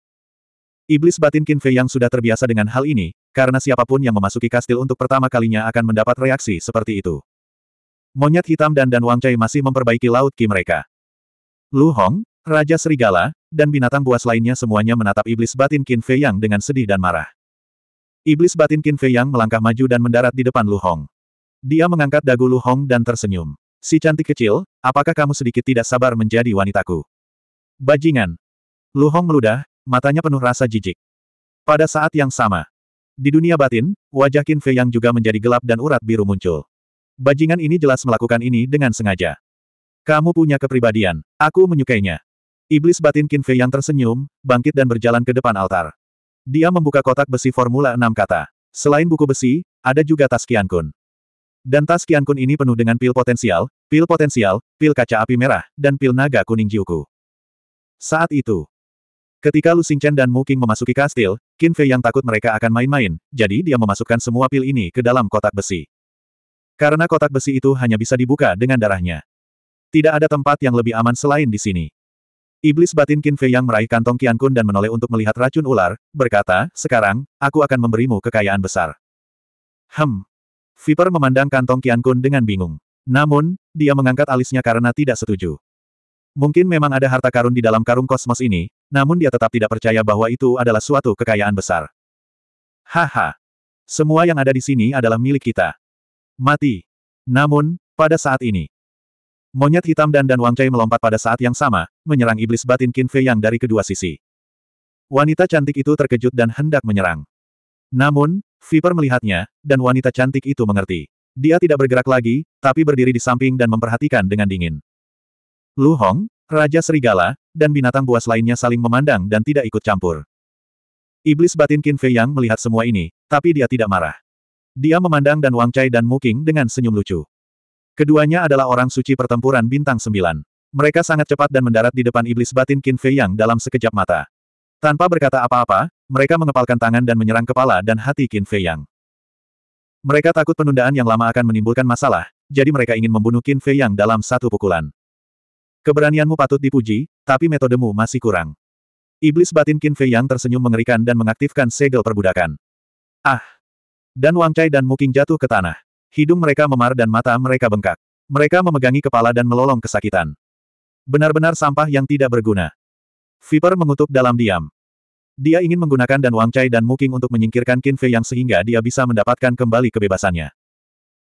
Iblis batin Qin Fei yang sudah terbiasa dengan hal ini, karena siapapun yang memasuki kastil untuk pertama kalinya akan mendapat reaksi seperti itu. Monyet hitam dan Dan Wang Chai masih memperbaiki laut Ki mereka. Lu Hong, Raja Serigala, dan binatang buas lainnya semuanya menatap iblis batin Qin Fei Yang dengan sedih dan marah. Iblis batin Qin Fei Yang melangkah maju dan mendarat di depan Lu Hong. Dia mengangkat dagu Lu Hong dan tersenyum. Si cantik kecil, apakah kamu sedikit tidak sabar menjadi wanitaku? Bajingan. Lu Hong meludah, matanya penuh rasa jijik. Pada saat yang sama. Di dunia batin, wajah Qin Fei yang juga menjadi gelap dan urat biru muncul. Bajingan ini jelas melakukan ini dengan sengaja. Kamu punya kepribadian. Aku menyukainya. Iblis batin Qin Fei yang tersenyum, bangkit dan berjalan ke depan altar. Dia membuka kotak besi formula enam kata. Selain buku besi, ada juga tas Kian Kun dan tas Kian Kun ini penuh dengan pil potensial, Pil potensial, pil kaca api merah, dan pil naga kuning Jiuku. Saat itu, ketika Lu Xingchen dan Mu Qing memasuki kastil, Qin Fei yang takut mereka akan main-main, jadi dia memasukkan semua pil ini ke dalam kotak besi. Karena kotak besi itu hanya bisa dibuka dengan darahnya. Tidak ada tempat yang lebih aman selain di sini. Iblis batin Qin Fei yang meraih kantong Qian Kun dan menoleh untuk melihat racun ular, berkata, sekarang, aku akan memberimu kekayaan besar. Hem. Viper memandang kantong Qian Kun dengan bingung. Namun, dia mengangkat alisnya karena tidak setuju. Mungkin memang ada harta karun di dalam karung kosmos ini, namun dia tetap tidak percaya bahwa itu adalah suatu kekayaan besar. Haha. Semua yang ada di sini adalah milik kita. Mati. Namun, pada saat ini, monyet hitam dan Dan Wang Chai melompat pada saat yang sama, menyerang iblis batin Qin Fei yang dari kedua sisi. Wanita cantik itu terkejut dan hendak menyerang. Namun, Viper melihatnya, dan wanita cantik itu mengerti. Dia tidak bergerak lagi, tapi berdiri di samping dan memperhatikan dengan dingin. Lu Hong, Raja Serigala, dan binatang buas lainnya saling memandang dan tidak ikut campur. Iblis batin Qin Fei Yang melihat semua ini, tapi dia tidak marah. Dia memandang dan Wang Chai dan Muking dengan senyum lucu. Keduanya adalah orang suci pertempuran bintang sembilan. Mereka sangat cepat dan mendarat di depan iblis batin Qin Fei Yang dalam sekejap mata. Tanpa berkata apa-apa, mereka mengepalkan tangan dan menyerang kepala dan hati Qin Fei Yang. Mereka takut penundaan yang lama akan menimbulkan masalah, jadi mereka ingin membunuh Qin Fei Yang dalam satu pukulan. Keberanianmu patut dipuji, tapi metodemu masih kurang. Iblis batin Qin Fei Yang tersenyum mengerikan dan mengaktifkan segel perbudakan. Ah! Dan Wang Chai dan Muking jatuh ke tanah. Hidung mereka memar dan mata mereka bengkak. Mereka memegangi kepala dan melolong kesakitan. Benar-benar sampah yang tidak berguna. Viper mengutuk dalam diam. Dia ingin menggunakan Dan Wang Chai dan Muking untuk menyingkirkan Qin Fei yang sehingga dia bisa mendapatkan kembali kebebasannya.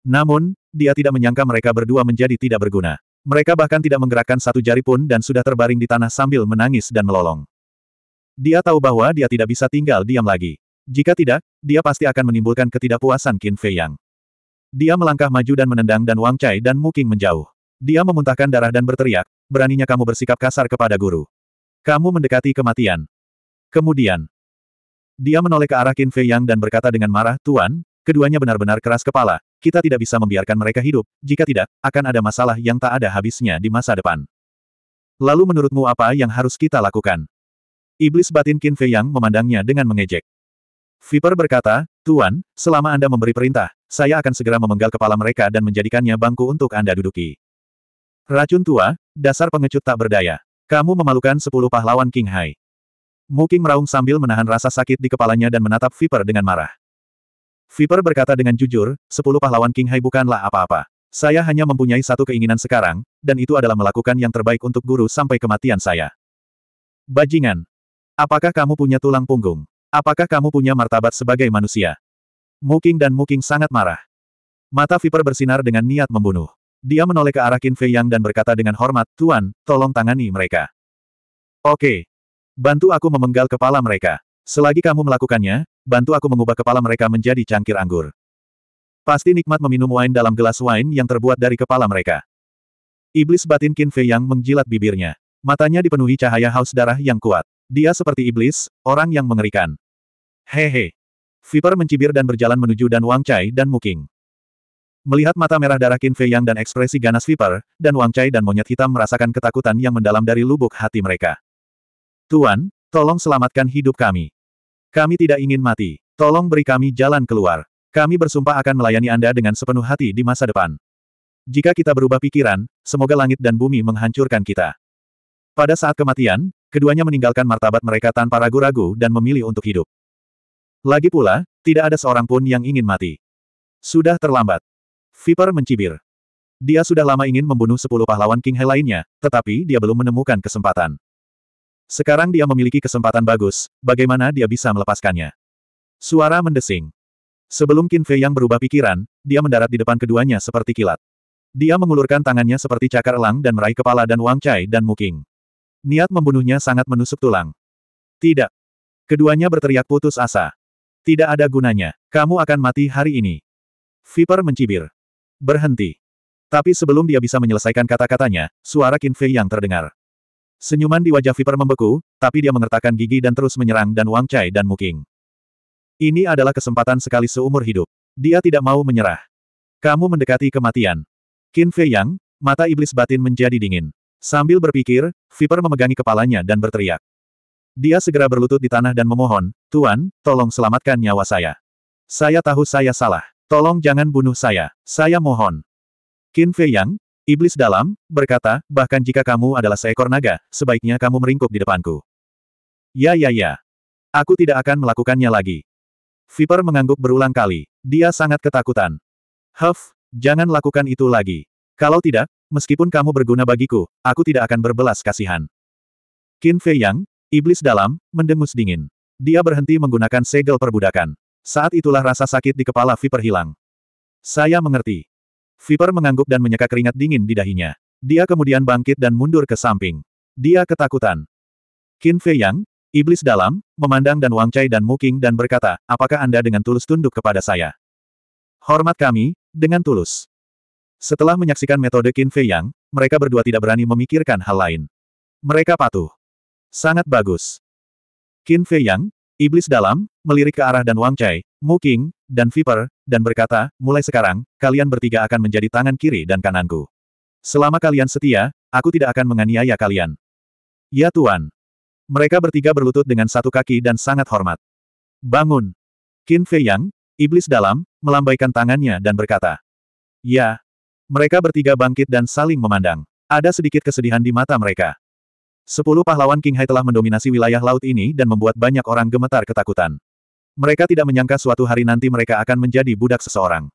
Namun, dia tidak menyangka mereka berdua menjadi tidak berguna. Mereka bahkan tidak menggerakkan satu jari pun dan sudah terbaring di tanah sambil menangis dan melolong. Dia tahu bahwa dia tidak bisa tinggal diam lagi. Jika tidak, dia pasti akan menimbulkan ketidakpuasan Qin Fei Yang. Dia melangkah maju dan menendang dan Wang Chai dan Muking menjauh. Dia memuntahkan darah dan berteriak, beraninya kamu bersikap kasar kepada guru. Kamu mendekati kematian. Kemudian, dia menoleh ke arah Qin Fei Yang dan berkata dengan marah, Tuan, keduanya benar-benar keras kepala, kita tidak bisa membiarkan mereka hidup, jika tidak, akan ada masalah yang tak ada habisnya di masa depan. Lalu menurutmu apa yang harus kita lakukan? Iblis batin Qin Fei Yang memandangnya dengan mengejek. Viper berkata, Tuan, selama Anda memberi perintah, saya akan segera memenggal kepala mereka dan menjadikannya bangku untuk Anda duduki. Racun tua, dasar pengecut tak berdaya. Kamu memalukan sepuluh pahlawan King Hai. Muking meraung sambil menahan rasa sakit di kepalanya dan menatap Viper dengan marah. Viper berkata dengan jujur, sepuluh pahlawan King Hai bukanlah apa-apa. Saya hanya mempunyai satu keinginan sekarang, dan itu adalah melakukan yang terbaik untuk guru sampai kematian saya. Bajingan! Apakah kamu punya tulang punggung? Apakah kamu punya martabat sebagai manusia? Muking dan Muking sangat marah. Mata Viper bersinar dengan niat membunuh. Dia menoleh ke arah Qin Fei Yang dan berkata dengan hormat, Tuan, tolong tangani mereka. Oke, Bantu aku memenggal kepala mereka. Selagi kamu melakukannya, bantu aku mengubah kepala mereka menjadi cangkir anggur. Pasti nikmat meminum wine dalam gelas wine yang terbuat dari kepala mereka. Iblis batin Qin Fei Yang menjilat bibirnya. Matanya dipenuhi cahaya haus darah yang kuat. Dia seperti iblis, orang yang mengerikan. Hehe. Viper mencibir dan berjalan menuju Dan Wang Chai dan Muking. Melihat mata merah darah Qin Fei Yang dan ekspresi ganas Viper, dan Wang Chai dan monyet hitam merasakan ketakutan yang mendalam dari lubuk hati mereka. Tuan, tolong selamatkan hidup kami. Kami tidak ingin mati. Tolong beri kami jalan keluar. Kami bersumpah akan melayani Anda dengan sepenuh hati di masa depan. Jika kita berubah pikiran, semoga langit dan bumi menghancurkan kita. Pada saat kematian, keduanya meninggalkan martabat mereka tanpa ragu-ragu dan memilih untuk hidup. Lagi pula, tidak ada seorang pun yang ingin mati. Sudah terlambat. Viper mencibir. Dia sudah lama ingin membunuh sepuluh pahlawan King He lainnya, tetapi dia belum menemukan kesempatan. Sekarang dia memiliki kesempatan bagus, bagaimana dia bisa melepaskannya. Suara mendesing. Sebelum Qin Fei yang berubah pikiran, dia mendarat di depan keduanya seperti kilat. Dia mengulurkan tangannya seperti cakar elang dan meraih kepala dan Wang Chai dan Muking. Niat membunuhnya sangat menusuk tulang. Tidak. Keduanya berteriak putus asa. Tidak ada gunanya. Kamu akan mati hari ini. Viper mencibir. Berhenti. Tapi sebelum dia bisa menyelesaikan kata-katanya, suara Qin Fei yang terdengar. Senyuman di wajah Viper membeku, tapi dia mengertakkan gigi dan terus menyerang dan Wang Chai dan Muking. Ini adalah kesempatan sekali seumur hidup. Dia tidak mau menyerah. Kamu mendekati kematian. Qin Fei Yang, mata iblis batin menjadi dingin. Sambil berpikir, Viper memegangi kepalanya dan berteriak. Dia segera berlutut di tanah dan memohon, Tuan, tolong selamatkan nyawa saya. Saya tahu saya salah. Tolong jangan bunuh saya. Saya mohon. Qin Fei Yang, Iblis dalam, berkata, bahkan jika kamu adalah seekor naga, sebaiknya kamu meringkuk di depanku. Ya ya ya. Aku tidak akan melakukannya lagi. Viper mengangguk berulang kali. Dia sangat ketakutan. Huff, jangan lakukan itu lagi. Kalau tidak, meskipun kamu berguna bagiku, aku tidak akan berbelas kasihan. Qin Fei Yang, iblis dalam, mendengus dingin. Dia berhenti menggunakan segel perbudakan. Saat itulah rasa sakit di kepala Viper hilang. Saya mengerti. Viper mengangguk dan menyeka keringat dingin di dahinya. Dia kemudian bangkit dan mundur ke samping. Dia ketakutan. Qin Fei Yang, Iblis dalam, memandang dan Wang Chai dan Muking dan berkata, apakah Anda dengan tulus tunduk kepada saya? Hormat kami, dengan tulus. Setelah menyaksikan metode Qin Fei Yang, mereka berdua tidak berani memikirkan hal lain. Mereka patuh. Sangat bagus. Qin Fei Yang, Iblis dalam, melirik ke arah dan Wang Chai, Muking, dan Viper, dan berkata, mulai sekarang, kalian bertiga akan menjadi tangan kiri dan kananku. Selama kalian setia, aku tidak akan menganiaya kalian. Ya Tuan. Mereka bertiga berlutut dengan satu kaki dan sangat hormat. Bangun. Qin Fei Yang, iblis dalam, melambaikan tangannya dan berkata. Ya. Mereka bertiga bangkit dan saling memandang. Ada sedikit kesedihan di mata mereka. Sepuluh pahlawan King Hai telah mendominasi wilayah laut ini dan membuat banyak orang gemetar ketakutan. Mereka tidak menyangka suatu hari nanti mereka akan menjadi budak seseorang.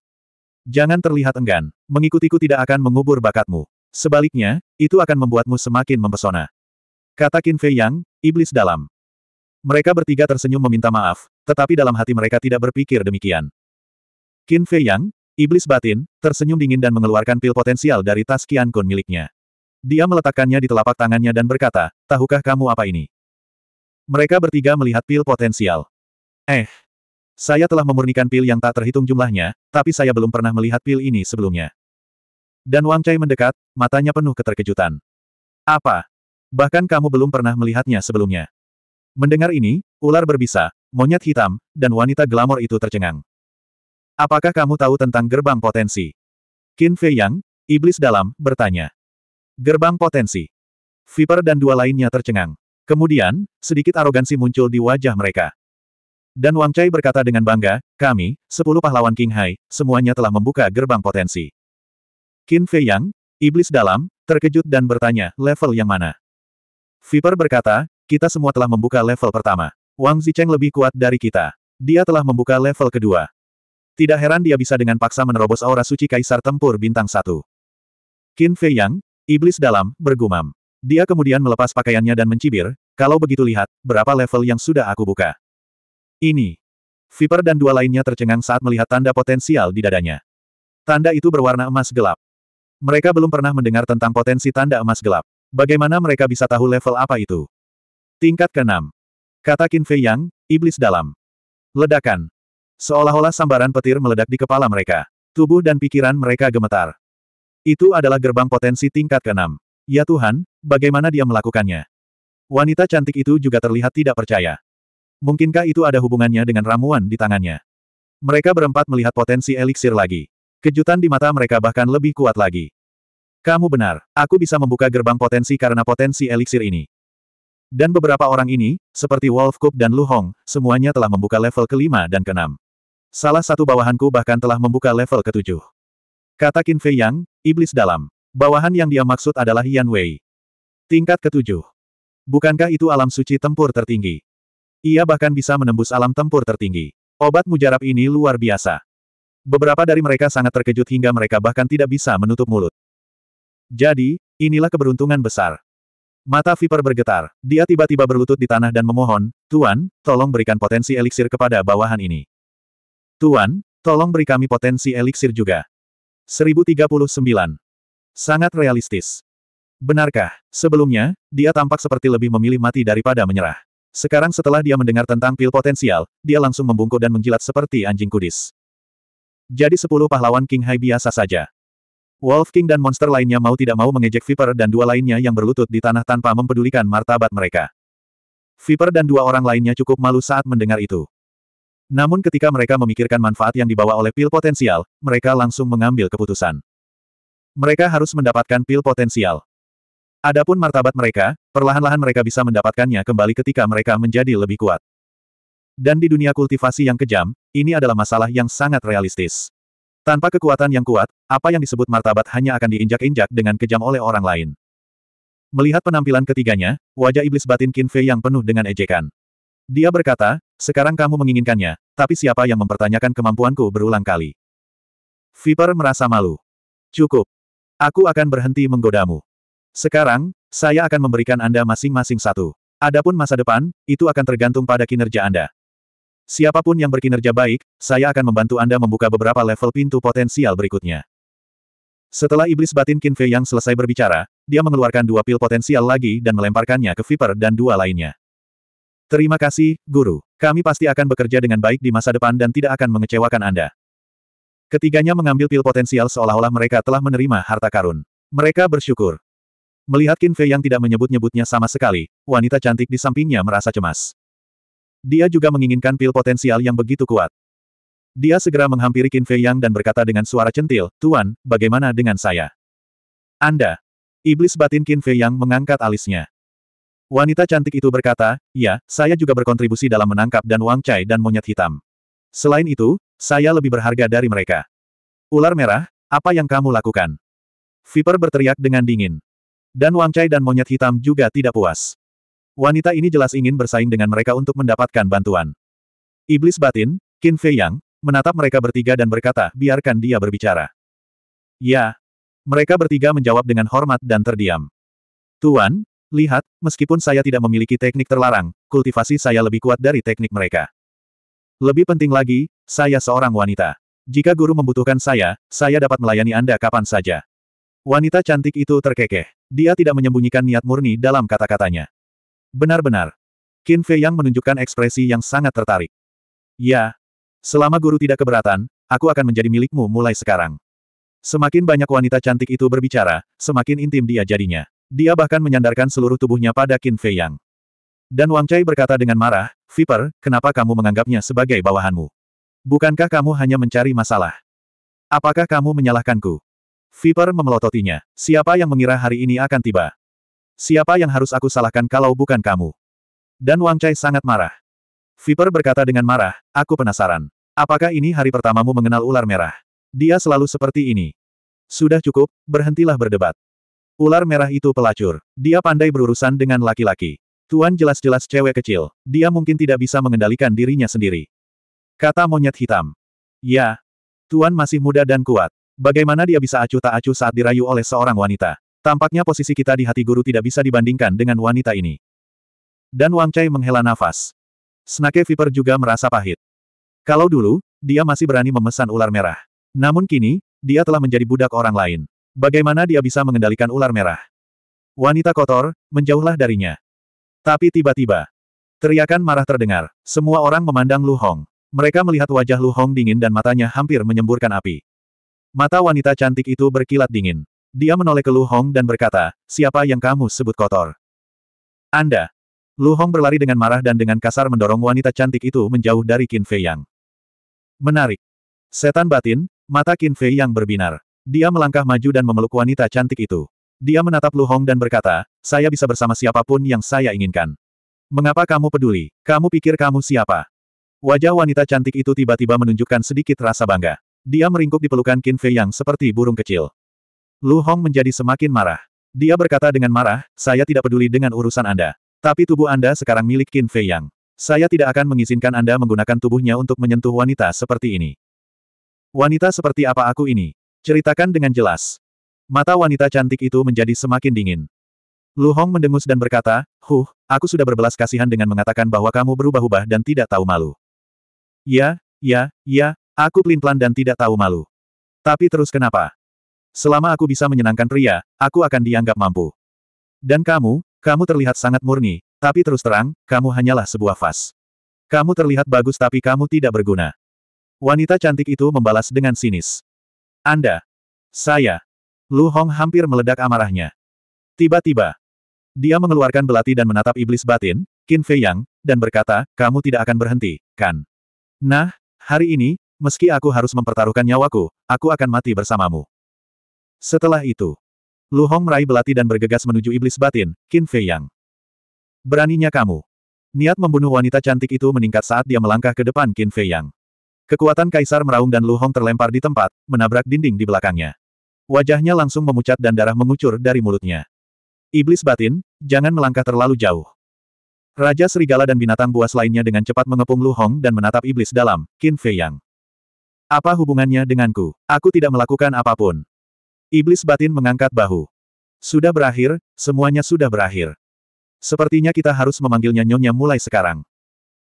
Jangan terlihat enggan. Mengikutiku tidak akan mengubur bakatmu. Sebaliknya, itu akan membuatmu semakin mempesona. Kata Qin Fei Yang, iblis dalam. Mereka bertiga tersenyum meminta maaf, tetapi dalam hati mereka tidak berpikir demikian. Qin Fei Yang, iblis batin, tersenyum dingin dan mengeluarkan pil potensial dari tas Qian Kun miliknya. Dia meletakkannya di telapak tangannya dan berkata, tahukah kamu apa ini? Mereka bertiga melihat pil potensial. Eh. Saya telah memurnikan pil yang tak terhitung jumlahnya, tapi saya belum pernah melihat pil ini sebelumnya. Dan Wang Chai mendekat, matanya penuh keterkejutan. Apa? Bahkan kamu belum pernah melihatnya sebelumnya. Mendengar ini, ular berbisa, monyet hitam, dan wanita glamor itu tercengang. Apakah kamu tahu tentang gerbang potensi? Qin Fei Yang, iblis dalam, bertanya. Gerbang potensi. Viper dan dua lainnya tercengang. Kemudian, sedikit arogansi muncul di wajah mereka. Dan Wang Chai berkata dengan bangga, kami, sepuluh pahlawan King Hai, semuanya telah membuka gerbang potensi. Qin Fei Yang, iblis dalam, terkejut dan bertanya, level yang mana? Viper berkata, kita semua telah membuka level pertama. Wang Zicheng lebih kuat dari kita. Dia telah membuka level kedua. Tidak heran dia bisa dengan paksa menerobos aura suci Kaisar Tempur Bintang satu. Qin Fei Yang, iblis dalam, bergumam. Dia kemudian melepas pakaiannya dan mencibir, kalau begitu lihat, berapa level yang sudah aku buka. Ini. Viper dan dua lainnya tercengang saat melihat tanda potensial di dadanya. Tanda itu berwarna emas gelap. Mereka belum pernah mendengar tentang potensi tanda emas gelap. Bagaimana mereka bisa tahu level apa itu? Tingkat ke-6. Kata Qin Fei Yang, Iblis Dalam. Ledakan. Seolah-olah sambaran petir meledak di kepala mereka. Tubuh dan pikiran mereka gemetar. Itu adalah gerbang potensi tingkat ke-6. Ya Tuhan, bagaimana dia melakukannya? Wanita cantik itu juga terlihat tidak percaya. Mungkinkah itu ada hubungannya dengan ramuan di tangannya? Mereka berempat melihat potensi eliksir lagi. Kejutan di mata mereka bahkan lebih kuat lagi. Kamu benar, aku bisa membuka gerbang potensi karena potensi eliksir ini. Dan beberapa orang ini, seperti Wolf Cup dan Lu Hong, semuanya telah membuka level kelima dan keenam. Salah satu bawahanku bahkan telah membuka level ketujuh. Kata Qin Fei Yang, iblis dalam. Bawahan yang dia maksud adalah Yan Wei. Tingkat ketujuh. Bukankah itu alam suci tempur tertinggi? Ia bahkan bisa menembus alam tempur tertinggi. Obat mujarab ini luar biasa. Beberapa dari mereka sangat terkejut hingga mereka bahkan tidak bisa menutup mulut. Jadi, inilah keberuntungan besar. Mata Viper bergetar. Dia tiba-tiba berlutut di tanah dan memohon, Tuan, tolong berikan potensi eliksir kepada bawahan ini. Tuan, tolong beri kami potensi eliksir juga. 1039. Sangat realistis. Benarkah, sebelumnya, dia tampak seperti lebih memilih mati daripada menyerah. Sekarang setelah dia mendengar tentang pil potensial, dia langsung membungkuk dan menjilat seperti anjing kudis. Jadi sepuluh pahlawan King Hai biasa saja. Wolf King dan monster lainnya mau tidak mau mengejek Viper dan dua lainnya yang berlutut di tanah tanpa mempedulikan martabat mereka. Viper dan dua orang lainnya cukup malu saat mendengar itu. Namun ketika mereka memikirkan manfaat yang dibawa oleh pil potensial, mereka langsung mengambil keputusan. Mereka harus mendapatkan pil potensial. Adapun martabat mereka, perlahan-lahan mereka bisa mendapatkannya kembali ketika mereka menjadi lebih kuat. Dan di dunia kultivasi yang kejam, ini adalah masalah yang sangat realistis. Tanpa kekuatan yang kuat, apa yang disebut martabat hanya akan diinjak-injak dengan kejam oleh orang lain. Melihat penampilan ketiganya, wajah iblis batin Qin Fei yang penuh dengan ejekan. Dia berkata, sekarang kamu menginginkannya, tapi siapa yang mempertanyakan kemampuanku berulang kali? Viper merasa malu. Cukup. Aku akan berhenti menggodamu. Sekarang, saya akan memberikan Anda masing-masing satu. Adapun masa depan, itu akan tergantung pada kinerja Anda. Siapapun yang berkinerja baik, saya akan membantu Anda membuka beberapa level pintu potensial berikutnya. Setelah iblis batin Qin Fei yang selesai berbicara, dia mengeluarkan dua pil potensial lagi dan melemparkannya ke Viper dan dua lainnya. Terima kasih, Guru. Kami pasti akan bekerja dengan baik di masa depan dan tidak akan mengecewakan Anda. Ketiganya mengambil pil potensial seolah-olah mereka telah menerima harta karun. Mereka bersyukur. Melihat Qin Fei yang tidak menyebut-nyebutnya sama sekali, wanita cantik di sampingnya merasa cemas. Dia juga menginginkan pil potensial yang begitu kuat. Dia segera menghampiri Qin Fei Yang dan berkata dengan suara centil, Tuan, bagaimana dengan saya? Anda. Iblis batin Qin Fei Yang mengangkat alisnya. Wanita cantik itu berkata, ya, saya juga berkontribusi dalam menangkap dan Wang Chai dan monyet hitam. Selain itu, saya lebih berharga dari mereka. Ular merah, apa yang kamu lakukan? Viper berteriak dengan dingin. Dan Wang Chai dan monyet hitam juga tidak puas. Wanita ini jelas ingin bersaing dengan mereka untuk mendapatkan bantuan. Iblis batin, Qin Fei Yang, menatap mereka bertiga dan berkata, biarkan dia berbicara. Ya. Mereka bertiga menjawab dengan hormat dan terdiam. Tuan, lihat, meskipun saya tidak memiliki teknik terlarang, kultivasi saya lebih kuat dari teknik mereka. Lebih penting lagi, saya seorang wanita. Jika guru membutuhkan saya, saya dapat melayani Anda kapan saja. Wanita cantik itu terkekeh. Dia tidak menyembunyikan niat murni dalam kata-katanya. Benar-benar. Qin Fei Yang menunjukkan ekspresi yang sangat tertarik. Ya. Selama guru tidak keberatan, aku akan menjadi milikmu mulai sekarang. Semakin banyak wanita cantik itu berbicara, semakin intim dia jadinya. Dia bahkan menyandarkan seluruh tubuhnya pada Qin Fei Yang. Dan Wang Chai berkata dengan marah, Viper, kenapa kamu menganggapnya sebagai bawahanmu? Bukankah kamu hanya mencari masalah? Apakah kamu menyalahkanku? Viper memelototinya. Siapa yang mengira hari ini akan tiba? Siapa yang harus aku salahkan kalau bukan kamu? Dan Wang Chai sangat marah. Viper berkata dengan marah, aku penasaran. Apakah ini hari pertamamu mengenal ular merah? Dia selalu seperti ini. Sudah cukup, berhentilah berdebat. Ular merah itu pelacur. Dia pandai berurusan dengan laki-laki. Tuan jelas-jelas cewek kecil. Dia mungkin tidak bisa mengendalikan dirinya sendiri. Kata monyet hitam. Ya. Tuan masih muda dan kuat. Bagaimana dia bisa acuh tak acuh saat dirayu oleh seorang wanita? Tampaknya posisi kita di hati guru tidak bisa dibandingkan dengan wanita ini. Dan Wang Chai menghela nafas. Snake Viper juga merasa pahit. Kalau dulu, dia masih berani memesan ular merah. Namun kini, dia telah menjadi budak orang lain. Bagaimana dia bisa mengendalikan ular merah? Wanita kotor, menjauhlah darinya. Tapi tiba-tiba, teriakan marah terdengar. Semua orang memandang Lu Hong. Mereka melihat wajah Lu Hong dingin dan matanya hampir menyemburkan api. Mata wanita cantik itu berkilat dingin. Dia menoleh ke Lu Hong dan berkata, siapa yang kamu sebut kotor? Anda. Lu Hong berlari dengan marah dan dengan kasar mendorong wanita cantik itu menjauh dari Qin Fei Yang. Menarik. Setan batin, mata Qin Fei Yang berbinar. Dia melangkah maju dan memeluk wanita cantik itu. Dia menatap Lu Hong dan berkata, saya bisa bersama siapapun yang saya inginkan. Mengapa kamu peduli? Kamu pikir kamu siapa? Wajah wanita cantik itu tiba-tiba menunjukkan sedikit rasa bangga. Dia meringkuk di pelukan Qin Fei yang seperti burung kecil. Lu Hong menjadi semakin marah. Dia berkata dengan marah, saya tidak peduli dengan urusan Anda. Tapi tubuh Anda sekarang milik Qin Fei Yang. Saya tidak akan mengizinkan Anda menggunakan tubuhnya untuk menyentuh wanita seperti ini. Wanita seperti apa aku ini? Ceritakan dengan jelas. Mata wanita cantik itu menjadi semakin dingin. Lu Hong mendengus dan berkata, Huh, aku sudah berbelas kasihan dengan mengatakan bahwa kamu berubah-ubah dan tidak tahu malu. Ya, ya, ya, Aku pelin-pelan dan tidak tahu malu. Tapi terus kenapa? Selama aku bisa menyenangkan pria, aku akan dianggap mampu. Dan kamu, kamu terlihat sangat murni, tapi terus terang, kamu hanyalah sebuah vas. Kamu terlihat bagus tapi kamu tidak berguna. Wanita cantik itu membalas dengan sinis. Anda. Saya. Lu Hong hampir meledak amarahnya. Tiba-tiba. Dia mengeluarkan belati dan menatap iblis batin, Qin Fei Yang, dan berkata, kamu tidak akan berhenti, kan? Nah, hari ini, Meski aku harus mempertaruhkan nyawaku, aku akan mati bersamamu. Setelah itu, Lu Hong meraih belati dan bergegas menuju iblis batin, Qin Fei Yang. Beraninya kamu. Niat membunuh wanita cantik itu meningkat saat dia melangkah ke depan Qin Fei Yang. Kekuatan kaisar meraung dan Lu Hong terlempar di tempat, menabrak dinding di belakangnya. Wajahnya langsung memucat dan darah mengucur dari mulutnya. Iblis batin, jangan melangkah terlalu jauh. Raja serigala dan binatang buas lainnya dengan cepat mengepung Lu Hong dan menatap iblis dalam, Qin Fei Yang. Apa hubungannya denganku? Aku tidak melakukan apapun. Iblis batin mengangkat bahu. Sudah berakhir, semuanya sudah berakhir. Sepertinya kita harus memanggilnya Nyonya mulai sekarang.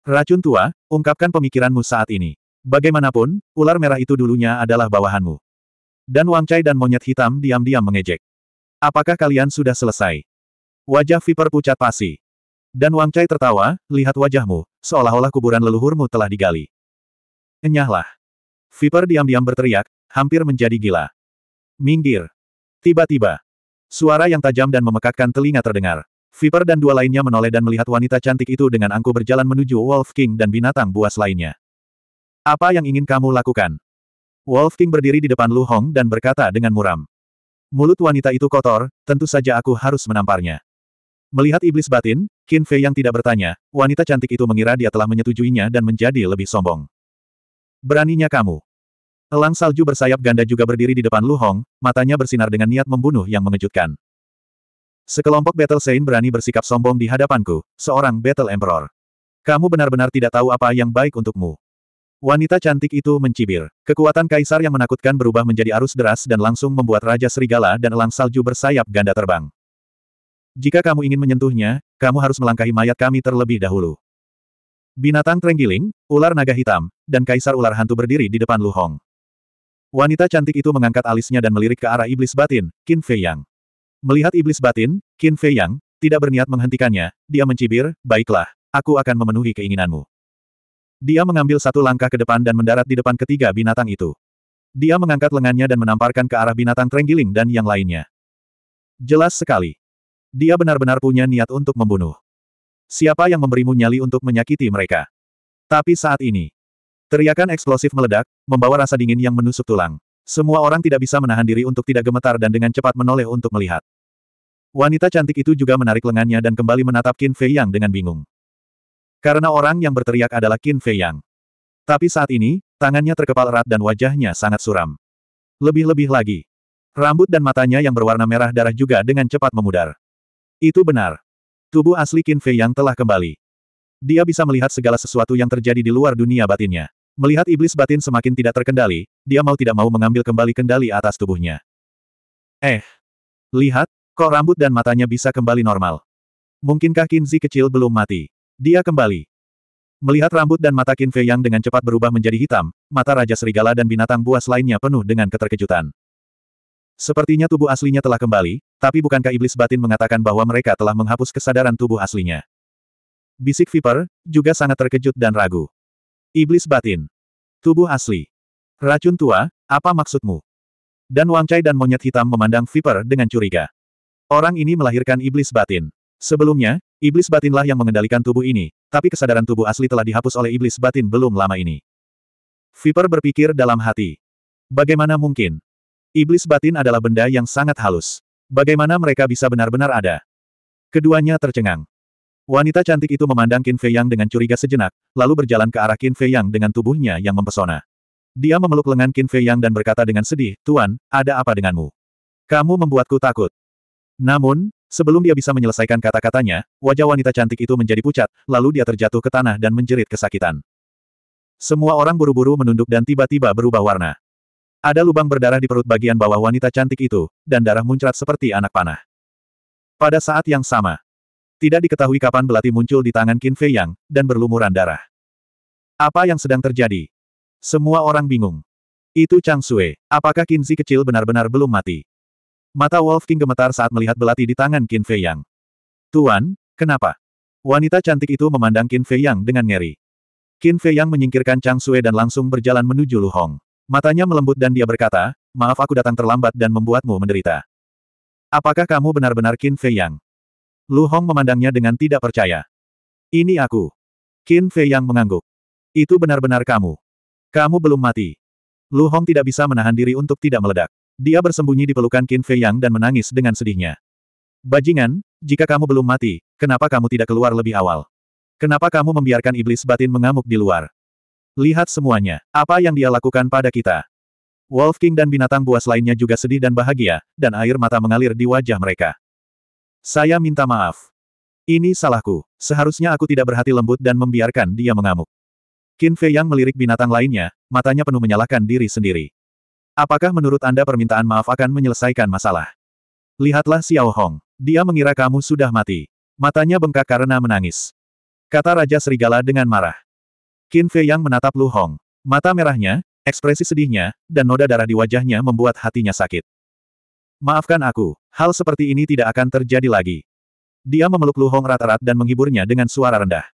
Racun tua, ungkapkan pemikiranmu saat ini. Bagaimanapun, ular merah itu dulunya adalah bawahanmu. Dan Wang Wangcai dan monyet hitam diam-diam mengejek. Apakah kalian sudah selesai? Wajah Viper pucat pasi. Dan Wang Wangcai tertawa, lihat wajahmu, seolah-olah kuburan leluhurmu telah digali. Enyahlah. Viper diam-diam berteriak, hampir menjadi gila. Minggir. Tiba-tiba. Suara yang tajam dan memekakkan telinga terdengar. Viper dan dua lainnya menoleh dan melihat wanita cantik itu dengan angku berjalan menuju Wolf King dan binatang buas lainnya. Apa yang ingin kamu lakukan? Wolf King berdiri di depan Lu Hong dan berkata dengan muram. Mulut wanita itu kotor, tentu saja aku harus menamparnya. Melihat iblis batin, Qin Fei yang tidak bertanya, wanita cantik itu mengira dia telah menyetujuinya dan menjadi lebih sombong. Beraninya kamu. Elang salju bersayap ganda juga berdiri di depan Lu Hong, matanya bersinar dengan niat membunuh yang mengejutkan. Sekelompok Battle Saint berani bersikap sombong di hadapanku, seorang Battle Emperor. Kamu benar-benar tidak tahu apa yang baik untukmu. Wanita cantik itu mencibir. Kekuatan kaisar yang menakutkan berubah menjadi arus deras dan langsung membuat Raja Serigala dan elang salju bersayap ganda terbang. Jika kamu ingin menyentuhnya, kamu harus melangkahi mayat kami terlebih dahulu. Binatang trenggiling, ular naga hitam, dan kaisar ular hantu berdiri di depan Lu Hong. Wanita cantik itu mengangkat alisnya dan melirik ke arah iblis batin, Qin Fei Yang. Melihat iblis batin, Qin Fei Yang, tidak berniat menghentikannya, dia mencibir, baiklah, aku akan memenuhi keinginanmu. Dia mengambil satu langkah ke depan dan mendarat di depan ketiga binatang itu. Dia mengangkat lengannya dan menamparkan ke arah binatang trenggiling dan yang lainnya. Jelas sekali. Dia benar-benar punya niat untuk membunuh. Siapa yang memberimu nyali untuk menyakiti mereka? Tapi saat ini, teriakan eksplosif meledak, membawa rasa dingin yang menusuk tulang. Semua orang tidak bisa menahan diri untuk tidak gemetar dan dengan cepat menoleh untuk melihat. Wanita cantik itu juga menarik lengannya dan kembali menatap Qin Fei Yang dengan bingung. Karena orang yang berteriak adalah Qin Fei Yang. Tapi saat ini, tangannya terkepal erat dan wajahnya sangat suram. Lebih-lebih lagi, rambut dan matanya yang berwarna merah darah juga dengan cepat memudar. Itu benar, Tubuh asli Qin Fei yang telah kembali. Dia bisa melihat segala sesuatu yang terjadi di luar dunia batinnya. Melihat iblis batin semakin tidak terkendali, dia mau tidak mau mengambil kembali kendali atas tubuhnya. Eh! Lihat, kok rambut dan matanya bisa kembali normal. Mungkinkah Qin Zi kecil belum mati? Dia kembali. Melihat rambut dan mata Qin Fei yang dengan cepat berubah menjadi hitam, mata Raja Serigala dan binatang buas lainnya penuh dengan keterkejutan. Sepertinya tubuh aslinya telah kembali, tapi bukankah iblis batin mengatakan bahwa mereka telah menghapus kesadaran tubuh aslinya? Bisik Viper, juga sangat terkejut dan ragu. Iblis batin. Tubuh asli. Racun tua, apa maksudmu? Dan Wang Chai dan monyet hitam memandang Viper dengan curiga. Orang ini melahirkan iblis batin. Sebelumnya, iblis batinlah yang mengendalikan tubuh ini, tapi kesadaran tubuh asli telah dihapus oleh iblis batin belum lama ini. Viper berpikir dalam hati. Bagaimana mungkin? Iblis batin adalah benda yang sangat halus. Bagaimana mereka bisa benar-benar ada? Keduanya tercengang. Wanita cantik itu memandang Qin Fei Yang dengan curiga sejenak, lalu berjalan ke arah Qin Fei Yang dengan tubuhnya yang mempesona. Dia memeluk lengan Qin Fei Yang dan berkata dengan sedih, Tuan, ada apa denganmu? Kamu membuatku takut. Namun, sebelum dia bisa menyelesaikan kata-katanya, wajah wanita cantik itu menjadi pucat, lalu dia terjatuh ke tanah dan menjerit kesakitan. Semua orang buru-buru menunduk dan tiba-tiba berubah warna. Ada lubang berdarah di perut bagian bawah wanita cantik itu, dan darah muncrat seperti anak panah. Pada saat yang sama, tidak diketahui kapan belati muncul di tangan Qin Fei Yang, dan berlumuran darah. Apa yang sedang terjadi? Semua orang bingung. Itu Chang Sue, apakah Qin Zi kecil benar-benar belum mati? Mata Wolf King gemetar saat melihat belati di tangan Qin Fei Yang. Tuan, kenapa? Wanita cantik itu memandang Qin Fei Yang dengan ngeri. Qin Fei Yang menyingkirkan Chang Sue dan langsung berjalan menuju Lu Hong. Matanya melembut dan dia berkata, maaf aku datang terlambat dan membuatmu menderita. Apakah kamu benar-benar Qin Fei Yang? Lu Hong memandangnya dengan tidak percaya. Ini aku. Qin Fei Yang mengangguk. Itu benar-benar kamu. Kamu belum mati. Lu Hong tidak bisa menahan diri untuk tidak meledak. Dia bersembunyi di pelukan Qin Fei Yang dan menangis dengan sedihnya. Bajingan, jika kamu belum mati, kenapa kamu tidak keluar lebih awal? Kenapa kamu membiarkan iblis batin mengamuk di luar? Lihat semuanya, apa yang dia lakukan pada kita. Wolf King dan binatang buas lainnya juga sedih dan bahagia, dan air mata mengalir di wajah mereka. Saya minta maaf. Ini salahku. Seharusnya aku tidak berhati lembut dan membiarkan dia mengamuk. Qin Fei yang melirik binatang lainnya, matanya penuh menyalahkan diri sendiri. Apakah menurut Anda permintaan maaf akan menyelesaikan masalah? Lihatlah Xiao Hong. Dia mengira kamu sudah mati. Matanya bengkak karena menangis. Kata Raja Serigala dengan marah. Qin Fei Yang menatap Lu Hong. Mata merahnya, ekspresi sedihnya, dan noda darah di wajahnya membuat hatinya sakit. Maafkan aku, hal seperti ini tidak akan terjadi lagi. Dia memeluk Lu Hong rat-rat dan menghiburnya dengan suara rendah.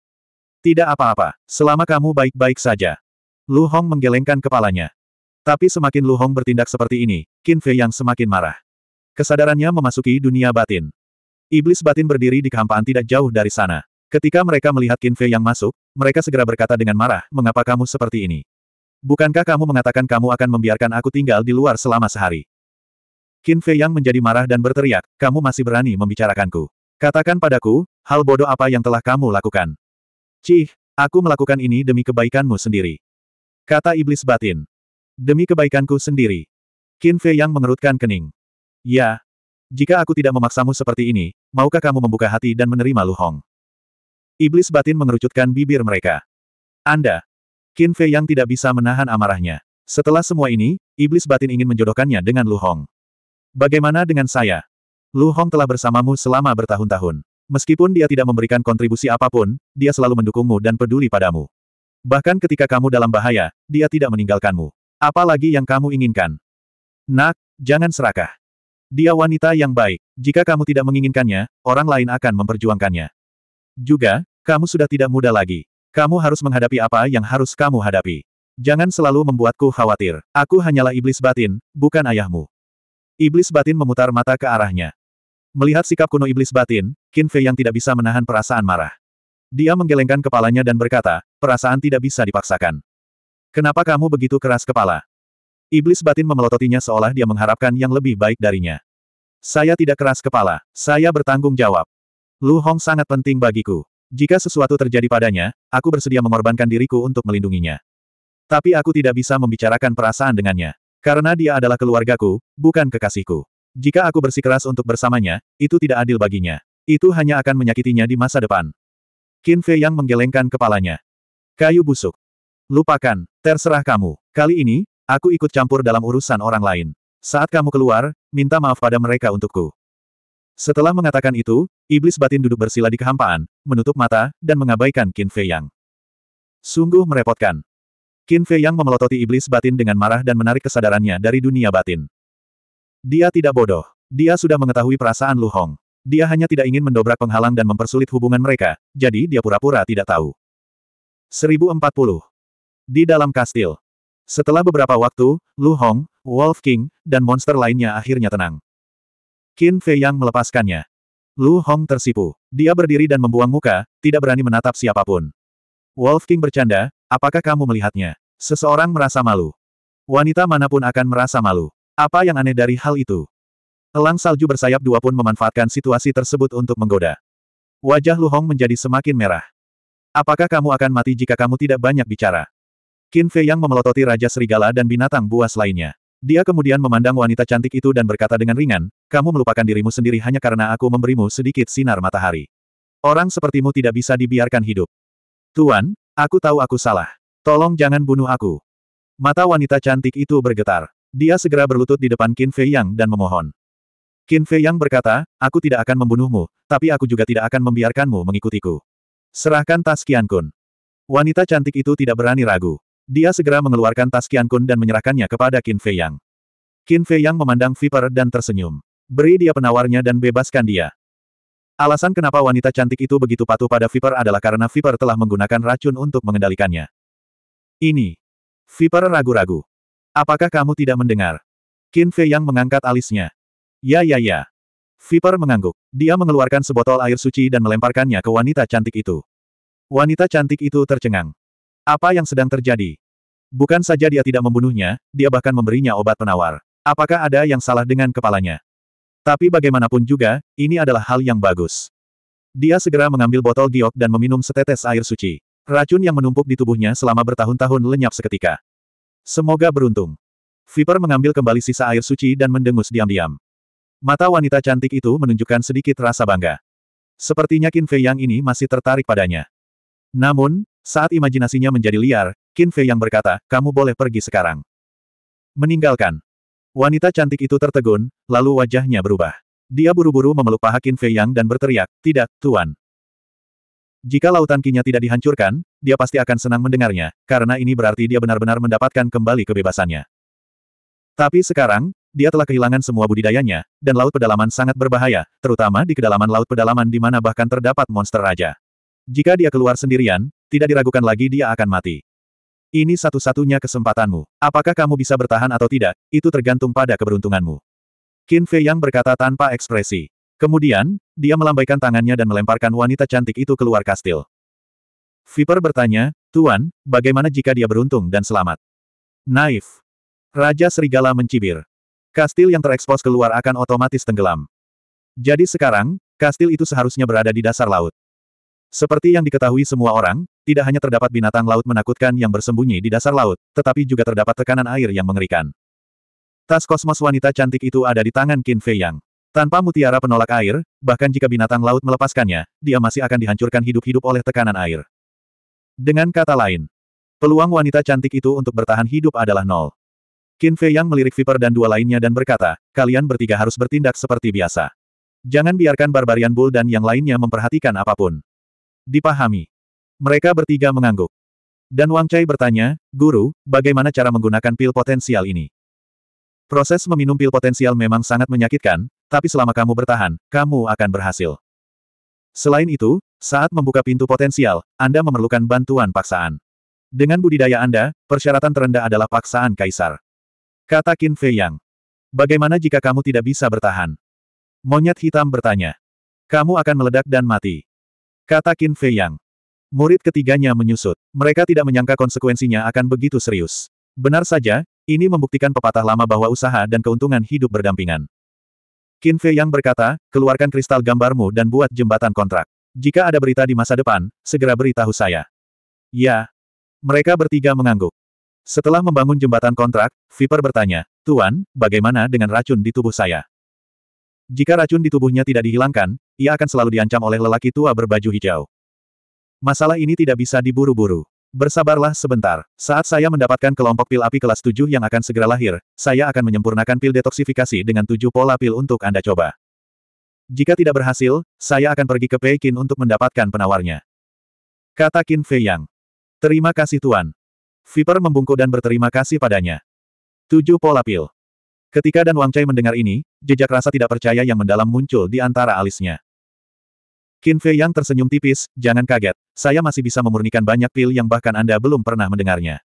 Tidak apa-apa, selama kamu baik-baik saja. Lu Hong menggelengkan kepalanya. Tapi semakin Lu Hong bertindak seperti ini, Qin Fei Yang semakin marah. Kesadarannya memasuki dunia batin. Iblis batin berdiri di kehampaan tidak jauh dari sana. Ketika mereka melihat Qin Fei yang masuk, mereka segera berkata dengan marah, mengapa kamu seperti ini? Bukankah kamu mengatakan kamu akan membiarkan aku tinggal di luar selama sehari? Qin Fei yang menjadi marah dan berteriak, kamu masih berani membicarakanku. Katakan padaku, hal bodoh apa yang telah kamu lakukan. Cih, aku melakukan ini demi kebaikanmu sendiri. Kata iblis batin. Demi kebaikanku sendiri. Qin Fei yang mengerutkan kening. Ya. Jika aku tidak memaksamu seperti ini, maukah kamu membuka hati dan menerima Lu Hong? Iblis batin mengerucutkan bibir mereka. Anda! Qin Fei yang tidak bisa menahan amarahnya. Setelah semua ini, iblis batin ingin menjodohkannya dengan Lu Hong. Bagaimana dengan saya? Lu Hong telah bersamamu selama bertahun-tahun. Meskipun dia tidak memberikan kontribusi apapun, dia selalu mendukungmu dan peduli padamu. Bahkan ketika kamu dalam bahaya, dia tidak meninggalkanmu. Apalagi yang kamu inginkan. Nak, jangan serakah. Dia wanita yang baik. Jika kamu tidak menginginkannya, orang lain akan memperjuangkannya. Juga, kamu sudah tidak muda lagi. Kamu harus menghadapi apa yang harus kamu hadapi. Jangan selalu membuatku khawatir. Aku hanyalah iblis batin, bukan ayahmu. Iblis batin memutar mata ke arahnya. Melihat sikap kuno iblis batin, Qin Fei yang tidak bisa menahan perasaan marah. Dia menggelengkan kepalanya dan berkata, perasaan tidak bisa dipaksakan. Kenapa kamu begitu keras kepala? Iblis batin memelototinya seolah dia mengharapkan yang lebih baik darinya. Saya tidak keras kepala, saya bertanggung jawab. Lu Hong sangat penting bagiku. Jika sesuatu terjadi padanya, aku bersedia mengorbankan diriku untuk melindunginya. Tapi aku tidak bisa membicarakan perasaan dengannya. Karena dia adalah keluargaku, bukan kekasihku. Jika aku bersikeras untuk bersamanya, itu tidak adil baginya. Itu hanya akan menyakitinya di masa depan. Qin Fei yang menggelengkan kepalanya. Kayu busuk. Lupakan, terserah kamu. Kali ini, aku ikut campur dalam urusan orang lain. Saat kamu keluar, minta maaf pada mereka untukku. Setelah mengatakan itu, iblis batin duduk bersila di kehampaan, menutup mata, dan mengabaikan Qin Fei Yang. Sungguh merepotkan. Qin Fei Yang memelototi iblis batin dengan marah dan menarik kesadarannya dari dunia batin. Dia tidak bodoh. Dia sudah mengetahui perasaan Lu Hong. Dia hanya tidak ingin mendobrak penghalang dan mempersulit hubungan mereka, jadi dia pura-pura tidak tahu. 1040. Di dalam kastil. Setelah beberapa waktu, Lu Hong, Wolf King, dan monster lainnya akhirnya tenang. Qin Fei Yang melepaskannya. Lu Hong tersipu. Dia berdiri dan membuang muka, tidak berani menatap siapapun. Wolf King bercanda, apakah kamu melihatnya? Seseorang merasa malu. Wanita manapun akan merasa malu. Apa yang aneh dari hal itu? Elang salju bersayap dua pun memanfaatkan situasi tersebut untuk menggoda. Wajah Lu Hong menjadi semakin merah. Apakah kamu akan mati jika kamu tidak banyak bicara? Qin Fei Yang memelototi Raja Serigala dan binatang buas lainnya. Dia kemudian memandang wanita cantik itu dan berkata dengan ringan, kamu melupakan dirimu sendiri hanya karena aku memberimu sedikit sinar matahari. Orang sepertimu tidak bisa dibiarkan hidup. Tuan, aku tahu aku salah. Tolong jangan bunuh aku. Mata wanita cantik itu bergetar. Dia segera berlutut di depan Qin Fei Yang dan memohon. Qin Fei Yang berkata, aku tidak akan membunuhmu, tapi aku juga tidak akan membiarkanmu mengikutiku. Serahkan tas Qian Kun. Wanita cantik itu tidak berani ragu. Dia segera mengeluarkan tas kian kun dan menyerahkannya kepada Qin Fei Yang. Qin Fei Yang memandang Viper dan tersenyum. Beri dia penawarnya dan bebaskan dia. Alasan kenapa wanita cantik itu begitu patuh pada Viper adalah karena Viper telah menggunakan racun untuk mengendalikannya. Ini. Viper ragu-ragu. Apakah kamu tidak mendengar? Qin Fei Yang mengangkat alisnya. Ya ya ya. Viper mengangguk. Dia mengeluarkan sebotol air suci dan melemparkannya ke wanita cantik itu. Wanita cantik itu tercengang. Apa yang sedang terjadi? Bukan saja dia tidak membunuhnya, dia bahkan memberinya obat penawar. Apakah ada yang salah dengan kepalanya? Tapi bagaimanapun juga, ini adalah hal yang bagus. Dia segera mengambil botol giok dan meminum setetes air suci. Racun yang menumpuk di tubuhnya selama bertahun-tahun lenyap seketika. Semoga beruntung. Viper mengambil kembali sisa air suci dan mendengus diam-diam. Mata wanita cantik itu menunjukkan sedikit rasa bangga. Sepertinya Qin Fei Yang ini masih tertarik padanya. Namun, saat imajinasinya menjadi liar, Qin Fei yang berkata, kamu boleh pergi sekarang. Meninggalkan. Wanita cantik itu tertegun, lalu wajahnya berubah. Dia buru-buru memeluk paha Qin Fei Yang dan berteriak, tidak, Tuan. Jika lautan kinya tidak dihancurkan, dia pasti akan senang mendengarnya, karena ini berarti dia benar-benar mendapatkan kembali kebebasannya. Tapi sekarang, dia telah kehilangan semua budidayanya, dan laut pedalaman sangat berbahaya, terutama di kedalaman laut pedalaman di mana bahkan terdapat monster raja. Jika dia keluar sendirian, tidak diragukan lagi dia akan mati. Ini satu-satunya kesempatanmu. Apakah kamu bisa bertahan atau tidak, itu tergantung pada keberuntunganmu. Qin Fei Yang berkata tanpa ekspresi. Kemudian, dia melambaikan tangannya dan melemparkan wanita cantik itu keluar kastil. Viper bertanya, Tuan, bagaimana jika dia beruntung dan selamat? Naif. Raja Serigala mencibir. Kastil yang terekspos keluar akan otomatis tenggelam. Jadi sekarang, kastil itu seharusnya berada di dasar laut. Seperti yang diketahui semua orang, tidak hanya terdapat binatang laut menakutkan yang bersembunyi di dasar laut, tetapi juga terdapat tekanan air yang mengerikan. Tas kosmos wanita cantik itu ada di tangan Qin Fei Yang. Tanpa mutiara penolak air, bahkan jika binatang laut melepaskannya, dia masih akan dihancurkan hidup-hidup oleh tekanan air. Dengan kata lain, peluang wanita cantik itu untuk bertahan hidup adalah nol. Qin Fei Yang melirik Viper dan dua lainnya dan berkata, kalian bertiga harus bertindak seperti biasa. Jangan biarkan Barbarian Bull dan yang lainnya memperhatikan apapun. Dipahami. Mereka bertiga mengangguk. Dan Wang Chai bertanya, Guru, bagaimana cara menggunakan pil potensial ini? Proses meminum pil potensial memang sangat menyakitkan, tapi selama kamu bertahan, kamu akan berhasil. Selain itu, saat membuka pintu potensial, Anda memerlukan bantuan paksaan. Dengan budidaya Anda, persyaratan terendah adalah paksaan kaisar. Kata Qin Fei Yang. Bagaimana jika kamu tidak bisa bertahan? Monyet hitam bertanya. Kamu akan meledak dan mati. Kata Qin Fei Yang. Murid ketiganya menyusut. Mereka tidak menyangka konsekuensinya akan begitu serius. Benar saja, ini membuktikan pepatah lama bahwa usaha dan keuntungan hidup berdampingan. Qin Fei yang berkata, keluarkan kristal gambarmu dan buat jembatan kontrak. Jika ada berita di masa depan, segera beritahu saya. Ya. Mereka bertiga mengangguk. Setelah membangun jembatan kontrak, Viper bertanya, Tuan, bagaimana dengan racun di tubuh saya? Jika racun di tubuhnya tidak dihilangkan, ia akan selalu diancam oleh lelaki tua berbaju hijau. Masalah ini tidak bisa diburu-buru. Bersabarlah sebentar. Saat saya mendapatkan kelompok pil api kelas 7 yang akan segera lahir, saya akan menyempurnakan pil detoksifikasi dengan 7 pola pil untuk Anda coba. Jika tidak berhasil, saya akan pergi ke Pekin untuk mendapatkan penawarnya. Kata Qin Fei Yang. Terima kasih Tuan. Viper membungkuk dan berterima kasih padanya. Tujuh pola pil. Ketika Dan Wang Chai mendengar ini, jejak rasa tidak percaya yang mendalam muncul di antara alisnya. Qin Fei yang tersenyum tipis, jangan kaget, saya masih bisa memurnikan banyak pil yang bahkan Anda belum pernah mendengarnya.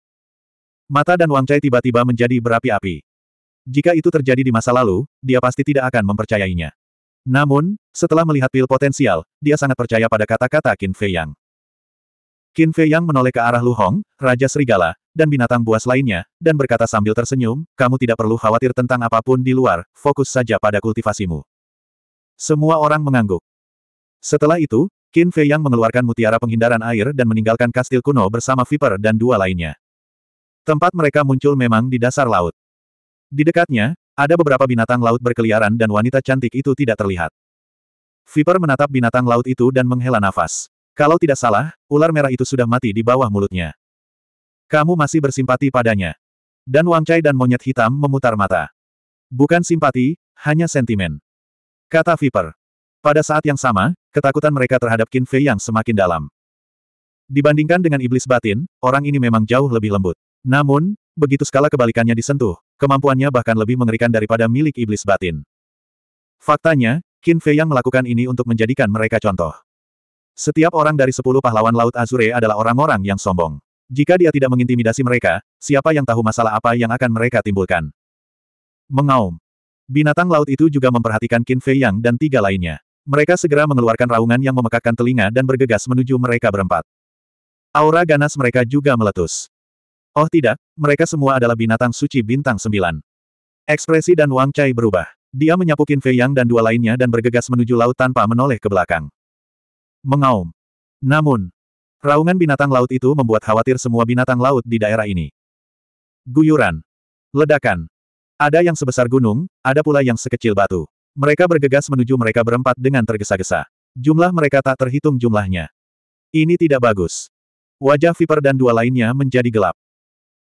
Mata dan Wang Chai tiba-tiba menjadi berapi-api. Jika itu terjadi di masa lalu, dia pasti tidak akan mempercayainya. Namun, setelah melihat pil potensial, dia sangat percaya pada kata-kata Qin Fei Yang. Qin Fei Yang menoleh ke arah Lu Hong, Raja Serigala, dan binatang buas lainnya, dan berkata sambil tersenyum, kamu tidak perlu khawatir tentang apapun di luar, fokus saja pada kultivasimu. Semua orang mengangguk. Setelah itu, Qin Fei Yang mengeluarkan mutiara penghindaran air dan meninggalkan kastil kuno bersama Viper dan dua lainnya. Tempat mereka muncul memang di dasar laut. Di dekatnya, ada beberapa binatang laut berkeliaran dan wanita cantik itu tidak terlihat. Viper menatap binatang laut itu dan menghela nafas. Kalau tidak salah, ular merah itu sudah mati di bawah mulutnya. Kamu masih bersimpati padanya. Dan Wang Chai dan monyet hitam memutar mata. Bukan simpati, hanya sentimen. Kata Viper. Pada saat yang sama, ketakutan mereka terhadap Qin Fei yang semakin dalam. Dibandingkan dengan iblis batin, orang ini memang jauh lebih lembut. Namun, begitu skala kebalikannya disentuh, kemampuannya bahkan lebih mengerikan daripada milik iblis batin. Faktanya, Qin Fei yang melakukan ini untuk menjadikan mereka contoh. Setiap orang dari sepuluh pahlawan Laut Azure adalah orang-orang yang sombong. Jika dia tidak mengintimidasi mereka, siapa yang tahu masalah apa yang akan mereka timbulkan? Mengaum. Binatang laut itu juga memperhatikan Qin Fei Yang dan tiga lainnya. Mereka segera mengeluarkan raungan yang memekakkan telinga dan bergegas menuju mereka berempat. Aura ganas mereka juga meletus. Oh tidak, mereka semua adalah binatang suci bintang sembilan. Ekspresi dan Wang Chai berubah. Dia menyapukin Fei Yang dan dua lainnya dan bergegas menuju laut tanpa menoleh ke belakang. Mengaum. Namun, raungan binatang laut itu membuat khawatir semua binatang laut di daerah ini. Guyuran. Ledakan. Ada yang sebesar gunung, ada pula yang sekecil batu. Mereka bergegas menuju mereka berempat dengan tergesa-gesa. Jumlah mereka tak terhitung jumlahnya. Ini tidak bagus. Wajah Viper dan dua lainnya menjadi gelap.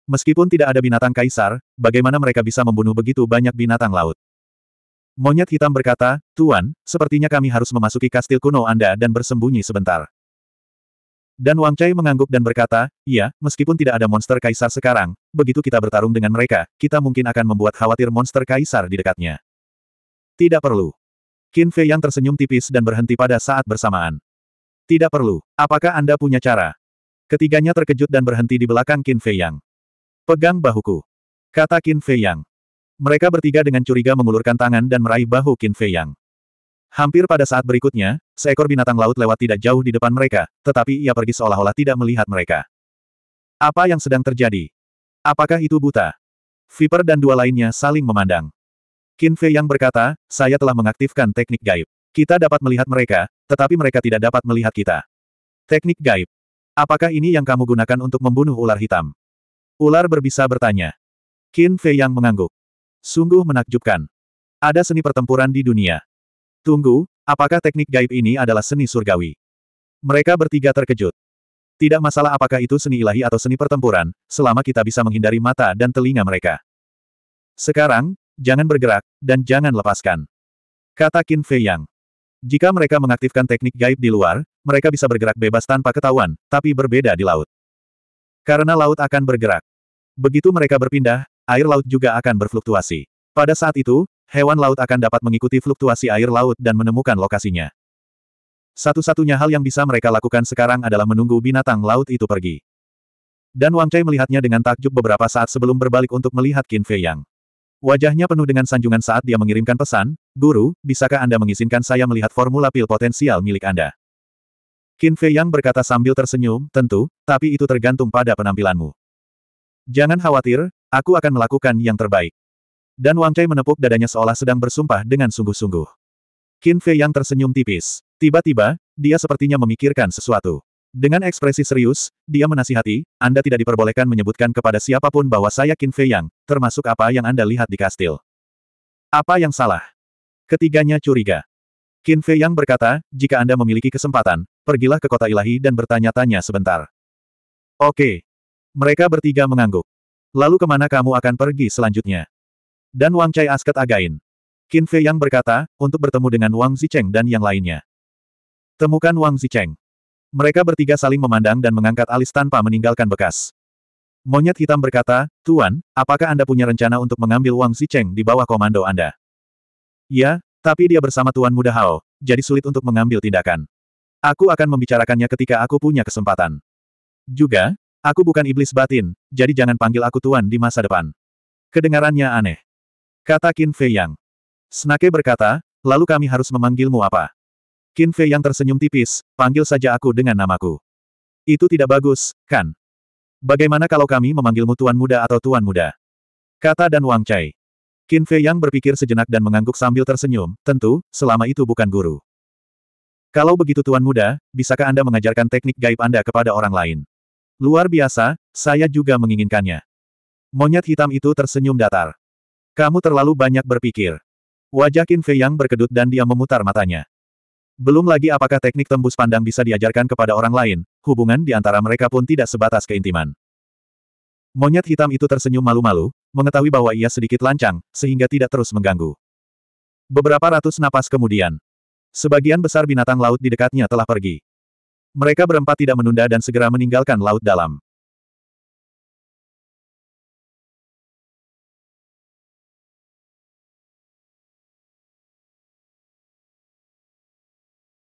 Meskipun tidak ada binatang kaisar, bagaimana mereka bisa membunuh begitu banyak binatang laut? Monyet hitam berkata, Tuan, sepertinya kami harus memasuki kastil kuno Anda dan bersembunyi sebentar. Dan Wang Chai mengangguk dan berkata, Ya, meskipun tidak ada monster kaisar sekarang, begitu kita bertarung dengan mereka, kita mungkin akan membuat khawatir monster kaisar di dekatnya. Tidak perlu. Qin Fei yang tersenyum tipis dan berhenti pada saat bersamaan. Tidak perlu. Apakah Anda punya cara? Ketiganya terkejut dan berhenti di belakang Qin Fei Yang. Pegang bahuku. Kata Qin Fei Yang. Mereka bertiga dengan curiga mengulurkan tangan dan meraih bahu Qin Fei Yang. Hampir pada saat berikutnya, seekor binatang laut lewat tidak jauh di depan mereka, tetapi ia pergi seolah-olah tidak melihat mereka. Apa yang sedang terjadi? Apakah itu buta? Viper dan dua lainnya saling memandang. Qin Fei yang berkata, saya telah mengaktifkan teknik gaib. Kita dapat melihat mereka, tetapi mereka tidak dapat melihat kita. Teknik gaib. Apakah ini yang kamu gunakan untuk membunuh ular hitam? Ular berbisa bertanya. Qin Fei yang mengangguk. Sungguh menakjubkan. Ada seni pertempuran di dunia. Tunggu, apakah teknik gaib ini adalah seni surgawi? Mereka bertiga terkejut. Tidak masalah apakah itu seni ilahi atau seni pertempuran, selama kita bisa menghindari mata dan telinga mereka. Sekarang, jangan bergerak, dan jangan lepaskan. Kata Qin Fei Yang. Jika mereka mengaktifkan teknik gaib di luar, mereka bisa bergerak bebas tanpa ketahuan, tapi berbeda di laut. Karena laut akan bergerak. Begitu mereka berpindah, air laut juga akan berfluktuasi. Pada saat itu, hewan laut akan dapat mengikuti fluktuasi air laut dan menemukan lokasinya. Satu-satunya hal yang bisa mereka lakukan sekarang adalah menunggu binatang laut itu pergi. Dan Wang Chai melihatnya dengan takjub beberapa saat sebelum berbalik untuk melihat Qin Fei Yang. Wajahnya penuh dengan sanjungan saat dia mengirimkan pesan, Guru, bisakah Anda mengizinkan saya melihat formula pil potensial milik Anda? Qin Fei Yang berkata sambil tersenyum, tentu, tapi itu tergantung pada penampilanmu. Jangan khawatir, aku akan melakukan yang terbaik. Dan Wang Chai menepuk dadanya seolah sedang bersumpah dengan sungguh-sungguh. Qin Fei Yang tersenyum tipis. Tiba-tiba, dia sepertinya memikirkan sesuatu. Dengan ekspresi serius, dia menasihati, Anda tidak diperbolehkan menyebutkan kepada siapapun bahwa saya Qin Fei Yang, termasuk apa yang Anda lihat di kastil. Apa yang salah? Ketiganya curiga. Qin Fei Yang berkata, jika Anda memiliki kesempatan, pergilah ke kota ilahi dan bertanya-tanya sebentar. Oke. Mereka bertiga mengangguk. Lalu kemana kamu akan pergi selanjutnya? Dan Wang Chai Asket Again. Qin Fei Yang berkata, untuk bertemu dengan Wang Zicheng dan yang lainnya. Temukan Wang Zicheng. Mereka bertiga saling memandang dan mengangkat alis tanpa meninggalkan bekas. Monyet hitam berkata, Tuan, apakah Anda punya rencana untuk mengambil Wang Zicheng di bawah komando Anda? Ya, tapi dia bersama Tuan Muda Hao, jadi sulit untuk mengambil tindakan. Aku akan membicarakannya ketika aku punya kesempatan. Juga, aku bukan iblis batin, jadi jangan panggil aku Tuan di masa depan. Kedengarannya aneh. Kata Qin Fei Yang. Snake berkata, lalu kami harus memanggilmu apa? Qin Fei yang tersenyum tipis, panggil saja aku dengan namaku. Itu tidak bagus, kan? Bagaimana kalau kami memanggilmu Tuan Muda atau Tuan Muda? Kata dan Wang Chai. Qin Fei yang berpikir sejenak dan mengangguk sambil tersenyum, tentu, selama itu bukan guru. Kalau begitu Tuan Muda, bisakah Anda mengajarkan teknik gaib Anda kepada orang lain? Luar biasa, saya juga menginginkannya. Monyet hitam itu tersenyum datar. Kamu terlalu banyak berpikir. Wajah Qin Fei yang berkedut dan dia memutar matanya. Belum lagi apakah teknik tembus pandang bisa diajarkan kepada orang lain, hubungan di antara mereka pun tidak sebatas keintiman. Monyet hitam itu tersenyum malu-malu, mengetahui bahwa ia sedikit lancang, sehingga tidak terus mengganggu. Beberapa ratus napas kemudian, sebagian besar binatang laut di dekatnya telah pergi. Mereka berempat tidak menunda dan segera meninggalkan laut dalam.